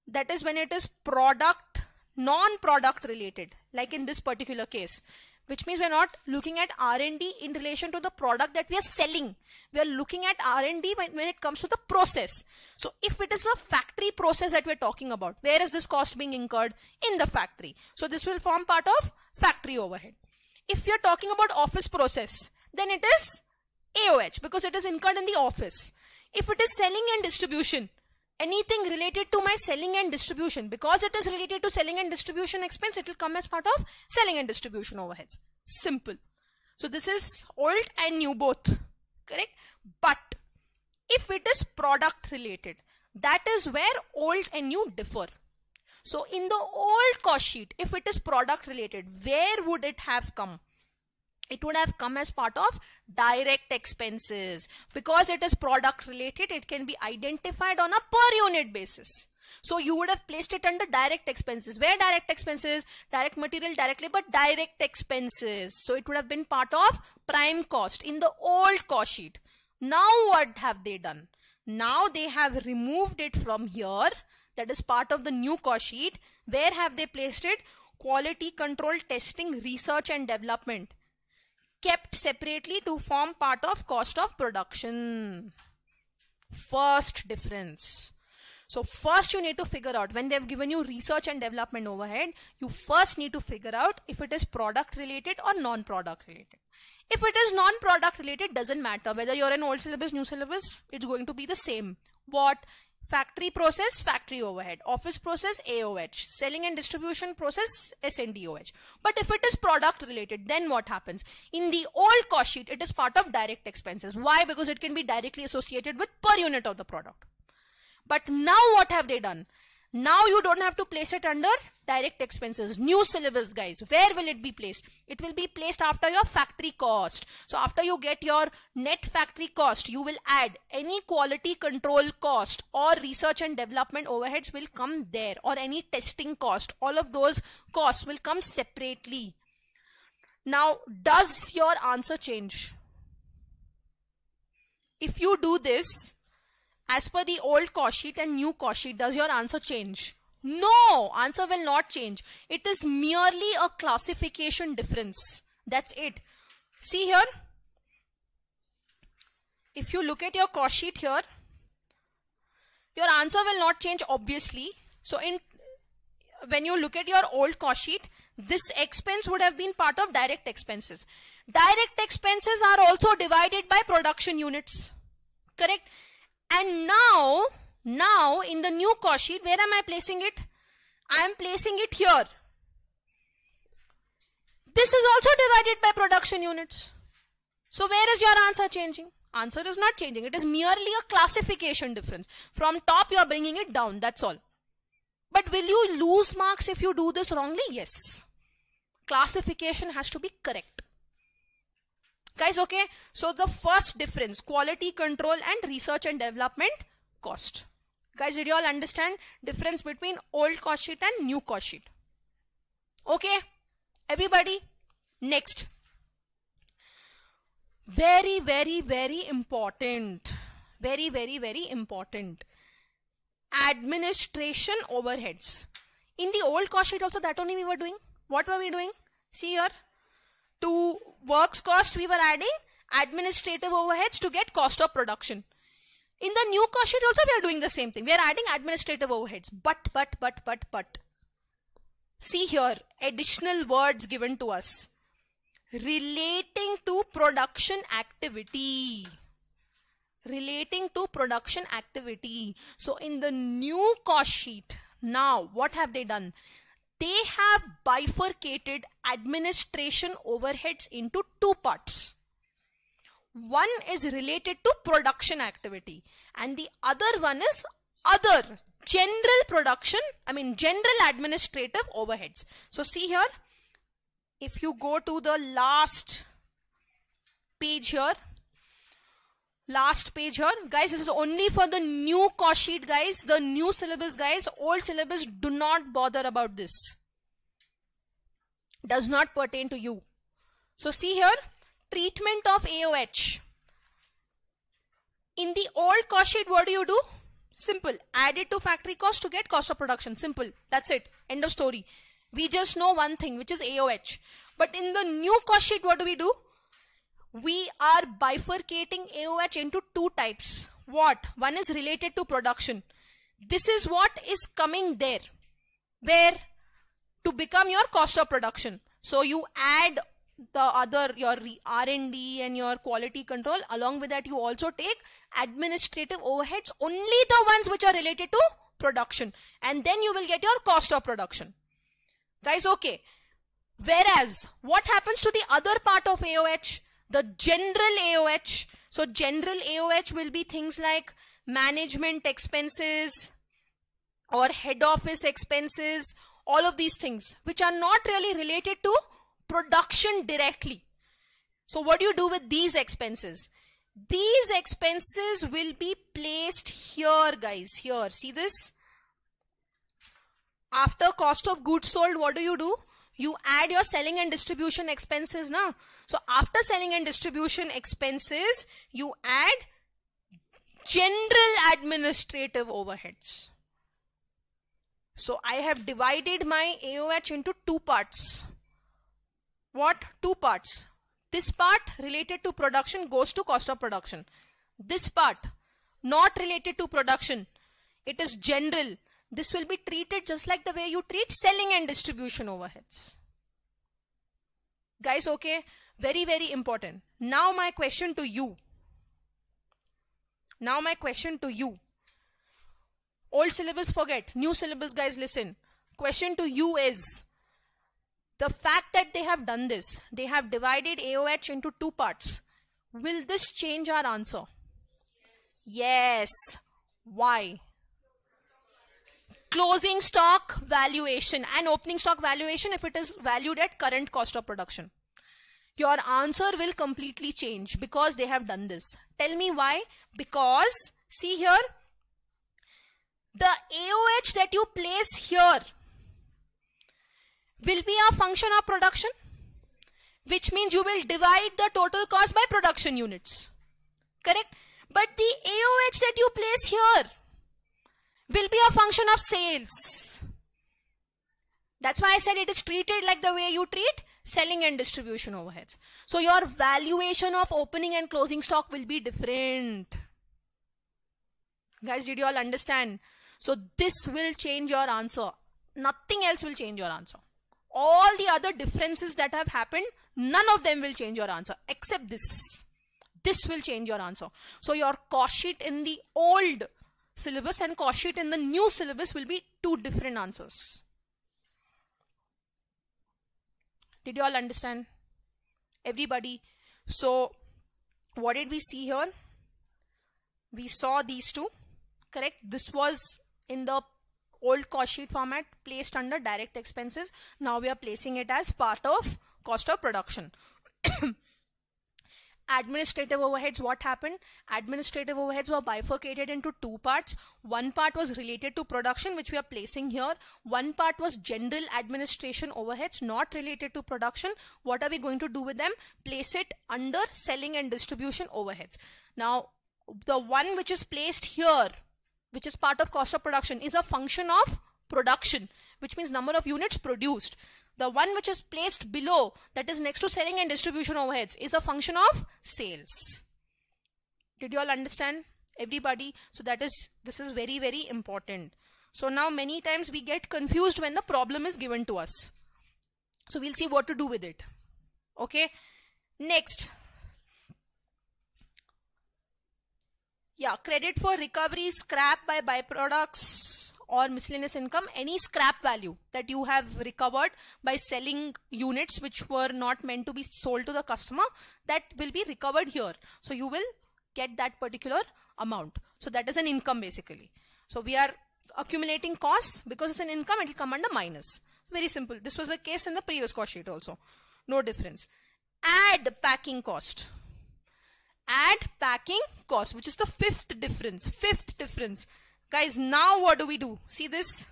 That is when it is product non-product related like in this particular case which means we're not looking at R&D in relation to the product that we are selling. We're looking at R&D when, when, it comes to the process. So if it is a factory process that we're talking about, where is this cost being incurred? In the factory. So this will form part of factory overhead. If you're talking about office process, then it is AOH because it is incurred in the office. If it is selling and distribution, anything related to my selling and distribution because it is related to selling and distribution expense it will come as part of selling and distribution overheads simple so this is old and new both correct but if it is product related that is where old and new differ so in the old cost sheet if it is product related where would it have come it would have come as part of direct expenses because it is product related it can be identified on a per unit basis so you would have placed it under direct expenses where direct expenses direct material directly but direct expenses so it would have been part of prime cost in the old cost sheet now what have they done now they have removed it from here that is part of the new cost sheet where have they placed it quality control testing research and development kept separately to form part of cost of production. First difference. So first you need to figure out when they've given you research and development overhead, you first need to figure out if it is product related or non-product related. If it is non-product related, doesn't matter whether you're an old syllabus, new syllabus, it's going to be the same. What factory process factory overhead office process AOH selling and distribution process SNDOH but if it is product related then what happens in the old cost sheet it is part of direct expenses why because it can be directly associated with per unit of the product but now what have they done now you don't have to place it under direct expenses. New syllabus guys. Where will it be placed? It will be placed after your factory cost. So after you get your net factory cost, you will add any quality control cost or research and development overheads will come there or any testing cost. All of those costs will come separately. Now does your answer change? If you do this, as per the old cost sheet and new cost sheet, does your answer change? No, answer will not change. It is merely a classification difference. That's it. See here. If you look at your cost sheet here, your answer will not change obviously. So in when you look at your old cost sheet, this expense would have been part of direct expenses. Direct expenses are also divided by production units. Correct? And now, now in the new cost sheet, where am I placing it? I am placing it here. This is also divided by production units. So where is your answer changing? Answer is not changing. It is merely a classification difference. From top you are bringing it down. That's all. But will you lose marks if you do this wrongly? Yes. Classification has to be correct. Guys, okay? So the first difference, quality control and research and development cost. Guys, did you all understand difference between old cost sheet and new cost sheet? Okay? Everybody? Next. Very, very, very important. Very, very, very important. Administration overheads. In the old cost sheet also that only we were doing. What were we doing? See here to works cost we were adding administrative overheads to get cost of production in the new cost sheet also we are doing the same thing we are adding administrative overheads but but but but but see here additional words given to us relating to production activity relating to production activity so in the new cost sheet now what have they done they have bifurcated administration overheads into two parts. One is related to production activity and the other one is other general production, I mean general administrative overheads. So see here, if you go to the last page here, last page here guys this is only for the new cost sheet guys the new syllabus guys old syllabus do not bother about this does not pertain to you so see here treatment of AOH in the old cost sheet what do you do simple add it to factory cost to get cost of production simple that's it end of story we just know one thing which is AOH but in the new cost sheet what do we do we are bifurcating AOH into two types. What? One is related to production. This is what is coming there. Where? To become your cost of production. So you add the other your R&D and your quality control along with that you also take administrative overheads only the ones which are related to production and then you will get your cost of production guys okay whereas what happens to the other part of AOH the general AOH, so general AOH will be things like management expenses or head office expenses, all of these things, which are not really related to production directly. So what do you do with these expenses? These expenses will be placed here, guys. Here, see this? After cost of goods sold, what do you do? you add your selling and distribution expenses now. So after selling and distribution expenses, you add general administrative overheads. So I have divided my AOH into two parts. What? Two parts. This part related to production goes to cost of production. This part not related to production. It is general this will be treated just like the way you treat selling and distribution overheads. Guys, okay, very, very important. Now my question to you. Now my question to you. Old syllabus forget, new syllabus guys listen. Question to you is, the fact that they have done this, they have divided AOH into two parts. Will this change our answer? Yes. yes. Why? closing stock valuation and opening stock valuation if it is valued at current cost of production. Your answer will completely change because they have done this. Tell me why? Because see here, the AOH that you place here will be a function of production which means you will divide the total cost by production units. Correct? But the AOH that you place here will be a function of sales. That's why I said it is treated like the way you treat selling and distribution overheads. So your valuation of opening and closing stock will be different. Guys, did you all understand? So this will change your answer. Nothing else will change your answer. All the other differences that have happened, none of them will change your answer except this. This will change your answer. So your cost sheet in the old syllabus and cost sheet in the new syllabus will be two different answers. Did you all understand? Everybody. So what did we see here? We saw these two, correct? This was in the old cost sheet format placed under direct expenses. Now we are placing it as part of cost of production. administrative overheads, what happened? Administrative overheads were bifurcated into two parts. One part was related to production, which we are placing here. One part was general administration overheads, not related to production. What are we going to do with them? Place it under selling and distribution overheads. Now, the one which is placed here, which is part of cost of production, is a function of production which means number of units produced. The one which is placed below, that is next to selling and distribution overheads, is a function of sales. Did you all understand? Everybody? So that is, this is very, very important. So now many times we get confused when the problem is given to us. So we'll see what to do with it. Okay. Next. Yeah, credit for recovery, scrap by byproducts, or miscellaneous income any scrap value that you have recovered by selling units which were not meant to be sold to the customer that will be recovered here so you will get that particular amount so that is an income basically so we are accumulating costs because it's an income it will come under minus very simple this was the case in the previous cost sheet also no difference add packing cost add packing cost which is the fifth difference fifth difference Guys, now what do we do? See this?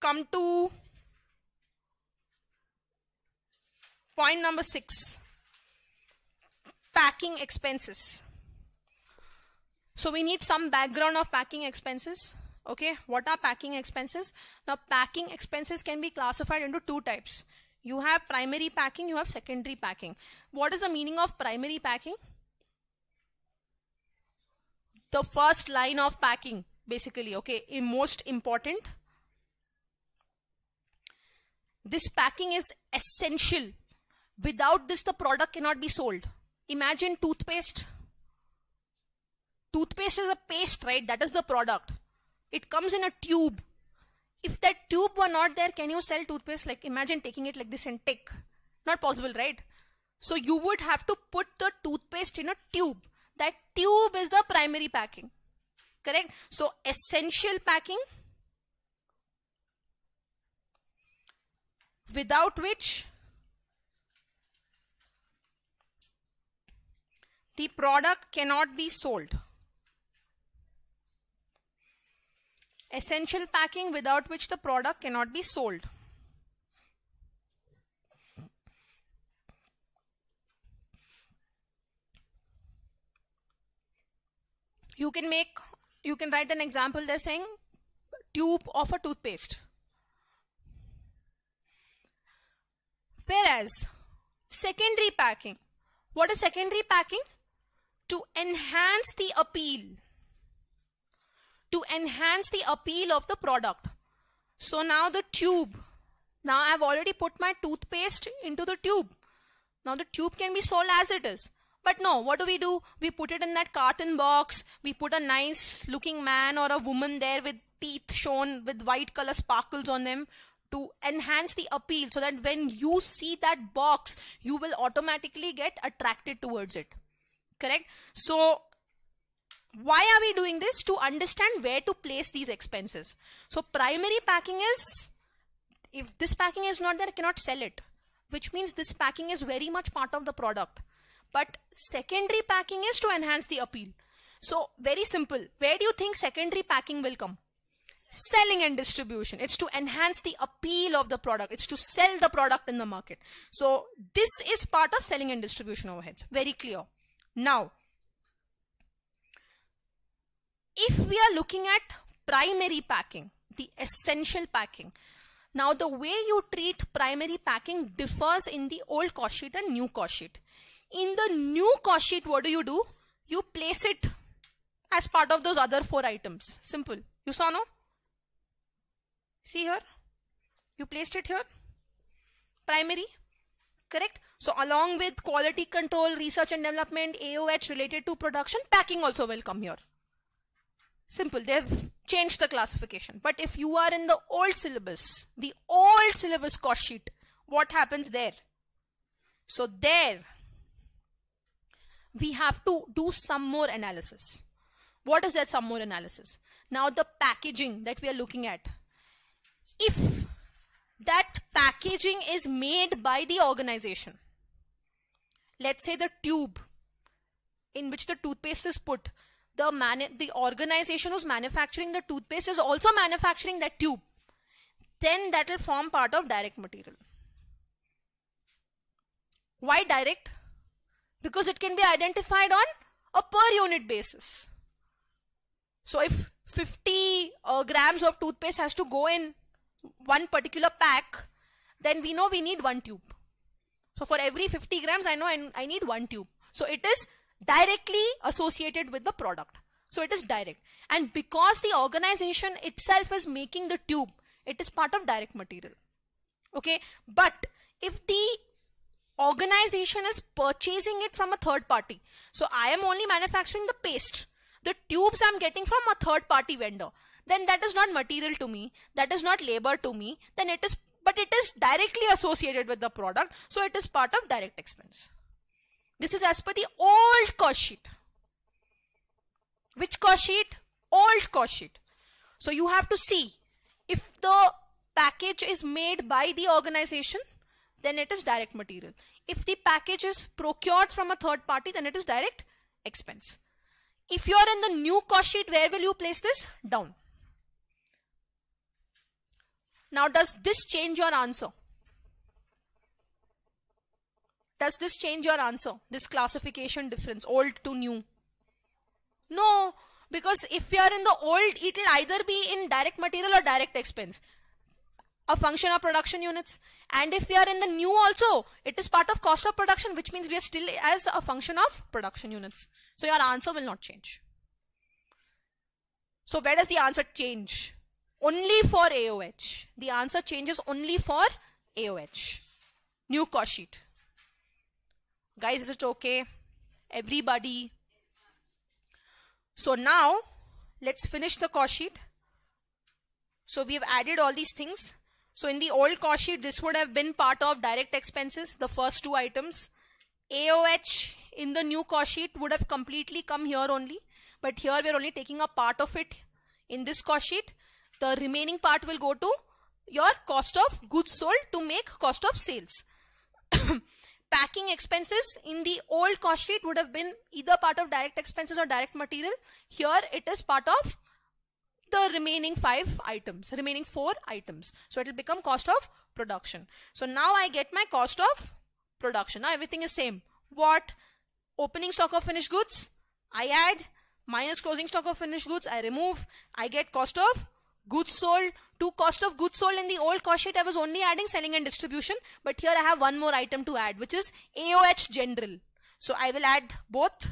Come to point number six, packing expenses. So we need some background of packing expenses. Okay, what are packing expenses? Now packing expenses can be classified into two types. You have primary packing, you have secondary packing. What is the meaning of primary packing? the first line of packing basically okay most important this packing is essential without this the product cannot be sold imagine toothpaste toothpaste is a paste right that is the product it comes in a tube if that tube were not there can you sell toothpaste like imagine taking it like this and tick not possible right so you would have to put the toothpaste in a tube that tube is the primary packing. Correct? So essential packing without which the product cannot be sold. Essential packing without which the product cannot be sold. you can make you can write an example they're saying tube of a toothpaste whereas secondary packing what is secondary packing to enhance the appeal to enhance the appeal of the product so now the tube now i've already put my toothpaste into the tube now the tube can be sold as it is but no, what do we do? We put it in that carton box. We put a nice looking man or a woman there with teeth shown with white color sparkles on them to enhance the appeal so that when you see that box, you will automatically get attracted towards it. Correct? So why are we doing this? To understand where to place these expenses. So primary packing is, if this packing is not there, I cannot sell it, which means this packing is very much part of the product but secondary packing is to enhance the appeal. So very simple. Where do you think secondary packing will come? Selling and distribution. It's to enhance the appeal of the product. It's to sell the product in the market. So this is part of selling and distribution overheads. Very clear. Now, if we are looking at primary packing, the essential packing, now the way you treat primary packing differs in the old cost sheet and new cost sheet. In the new cost sheet, what do you do? You place it as part of those other four items. Simple. You saw no? See here? You placed it here? Primary. Correct? So along with quality control, research and development, AOH related to production, packing also will come here. Simple. They've changed the classification. But if you are in the old syllabus, the old syllabus cost sheet, what happens there? So there, we have to do some more analysis. What is that some more analysis? Now the packaging that we are looking at. If that packaging is made by the organization, let's say the tube in which the toothpaste is put, the, man the organization who's manufacturing the toothpaste is also manufacturing that tube. Then that will form part of direct material. Why direct? because it can be identified on a per unit basis. So if 50 uh, grams of toothpaste has to go in one particular pack, then we know we need one tube. So for every 50 grams, I know I, I need one tube. So it is directly associated with the product. So it is direct. And because the organization itself is making the tube, it is part of direct material. Okay. But if the organization is purchasing it from a third party. So I am only manufacturing the paste. The tubes I'm getting from a third party vendor. Then that is not material to me. That is not labor to me. Then it is, but it is directly associated with the product. So it is part of direct expense. This is as per the old cost sheet. Which cost sheet? Old cost sheet. So you have to see if the package is made by the organization then it is direct material. If the package is procured from a third party, then it is direct expense. If you are in the new cost sheet, where will you place this? Down. Now, does this change your answer? Does this change your answer? This classification difference, old to new? No, because if you are in the old, it will either be in direct material or direct expense a function of production units and if we are in the new also it is part of cost of production which means we are still as a function of production units so your answer will not change so where does the answer change only for AOH the answer changes only for AOH new cost sheet guys is it okay everybody so now let's finish the cost sheet so we have added all these things so in the old cost sheet, this would have been part of direct expenses, the first two items. AOH in the new cost sheet would have completely come here only, but here we're only taking a part of it in this cost sheet. The remaining part will go to your cost of goods sold to make cost of sales. Packing expenses in the old cost sheet would have been either part of direct expenses or direct material. Here it is part of remaining five items, remaining four items. So it will become cost of production. So now I get my cost of production. Now everything is same. What? Opening stock of finished goods, I add, minus closing stock of finished goods, I remove, I get cost of goods sold to cost of goods sold in the old cost sheet I was only adding selling and distribution but here I have one more item to add which is AOH general so I will add both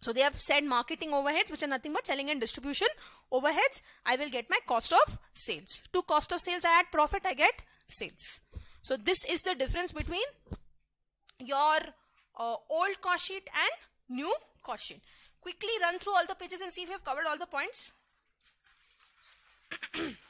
so they have said marketing overheads, which are nothing but selling and distribution overheads. I will get my cost of sales. To cost of sales, I add profit, I get sales. So this is the difference between your uh, old cost sheet and new cost sheet. Quickly run through all the pages and see if we have covered all the points.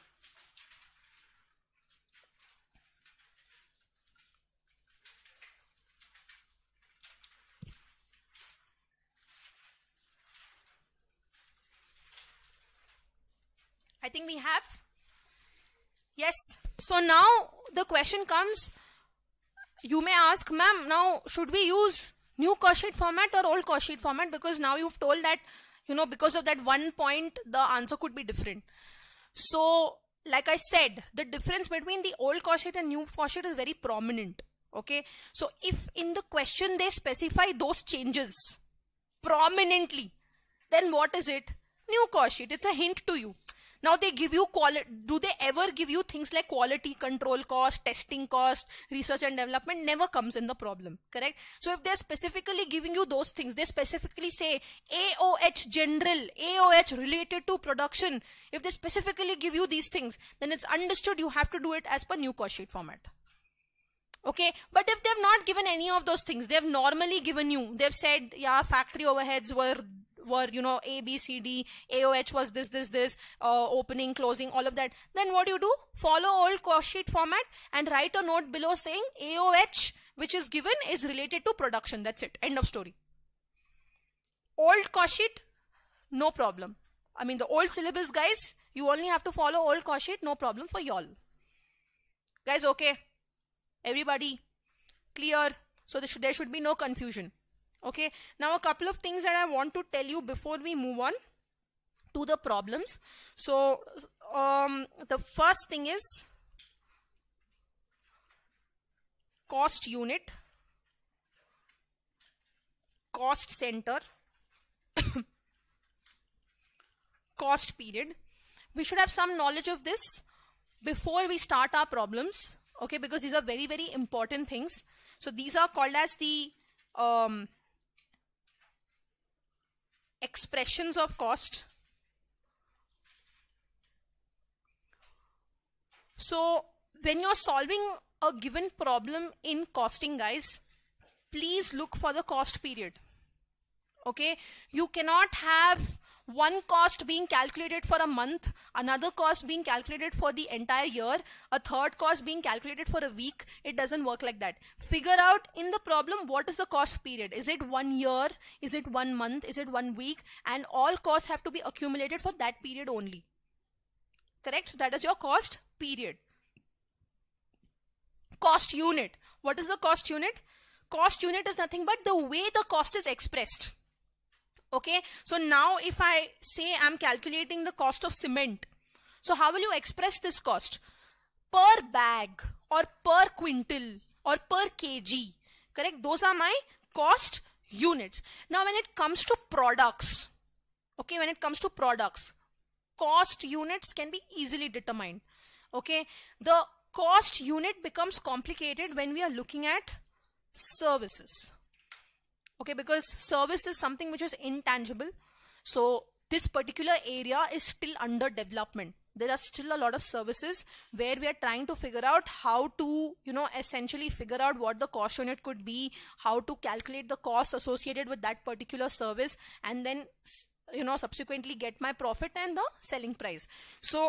I think we have. Yes. So now the question comes, you may ask, ma'am, now should we use new course sheet format or old course sheet format? Because now you've told that, you know, because of that one point, the answer could be different. So like I said, the difference between the old course sheet and new course sheet is very prominent. Okay. So if in the question they specify those changes prominently, then what is it? New course sheet. It's a hint to you. Now they give you quality, do they ever give you things like quality control cost, testing cost, research and development never comes in the problem, correct? So if they're specifically giving you those things, they specifically say AOH general, AOH related to production. If they specifically give you these things, then it's understood you have to do it as per new cost sheet format okay but if they've not given any of those things they've normally given you they've said yeah factory overheads were were you know a b c d aoh was this this this uh, opening closing all of that then what do you do follow old cost sheet format and write a note below saying aoh which is given is related to production that's it end of story old cost sheet no problem i mean the old syllabus guys you only have to follow old cost sheet no problem for y'all guys okay everybody clear so there should, there should be no confusion Okay. Now a couple of things that I want to tell you before we move on to the problems. So um, the first thing is cost unit, cost center, cost period. We should have some knowledge of this before we start our problems okay because these are very very important things so these are called as the um, expressions of cost. So when you're solving a given problem in costing guys, please look for the cost period. Okay, you cannot have one cost being calculated for a month, another cost being calculated for the entire year, a third cost being calculated for a week. It doesn't work like that. Figure out in the problem what is the cost period. Is it one year? Is it one month? Is it one week? And all costs have to be accumulated for that period only. Correct? So that is your cost period. Cost unit. What is the cost unit? Cost unit is nothing but the way the cost is expressed Okay. So now if I say I'm calculating the cost of cement. So how will you express this cost? Per bag or per quintal or per kg. Correct. Those are my cost units. Now when it comes to products. Okay. When it comes to products. Cost units can be easily determined. Okay. The cost unit becomes complicated when we are looking at services okay because service is something which is intangible so this particular area is still under development there are still a lot of services where we are trying to figure out how to you know essentially figure out what the cost unit could be how to calculate the cost associated with that particular service and then you know subsequently get my profit and the selling price so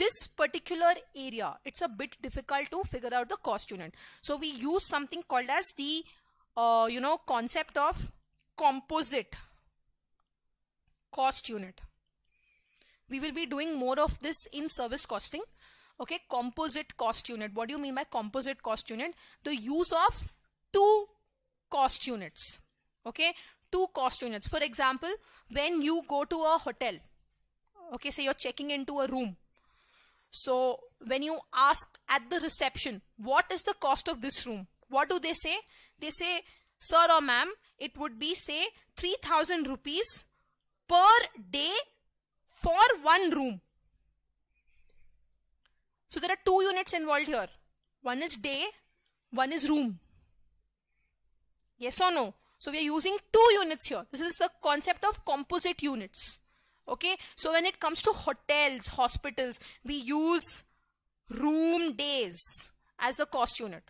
this particular area it's a bit difficult to figure out the cost unit so we use something called as the uh, you know concept of composite cost unit we will be doing more of this in service costing okay composite cost unit what do you mean by composite cost unit the use of two cost units okay two cost units for example when you go to a hotel okay say you're checking into a room so when you ask at the reception what is the cost of this room what do they say? They say, sir or ma'am, it would be say 3000 rupees per day for one room. So there are two units involved here. One is day, one is room. Yes or no? So we are using two units here. This is the concept of composite units. Okay. So when it comes to hotels, hospitals, we use room days as the cost unit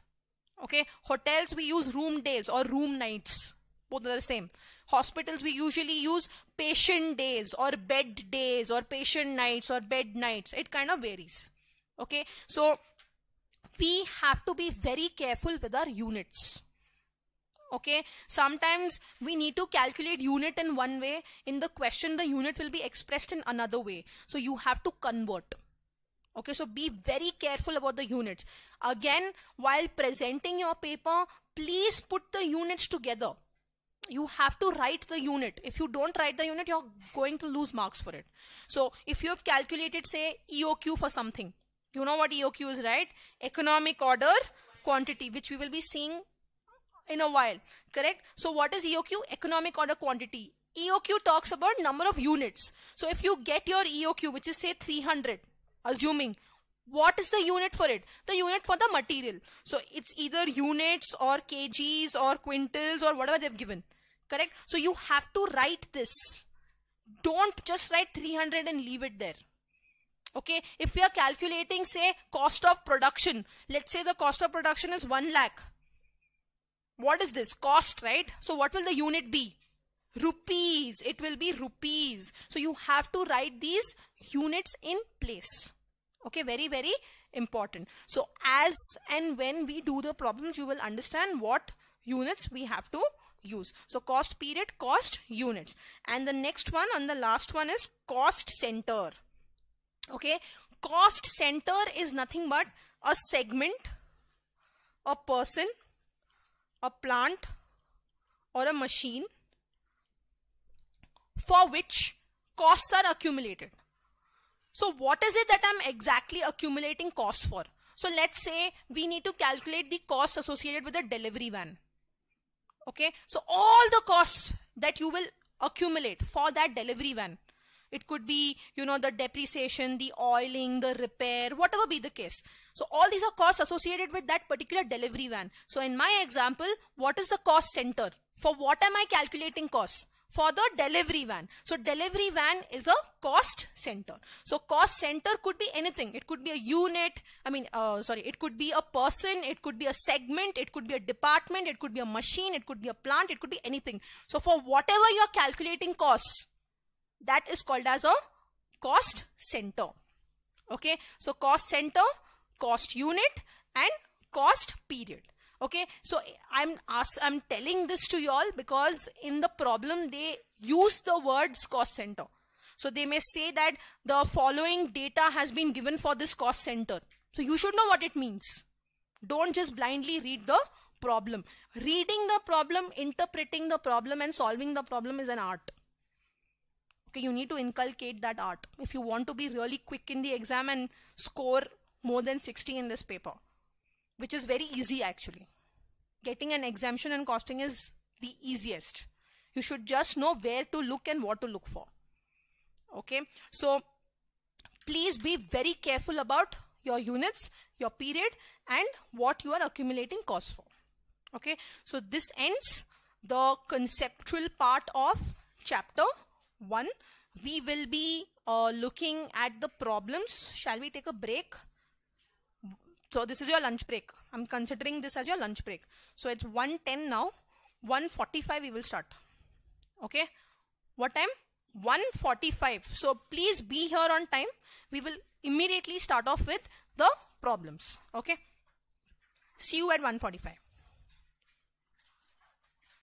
okay hotels we use room days or room nights both are the same hospitals we usually use patient days or bed days or patient nights or bed nights it kind of varies okay so we have to be very careful with our units okay sometimes we need to calculate unit in one way in the question the unit will be expressed in another way so you have to convert Okay, so be very careful about the units. Again, while presenting your paper, please put the units together. You have to write the unit. If you don't write the unit, you're going to lose marks for it. So if you have calculated, say, EOQ for something, you know what EOQ is, right? Economic order quantity, which we will be seeing in a while, correct? So what is EOQ? Economic order quantity. EOQ talks about number of units. So if you get your EOQ, which is say 300, assuming what is the unit for it the unit for the material so it's either units or kgs or quintals or whatever they've given correct so you have to write this don't just write 300 and leave it there okay if we are calculating say cost of production let's say the cost of production is 1 lakh what is this cost right so what will the unit be rupees it will be rupees so you have to write these units in place okay very very important so as and when we do the problems you will understand what units we have to use so cost period cost units and the next one and the last one is cost center okay cost center is nothing but a segment a person a plant or a machine for which costs are accumulated. So what is it that I'm exactly accumulating costs for? So let's say we need to calculate the cost associated with a delivery van. Okay. So all the costs that you will accumulate for that delivery van. It could be, you know, the depreciation, the oiling, the repair, whatever be the case. So all these are costs associated with that particular delivery van. So in my example, what is the cost center? For what am I calculating costs? for the delivery van. So delivery van is a cost center. So cost center could be anything. It could be a unit. I mean, uh, sorry, it could be a person. It could be a segment. It could be a department. It could be a machine. It could be a plant. It could be anything. So for whatever you're calculating costs, that is called as a cost center. Okay. So cost center, cost unit and cost period okay so i'm ask, i'm telling this to you all because in the problem they use the words cost center so they may say that the following data has been given for this cost center so you should know what it means don't just blindly read the problem reading the problem interpreting the problem and solving the problem is an art okay you need to inculcate that art if you want to be really quick in the exam and score more than 60 in this paper which is very easy actually. Getting an exemption and costing is the easiest. You should just know where to look and what to look for. Okay, so please be very careful about your units, your period and what you are accumulating cost for. Okay, so this ends the conceptual part of chapter 1. We will be uh, looking at the problems. Shall we take a break? So this is your lunch break. I'm considering this as your lunch break. So it's 1.10 now. 1.45 we will start. Okay. What time? 1.45. So please be here on time. We will immediately start off with the problems. Okay. See you at 1.45.